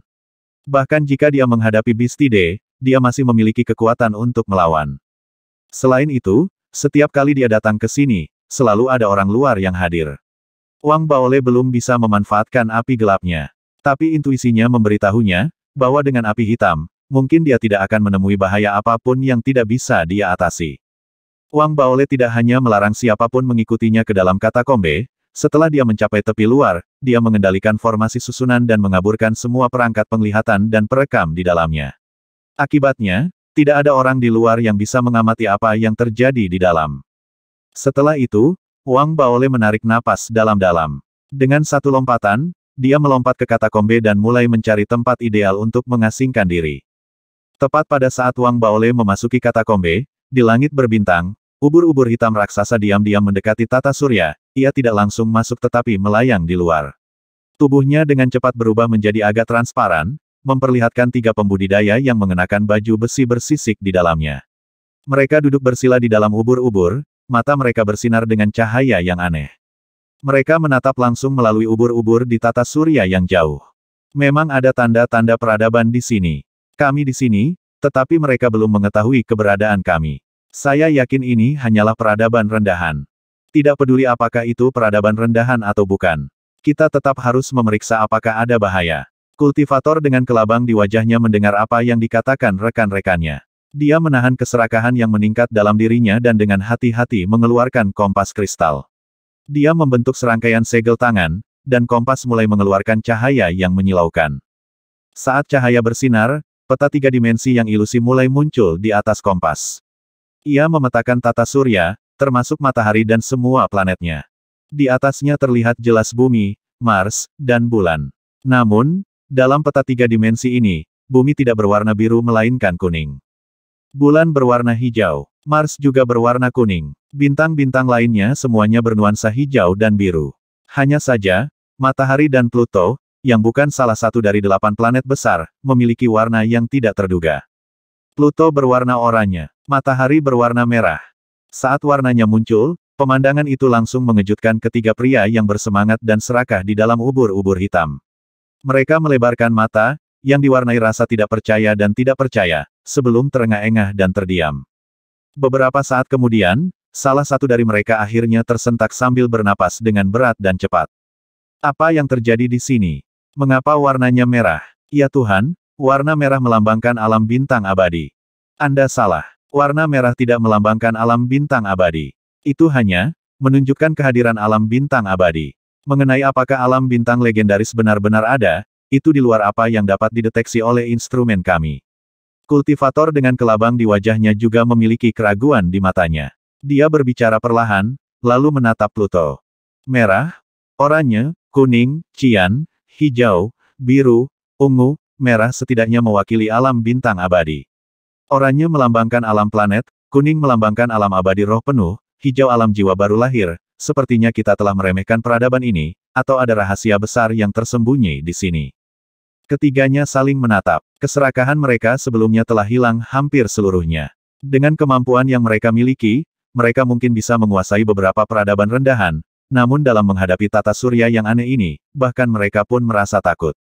Bahkan jika dia menghadapi Bistide, dia masih memiliki kekuatan untuk melawan. Selain itu, setiap kali dia datang ke sini, selalu ada orang luar yang hadir. Wang Baole belum bisa memanfaatkan api gelapnya. Tapi intuisinya memberitahunya, bahwa dengan api hitam, mungkin dia tidak akan menemui bahaya apapun yang tidak bisa dia atasi. Wang Baole tidak hanya melarang siapapun mengikutinya ke dalam katakombe, setelah dia mencapai tepi luar, dia mengendalikan formasi susunan dan mengaburkan semua perangkat penglihatan dan perekam di dalamnya. Akibatnya, tidak ada orang di luar yang bisa mengamati apa yang terjadi di dalam. Setelah itu, Wang Baole menarik napas dalam-dalam. Dengan satu lompatan, dia melompat ke katakombe dan mulai mencari tempat ideal untuk mengasingkan diri. Tepat pada saat Wang Baole memasuki katakombe, di langit berbintang, ubur-ubur hitam raksasa diam-diam mendekati tata surya, ia tidak langsung masuk tetapi melayang di luar. Tubuhnya dengan cepat berubah menjadi agak transparan, memperlihatkan tiga pembudidaya yang mengenakan baju besi bersisik di dalamnya. Mereka duduk bersila di dalam ubur-ubur, mata mereka bersinar dengan cahaya yang aneh. Mereka menatap langsung melalui ubur-ubur di tata surya yang jauh. Memang ada tanda-tanda peradaban di sini. Kami di sini, tetapi mereka belum mengetahui keberadaan kami. Saya yakin ini hanyalah peradaban rendahan. Tidak peduli apakah itu peradaban rendahan atau bukan. Kita tetap harus memeriksa apakah ada bahaya. Kultivator dengan kelabang di wajahnya mendengar apa yang dikatakan rekan-rekannya. Dia menahan keserakahan yang meningkat dalam dirinya dan dengan hati-hati mengeluarkan kompas kristal. Dia membentuk serangkaian segel tangan, dan kompas mulai mengeluarkan cahaya yang menyilaukan. Saat cahaya bersinar, peta tiga dimensi yang ilusi mulai muncul di atas kompas. Ia memetakan tata surya, termasuk matahari dan semua planetnya. Di atasnya terlihat jelas bumi, Mars, dan bulan. Namun, dalam peta tiga dimensi ini, bumi tidak berwarna biru melainkan kuning. Bulan berwarna hijau. Mars juga berwarna kuning. Bintang-bintang lainnya semuanya bernuansa hijau dan biru. Hanya saja, Matahari dan Pluto, yang bukan salah satu dari delapan planet besar, memiliki warna yang tidak terduga. Pluto berwarna oranye, matahari berwarna merah. Saat warnanya muncul, pemandangan itu langsung mengejutkan ketiga pria yang bersemangat dan serakah di dalam ubur-ubur hitam. Mereka melebarkan mata, yang diwarnai rasa tidak percaya dan tidak percaya, sebelum terengah-engah dan terdiam. Beberapa saat kemudian, salah satu dari mereka akhirnya tersentak sambil bernapas dengan berat dan cepat. Apa yang terjadi di sini? Mengapa warnanya merah? Ya Tuhan, warna merah melambangkan alam bintang abadi. Anda salah. Warna merah tidak melambangkan alam bintang abadi. Itu hanya menunjukkan kehadiran alam bintang abadi. Mengenai apakah alam bintang legendaris benar-benar ada, itu di luar apa yang dapat dideteksi oleh instrumen kami. Kultivator dengan kelabang di wajahnya juga memiliki keraguan di matanya. Dia berbicara perlahan, lalu menatap Pluto. Merah, oranye, kuning, cian, hijau, biru, ungu, merah setidaknya mewakili alam bintang abadi. Oranye melambangkan alam planet, kuning melambangkan alam abadi roh penuh, hijau alam jiwa baru lahir, sepertinya kita telah meremehkan peradaban ini, atau ada rahasia besar yang tersembunyi di sini. Ketiganya saling menatap. Keserakahan mereka sebelumnya telah hilang hampir seluruhnya. Dengan kemampuan yang mereka miliki, mereka mungkin bisa menguasai beberapa peradaban rendahan, namun dalam menghadapi tata surya yang aneh ini, bahkan mereka pun merasa takut.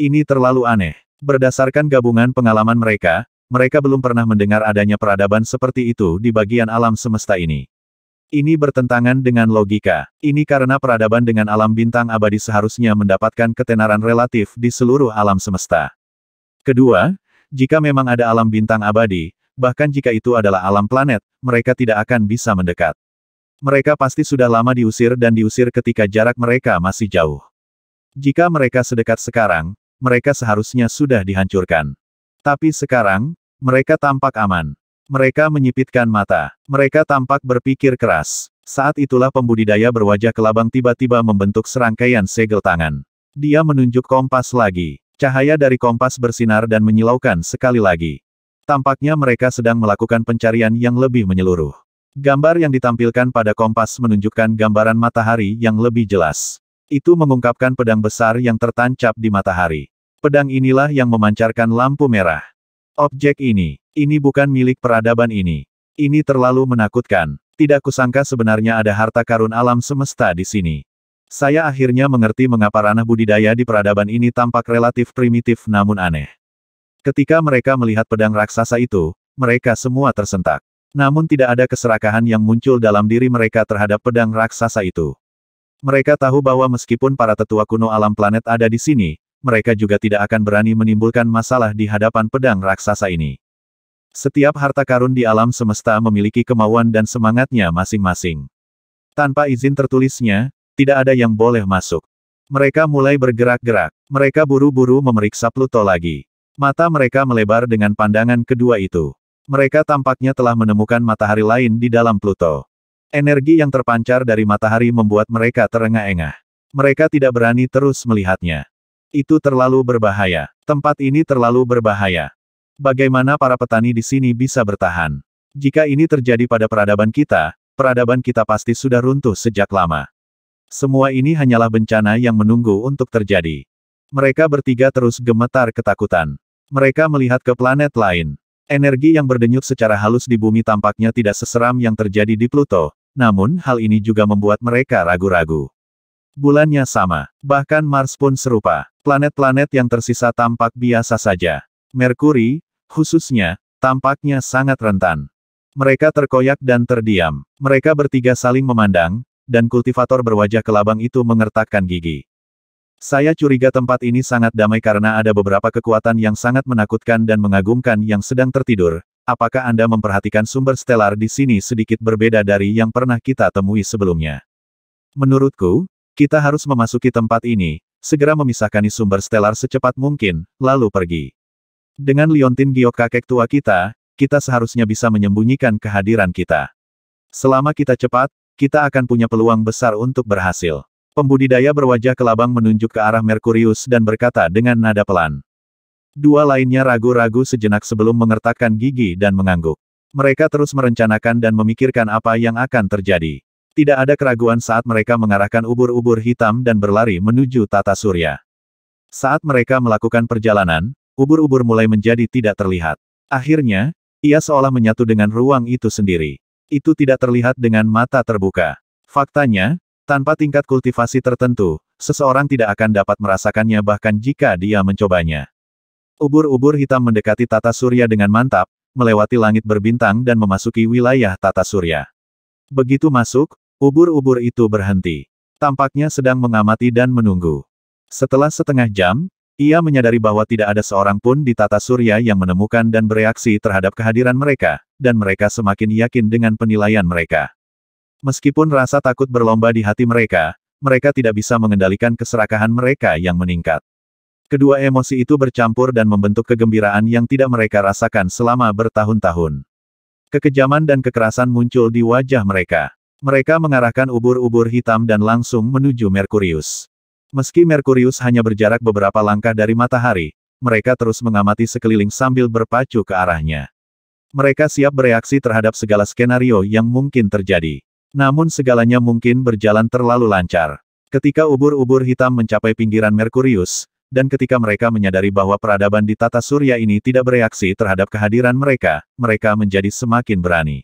Ini terlalu aneh. Berdasarkan gabungan pengalaman mereka, mereka belum pernah mendengar adanya peradaban seperti itu di bagian alam semesta ini. Ini bertentangan dengan logika. Ini karena peradaban dengan alam bintang abadi seharusnya mendapatkan ketenaran relatif di seluruh alam semesta. Kedua, jika memang ada alam bintang abadi, bahkan jika itu adalah alam planet, mereka tidak akan bisa mendekat. Mereka pasti sudah lama diusir dan diusir ketika jarak mereka masih jauh. Jika mereka sedekat sekarang, mereka seharusnya sudah dihancurkan. Tapi sekarang, mereka tampak aman. Mereka menyipitkan mata. Mereka tampak berpikir keras. Saat itulah pembudidaya berwajah kelabang tiba-tiba membentuk serangkaian segel tangan. Dia menunjuk kompas lagi. Cahaya dari kompas bersinar dan menyilaukan sekali lagi. Tampaknya mereka sedang melakukan pencarian yang lebih menyeluruh. Gambar yang ditampilkan pada kompas menunjukkan gambaran matahari yang lebih jelas. Itu mengungkapkan pedang besar yang tertancap di matahari. Pedang inilah yang memancarkan lampu merah. Objek ini, ini bukan milik peradaban ini. Ini terlalu menakutkan. Tidak kusangka sebenarnya ada harta karun alam semesta di sini. Saya akhirnya mengerti mengapa ranah budidaya di peradaban ini tampak relatif primitif namun aneh. Ketika mereka melihat pedang raksasa itu, mereka semua tersentak. Namun tidak ada keserakahan yang muncul dalam diri mereka terhadap pedang raksasa itu. Mereka tahu bahwa meskipun para tetua kuno alam planet ada di sini, mereka juga tidak akan berani menimbulkan masalah di hadapan pedang raksasa ini. Setiap harta karun di alam semesta memiliki kemauan dan semangatnya masing-masing. Tanpa izin tertulisnya, tidak ada yang boleh masuk. Mereka mulai bergerak-gerak. Mereka buru-buru memeriksa Pluto lagi. Mata mereka melebar dengan pandangan kedua itu. Mereka tampaknya telah menemukan matahari lain di dalam Pluto. Energi yang terpancar dari matahari membuat mereka terengah-engah. Mereka tidak berani terus melihatnya. Itu terlalu berbahaya. Tempat ini terlalu berbahaya. Bagaimana para petani di sini bisa bertahan? Jika ini terjadi pada peradaban kita, peradaban kita pasti sudah runtuh sejak lama. Semua ini hanyalah bencana yang menunggu untuk terjadi. Mereka bertiga terus gemetar ketakutan. Mereka melihat ke planet lain. Energi yang berdenyut secara halus di bumi tampaknya tidak seseram yang terjadi di Pluto, namun hal ini juga membuat mereka ragu-ragu. Bulannya sama, bahkan Mars pun serupa. Planet-planet yang tersisa tampak biasa saja. Merkuri, khususnya, tampaknya sangat rentan. Mereka terkoyak dan terdiam. Mereka bertiga saling memandang, dan kultivator berwajah kelabang itu mengertakkan gigi. Saya curiga tempat ini sangat damai karena ada beberapa kekuatan yang sangat menakutkan dan mengagumkan yang sedang tertidur. Apakah Anda memperhatikan sumber stelar di sini sedikit berbeda dari yang pernah kita temui sebelumnya? Menurutku, kita harus memasuki tempat ini, segera memisahkan sumber stelar secepat mungkin, lalu pergi. Dengan Liontin Giok kakek tua kita, kita seharusnya bisa menyembunyikan kehadiran kita. Selama kita cepat, kita akan punya peluang besar untuk berhasil. Pembudidaya berwajah kelabang menunjuk ke arah Merkurius dan berkata dengan nada pelan. Dua lainnya ragu-ragu sejenak sebelum mengertakkan gigi dan mengangguk. Mereka terus merencanakan dan memikirkan apa yang akan terjadi. Tidak ada keraguan saat mereka mengarahkan ubur-ubur hitam dan berlari menuju tata surya. Saat mereka melakukan perjalanan, ubur-ubur mulai menjadi tidak terlihat. Akhirnya, ia seolah menyatu dengan ruang itu sendiri. Itu tidak terlihat dengan mata terbuka. Faktanya, tanpa tingkat kultivasi tertentu, seseorang tidak akan dapat merasakannya bahkan jika dia mencobanya. Ubur-ubur hitam mendekati tata surya dengan mantap, melewati langit berbintang dan memasuki wilayah tata surya. Begitu masuk, Ubur-ubur itu berhenti. Tampaknya sedang mengamati dan menunggu. Setelah setengah jam, ia menyadari bahwa tidak ada seorang pun di tata surya yang menemukan dan bereaksi terhadap kehadiran mereka, dan mereka semakin yakin dengan penilaian mereka. Meskipun rasa takut berlomba di hati mereka, mereka tidak bisa mengendalikan keserakahan mereka yang meningkat. Kedua emosi itu bercampur dan membentuk kegembiraan yang tidak mereka rasakan selama bertahun-tahun. Kekejaman dan kekerasan muncul di wajah mereka. Mereka mengarahkan ubur-ubur hitam dan langsung menuju Merkurius. Meski Merkurius hanya berjarak beberapa langkah dari matahari, mereka terus mengamati sekeliling sambil berpacu ke arahnya. Mereka siap bereaksi terhadap segala skenario yang mungkin terjadi. Namun segalanya mungkin berjalan terlalu lancar. Ketika ubur-ubur hitam mencapai pinggiran Merkurius, dan ketika mereka menyadari bahwa peradaban di tata surya ini tidak bereaksi terhadap kehadiran mereka, mereka menjadi semakin berani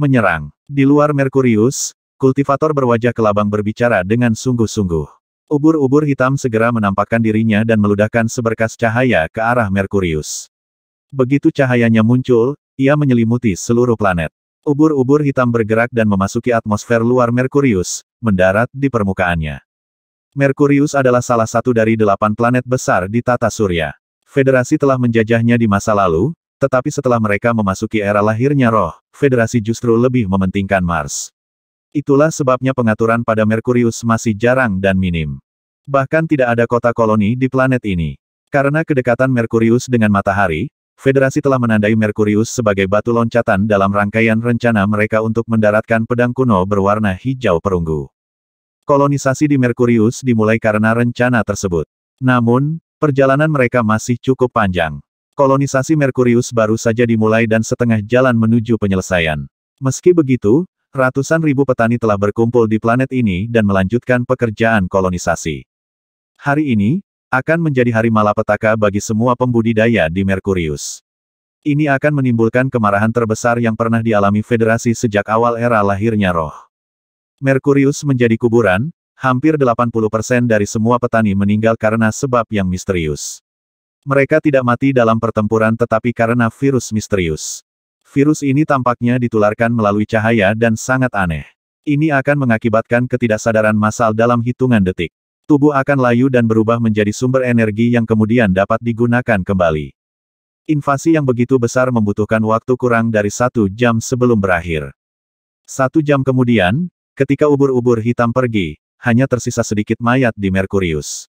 menyerang. Di luar Merkurius, kultivator berwajah kelabang berbicara dengan sungguh-sungguh. Ubur-ubur hitam segera menampakkan dirinya dan meludahkan seberkas cahaya ke arah Merkurius. Begitu cahayanya muncul, ia menyelimuti seluruh planet. Ubur-ubur hitam bergerak dan memasuki atmosfer luar Merkurius, mendarat di permukaannya. Merkurius adalah salah satu dari delapan planet besar di tata surya. Federasi telah menjajahnya di masa lalu, tetapi setelah mereka memasuki era lahirnya roh, federasi justru lebih mementingkan Mars. Itulah sebabnya pengaturan pada Merkurius masih jarang dan minim. Bahkan tidak ada kota koloni di planet ini. Karena kedekatan Merkurius dengan matahari, Federasi telah menandai Merkurius sebagai batu loncatan dalam rangkaian rencana mereka untuk mendaratkan pedang kuno berwarna hijau perunggu. Kolonisasi di Merkurius dimulai karena rencana tersebut. Namun, perjalanan mereka masih cukup panjang. Kolonisasi Merkurius baru saja dimulai dan setengah jalan menuju penyelesaian. Meski begitu, ratusan ribu petani telah berkumpul di planet ini dan melanjutkan pekerjaan kolonisasi. Hari ini, akan menjadi hari malapetaka bagi semua pembudidaya di Merkurius. Ini akan menimbulkan kemarahan terbesar yang pernah dialami Federasi sejak awal era lahirnya roh. Merkurius menjadi kuburan, hampir 80% dari semua petani meninggal karena sebab yang misterius. Mereka tidak mati dalam pertempuran tetapi karena virus misterius. Virus ini tampaknya ditularkan melalui cahaya dan sangat aneh. Ini akan mengakibatkan ketidaksadaran massal dalam hitungan detik. Tubuh akan layu dan berubah menjadi sumber energi yang kemudian dapat digunakan kembali. Invasi yang begitu besar membutuhkan waktu kurang dari satu jam sebelum berakhir. Satu jam kemudian, ketika ubur-ubur hitam pergi, hanya tersisa sedikit mayat di Merkurius.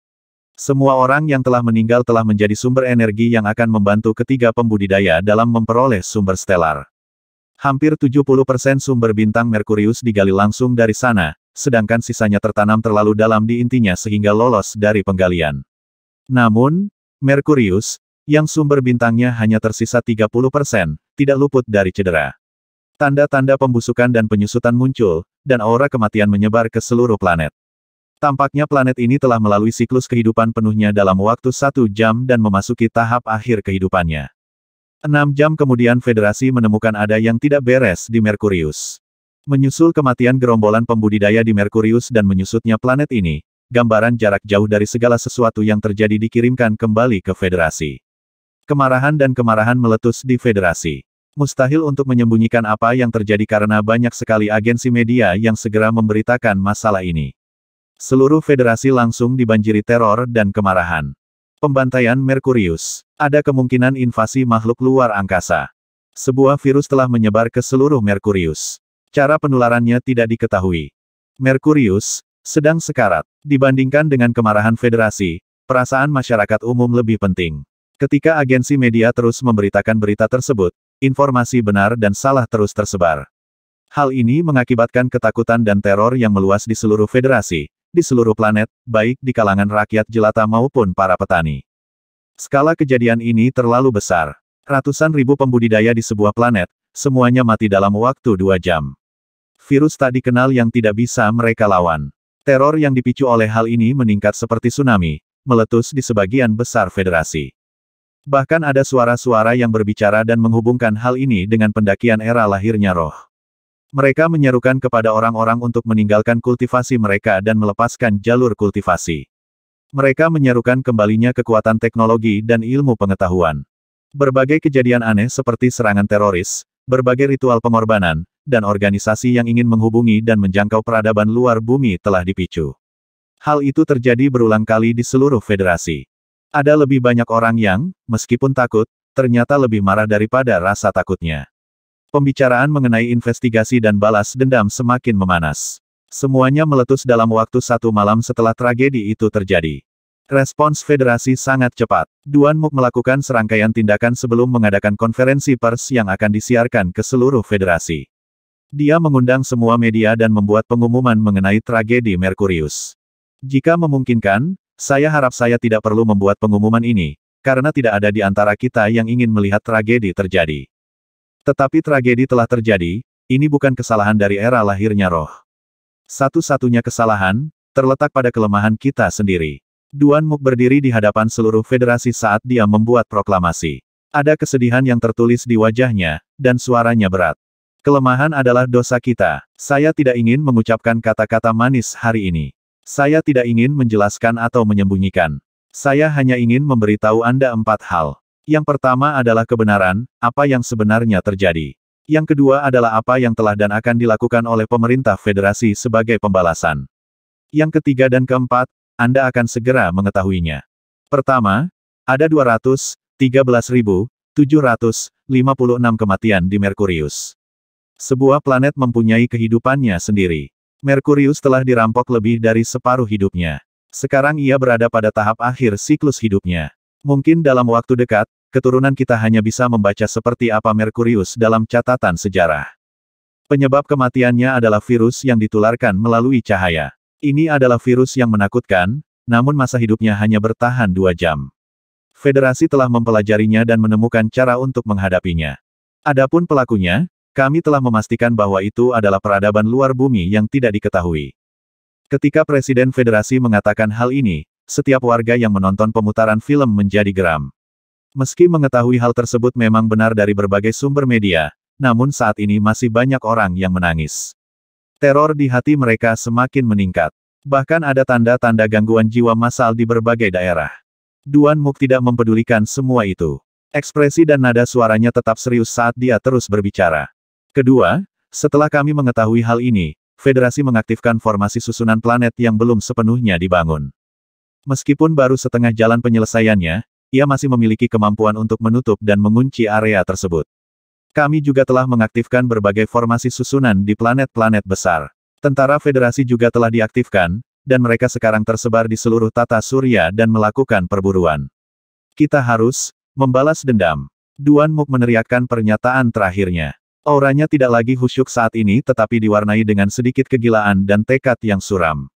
Semua orang yang telah meninggal telah menjadi sumber energi yang akan membantu ketiga pembudidaya dalam memperoleh sumber stelar. Hampir 70% sumber bintang Merkurius digali langsung dari sana, sedangkan sisanya tertanam terlalu dalam di intinya sehingga lolos dari penggalian. Namun, Merkurius, yang sumber bintangnya hanya tersisa 30%, tidak luput dari cedera. Tanda-tanda pembusukan dan penyusutan muncul, dan aura kematian menyebar ke seluruh planet. Tampaknya planet ini telah melalui siklus kehidupan penuhnya dalam waktu satu jam dan memasuki tahap akhir kehidupannya. Enam jam kemudian Federasi menemukan ada yang tidak beres di Merkurius. Menyusul kematian gerombolan pembudidaya di Merkurius dan menyusutnya planet ini, gambaran jarak jauh dari segala sesuatu yang terjadi dikirimkan kembali ke Federasi. Kemarahan dan kemarahan meletus di Federasi. Mustahil untuk menyembunyikan apa yang terjadi karena banyak sekali agensi media yang segera memberitakan masalah ini. Seluruh federasi langsung dibanjiri teror dan kemarahan. Pembantaian Merkurius. Ada kemungkinan invasi makhluk luar angkasa. Sebuah virus telah menyebar ke seluruh Merkurius. Cara penularannya tidak diketahui. Merkurius, sedang sekarat. Dibandingkan dengan kemarahan federasi, perasaan masyarakat umum lebih penting. Ketika agensi media terus memberitakan berita tersebut, informasi benar dan salah terus tersebar. Hal ini mengakibatkan ketakutan dan teror yang meluas di seluruh federasi, di seluruh planet, baik di kalangan rakyat jelata maupun para petani. Skala kejadian ini terlalu besar. Ratusan ribu pembudidaya di sebuah planet, semuanya mati dalam waktu dua jam. Virus tak dikenal yang tidak bisa mereka lawan. Teror yang dipicu oleh hal ini meningkat seperti tsunami, meletus di sebagian besar federasi. Bahkan ada suara-suara yang berbicara dan menghubungkan hal ini dengan pendakian era lahirnya roh. Mereka menyerukan kepada orang-orang untuk meninggalkan kultivasi mereka dan melepaskan jalur kultivasi. Mereka menyerukan kembalinya kekuatan teknologi dan ilmu pengetahuan. Berbagai kejadian aneh seperti serangan teroris, berbagai ritual pengorbanan, dan organisasi yang ingin menghubungi dan menjangkau peradaban luar bumi telah dipicu. Hal itu terjadi berulang kali di seluruh federasi. Ada lebih banyak orang yang, meskipun takut, ternyata lebih marah daripada rasa takutnya. Pembicaraan mengenai investigasi dan balas dendam semakin memanas. Semuanya meletus dalam waktu satu malam setelah tragedi itu terjadi. Respons federasi sangat cepat. Duan Muk melakukan serangkaian tindakan sebelum mengadakan konferensi pers yang akan disiarkan ke seluruh federasi. Dia mengundang semua media dan membuat pengumuman mengenai tragedi Merkurius. Jika memungkinkan, saya harap saya tidak perlu membuat pengumuman ini, karena tidak ada di antara kita yang ingin melihat tragedi terjadi. Tetapi tragedi telah terjadi, ini bukan kesalahan dari era lahirnya roh. Satu-satunya kesalahan, terletak pada kelemahan kita sendiri. Duan Muk berdiri di hadapan seluruh federasi saat dia membuat proklamasi. Ada kesedihan yang tertulis di wajahnya, dan suaranya berat. Kelemahan adalah dosa kita. Saya tidak ingin mengucapkan kata-kata manis hari ini. Saya tidak ingin menjelaskan atau menyembunyikan. Saya hanya ingin memberitahu Anda empat hal. Yang pertama adalah kebenaran, apa yang sebenarnya terjadi. Yang kedua adalah apa yang telah dan akan dilakukan oleh pemerintah federasi sebagai pembalasan. Yang ketiga dan keempat, Anda akan segera mengetahuinya. Pertama, ada 213.756 kematian di Merkurius. Sebuah planet mempunyai kehidupannya sendiri. Merkurius telah dirampok lebih dari separuh hidupnya. Sekarang ia berada pada tahap akhir siklus hidupnya. Mungkin dalam waktu dekat, keturunan kita hanya bisa membaca seperti apa Merkurius dalam catatan sejarah. Penyebab kematiannya adalah virus yang ditularkan melalui cahaya. Ini adalah virus yang menakutkan, namun masa hidupnya hanya bertahan dua jam. Federasi telah mempelajarinya dan menemukan cara untuk menghadapinya. Adapun pelakunya, kami telah memastikan bahwa itu adalah peradaban luar bumi yang tidak diketahui. Ketika Presiden Federasi mengatakan hal ini, setiap warga yang menonton pemutaran film menjadi geram. Meski mengetahui hal tersebut memang benar dari berbagai sumber media, namun saat ini masih banyak orang yang menangis. Teror di hati mereka semakin meningkat. Bahkan ada tanda-tanda gangguan jiwa massal di berbagai daerah. Duan Muk tidak mempedulikan semua itu. Ekspresi dan nada suaranya tetap serius saat dia terus berbicara. Kedua, setelah kami mengetahui hal ini, Federasi mengaktifkan formasi susunan planet yang belum sepenuhnya dibangun. Meskipun baru setengah jalan penyelesaiannya, ia masih memiliki kemampuan untuk menutup dan mengunci area tersebut. Kami juga telah mengaktifkan berbagai formasi susunan di planet-planet besar. Tentara Federasi juga telah diaktifkan, dan mereka sekarang tersebar di seluruh tata surya dan melakukan perburuan. Kita harus membalas dendam. Duan Muk meneriakkan pernyataan terakhirnya. Auranya tidak lagi khusyuk saat ini tetapi diwarnai dengan sedikit kegilaan dan tekad yang suram.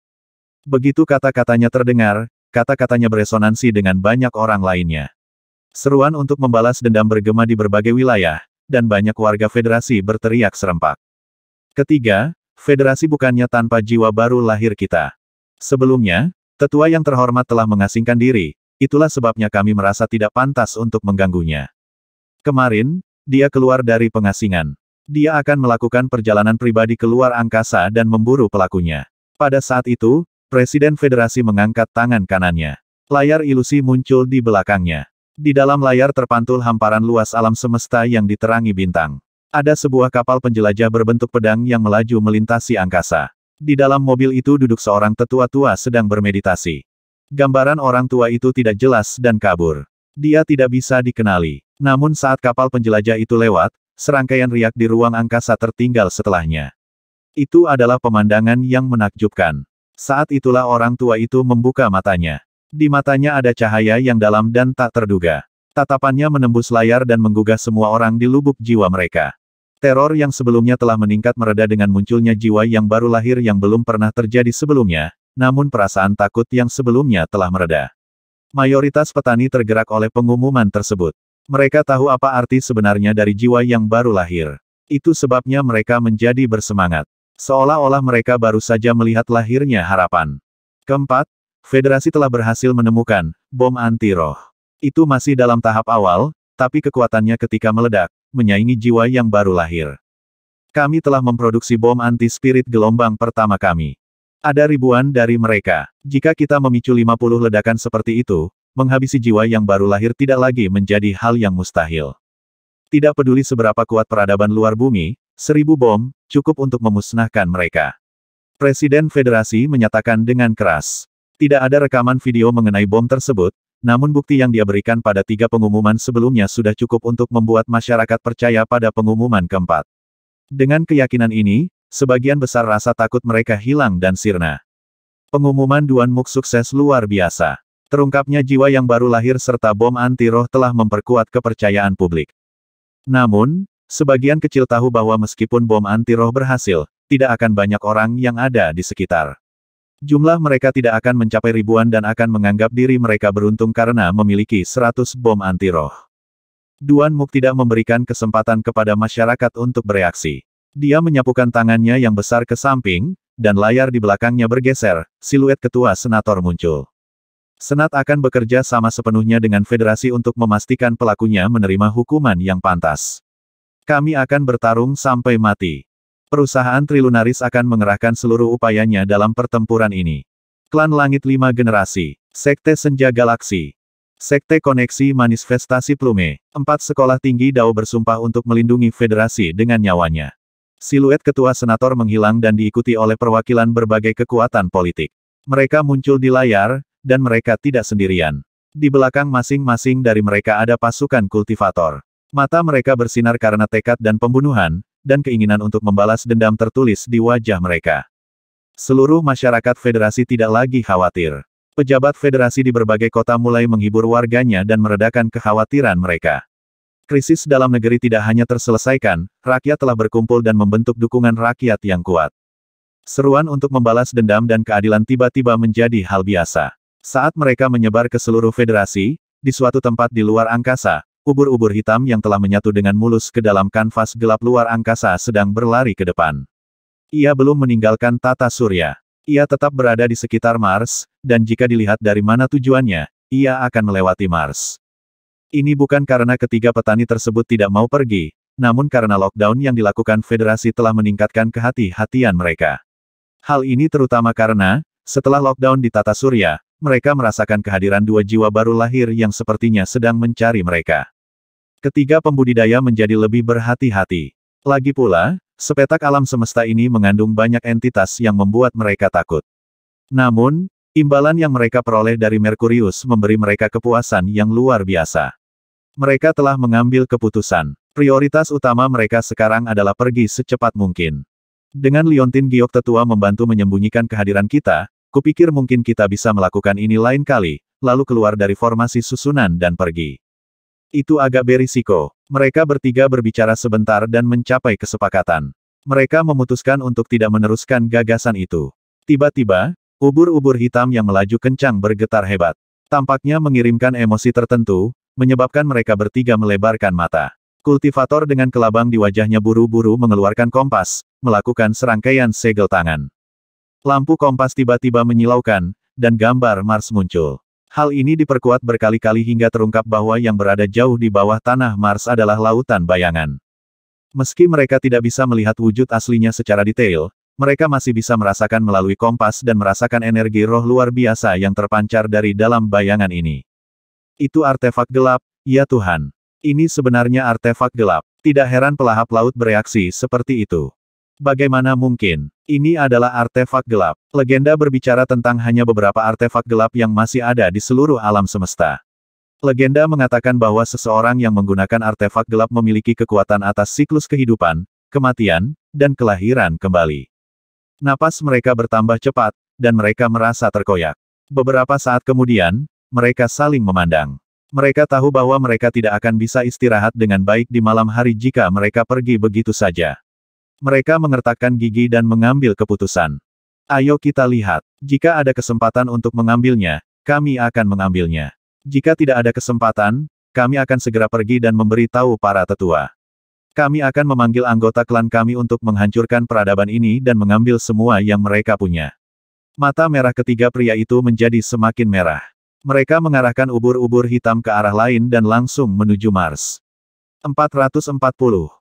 Begitu kata-katanya terdengar, kata-katanya beresonansi dengan banyak orang lainnya. Seruan untuk membalas dendam bergema di berbagai wilayah, dan banyak warga federasi berteriak serempak. Ketiga, federasi bukannya tanpa jiwa baru lahir kita. Sebelumnya, tetua yang terhormat telah mengasingkan diri, itulah sebabnya kami merasa tidak pantas untuk mengganggunya. Kemarin, dia keluar dari pengasingan. Dia akan melakukan perjalanan pribadi keluar angkasa dan memburu pelakunya. Pada saat itu, Presiden Federasi mengangkat tangan kanannya. Layar ilusi muncul di belakangnya. Di dalam layar terpantul hamparan luas alam semesta yang diterangi bintang. Ada sebuah kapal penjelajah berbentuk pedang yang melaju melintasi angkasa. Di dalam mobil itu duduk seorang tetua tua sedang bermeditasi. Gambaran orang tua itu tidak jelas dan kabur. Dia tidak bisa dikenali. Namun saat kapal penjelajah itu lewat, serangkaian riak di ruang angkasa tertinggal setelahnya. Itu adalah pemandangan yang menakjubkan. Saat itulah orang tua itu membuka matanya. Di matanya ada cahaya yang dalam dan tak terduga. Tatapannya menembus layar dan menggugah semua orang di lubuk jiwa mereka. Teror yang sebelumnya telah meningkat mereda dengan munculnya jiwa yang baru lahir yang belum pernah terjadi sebelumnya, namun perasaan takut yang sebelumnya telah mereda. Mayoritas petani tergerak oleh pengumuman tersebut. Mereka tahu apa arti sebenarnya dari jiwa yang baru lahir. Itu sebabnya mereka menjadi bersemangat. Seolah-olah mereka baru saja melihat lahirnya harapan. Keempat, Federasi telah berhasil menemukan bom anti-roh. Itu masih dalam tahap awal, tapi kekuatannya ketika meledak, menyaingi jiwa yang baru lahir. Kami telah memproduksi bom anti-spirit gelombang pertama kami. Ada ribuan dari mereka. Jika kita memicu 50 ledakan seperti itu, menghabisi jiwa yang baru lahir tidak lagi menjadi hal yang mustahil. Tidak peduli seberapa kuat peradaban luar bumi, Seribu bom, cukup untuk memusnahkan mereka. Presiden Federasi menyatakan dengan keras. Tidak ada rekaman video mengenai bom tersebut, namun bukti yang dia berikan pada tiga pengumuman sebelumnya sudah cukup untuk membuat masyarakat percaya pada pengumuman keempat. Dengan keyakinan ini, sebagian besar rasa takut mereka hilang dan sirna. Pengumuman Duan Muk sukses luar biasa. Terungkapnya jiwa yang baru lahir serta bom anti roh telah memperkuat kepercayaan publik. Namun, Sebagian kecil tahu bahwa meskipun bom anti-roh berhasil, tidak akan banyak orang yang ada di sekitar. Jumlah mereka tidak akan mencapai ribuan dan akan menganggap diri mereka beruntung karena memiliki 100 bom anti-roh. Duan Muk tidak memberikan kesempatan kepada masyarakat untuk bereaksi. Dia menyapukan tangannya yang besar ke samping, dan layar di belakangnya bergeser, siluet ketua senator muncul. Senat akan bekerja sama sepenuhnya dengan federasi untuk memastikan pelakunya menerima hukuman yang pantas. Kami akan bertarung sampai mati. Perusahaan Trilunaris akan mengerahkan seluruh upayanya dalam pertempuran ini. Klan Langit Lima Generasi, Sekte Senja Galaksi, Sekte Koneksi Manifestasi Plume, empat sekolah tinggi Dao bersumpah untuk melindungi federasi dengan nyawanya. Siluet ketua senator menghilang dan diikuti oleh perwakilan berbagai kekuatan politik. Mereka muncul di layar, dan mereka tidak sendirian. Di belakang masing-masing dari mereka ada pasukan kultivator. Mata mereka bersinar karena tekad dan pembunuhan, dan keinginan untuk membalas dendam tertulis di wajah mereka. Seluruh masyarakat federasi tidak lagi khawatir. Pejabat federasi di berbagai kota mulai menghibur warganya dan meredakan kekhawatiran mereka. Krisis dalam negeri tidak hanya terselesaikan, rakyat telah berkumpul dan membentuk dukungan rakyat yang kuat. Seruan untuk membalas dendam dan keadilan tiba-tiba menjadi hal biasa. Saat mereka menyebar ke seluruh federasi, di suatu tempat di luar angkasa, ubur-ubur hitam yang telah menyatu dengan mulus ke dalam kanvas gelap luar angkasa sedang berlari ke depan. Ia belum meninggalkan tata surya. Ia tetap berada di sekitar Mars, dan jika dilihat dari mana tujuannya, ia akan melewati Mars. Ini bukan karena ketiga petani tersebut tidak mau pergi, namun karena lockdown yang dilakukan federasi telah meningkatkan kehati-hatian mereka. Hal ini terutama karena, setelah lockdown di Tata Surya, mereka merasakan kehadiran dua jiwa baru lahir yang sepertinya sedang mencari mereka. Ketiga pembudidaya menjadi lebih berhati-hati. Lagi pula, sepetak alam semesta ini mengandung banyak entitas yang membuat mereka takut. Namun, imbalan yang mereka peroleh dari Merkurius memberi mereka kepuasan yang luar biasa. Mereka telah mengambil keputusan. Prioritas utama mereka sekarang adalah pergi secepat mungkin. Dengan Liontin Giok Tetua membantu menyembunyikan kehadiran kita, Kupikir mungkin kita bisa melakukan ini lain kali, lalu keluar dari formasi susunan dan pergi. Itu agak berisiko. Mereka bertiga berbicara sebentar dan mencapai kesepakatan. Mereka memutuskan untuk tidak meneruskan gagasan itu. Tiba-tiba, ubur-ubur hitam yang melaju kencang bergetar hebat. Tampaknya mengirimkan emosi tertentu, menyebabkan mereka bertiga melebarkan mata. Kultivator dengan kelabang di wajahnya buru-buru mengeluarkan kompas, melakukan serangkaian segel tangan. Lampu kompas tiba-tiba menyilaukan, dan gambar Mars muncul. Hal ini diperkuat berkali-kali hingga terungkap bahwa yang berada jauh di bawah tanah Mars adalah lautan bayangan. Meski mereka tidak bisa melihat wujud aslinya secara detail, mereka masih bisa merasakan melalui kompas dan merasakan energi roh luar biasa yang terpancar dari dalam bayangan ini. Itu artefak gelap, ya Tuhan. Ini sebenarnya artefak gelap. Tidak heran pelahap laut bereaksi seperti itu. Bagaimana mungkin? Ini adalah artefak gelap. Legenda berbicara tentang hanya beberapa artefak gelap yang masih ada di seluruh alam semesta. Legenda mengatakan bahwa seseorang yang menggunakan artefak gelap memiliki kekuatan atas siklus kehidupan, kematian, dan kelahiran kembali. Napas mereka bertambah cepat, dan mereka merasa terkoyak. Beberapa saat kemudian, mereka saling memandang. Mereka tahu bahwa mereka tidak akan bisa istirahat dengan baik di malam hari jika mereka pergi begitu saja. Mereka mengertakkan gigi dan mengambil keputusan. Ayo kita lihat. Jika ada kesempatan untuk mengambilnya, kami akan mengambilnya. Jika tidak ada kesempatan, kami akan segera pergi dan memberi tahu para tetua. Kami akan memanggil anggota klan kami untuk menghancurkan peradaban ini dan mengambil semua yang mereka punya. Mata merah ketiga pria itu menjadi semakin merah. Mereka mengarahkan ubur-ubur hitam ke arah lain dan langsung menuju Mars. 440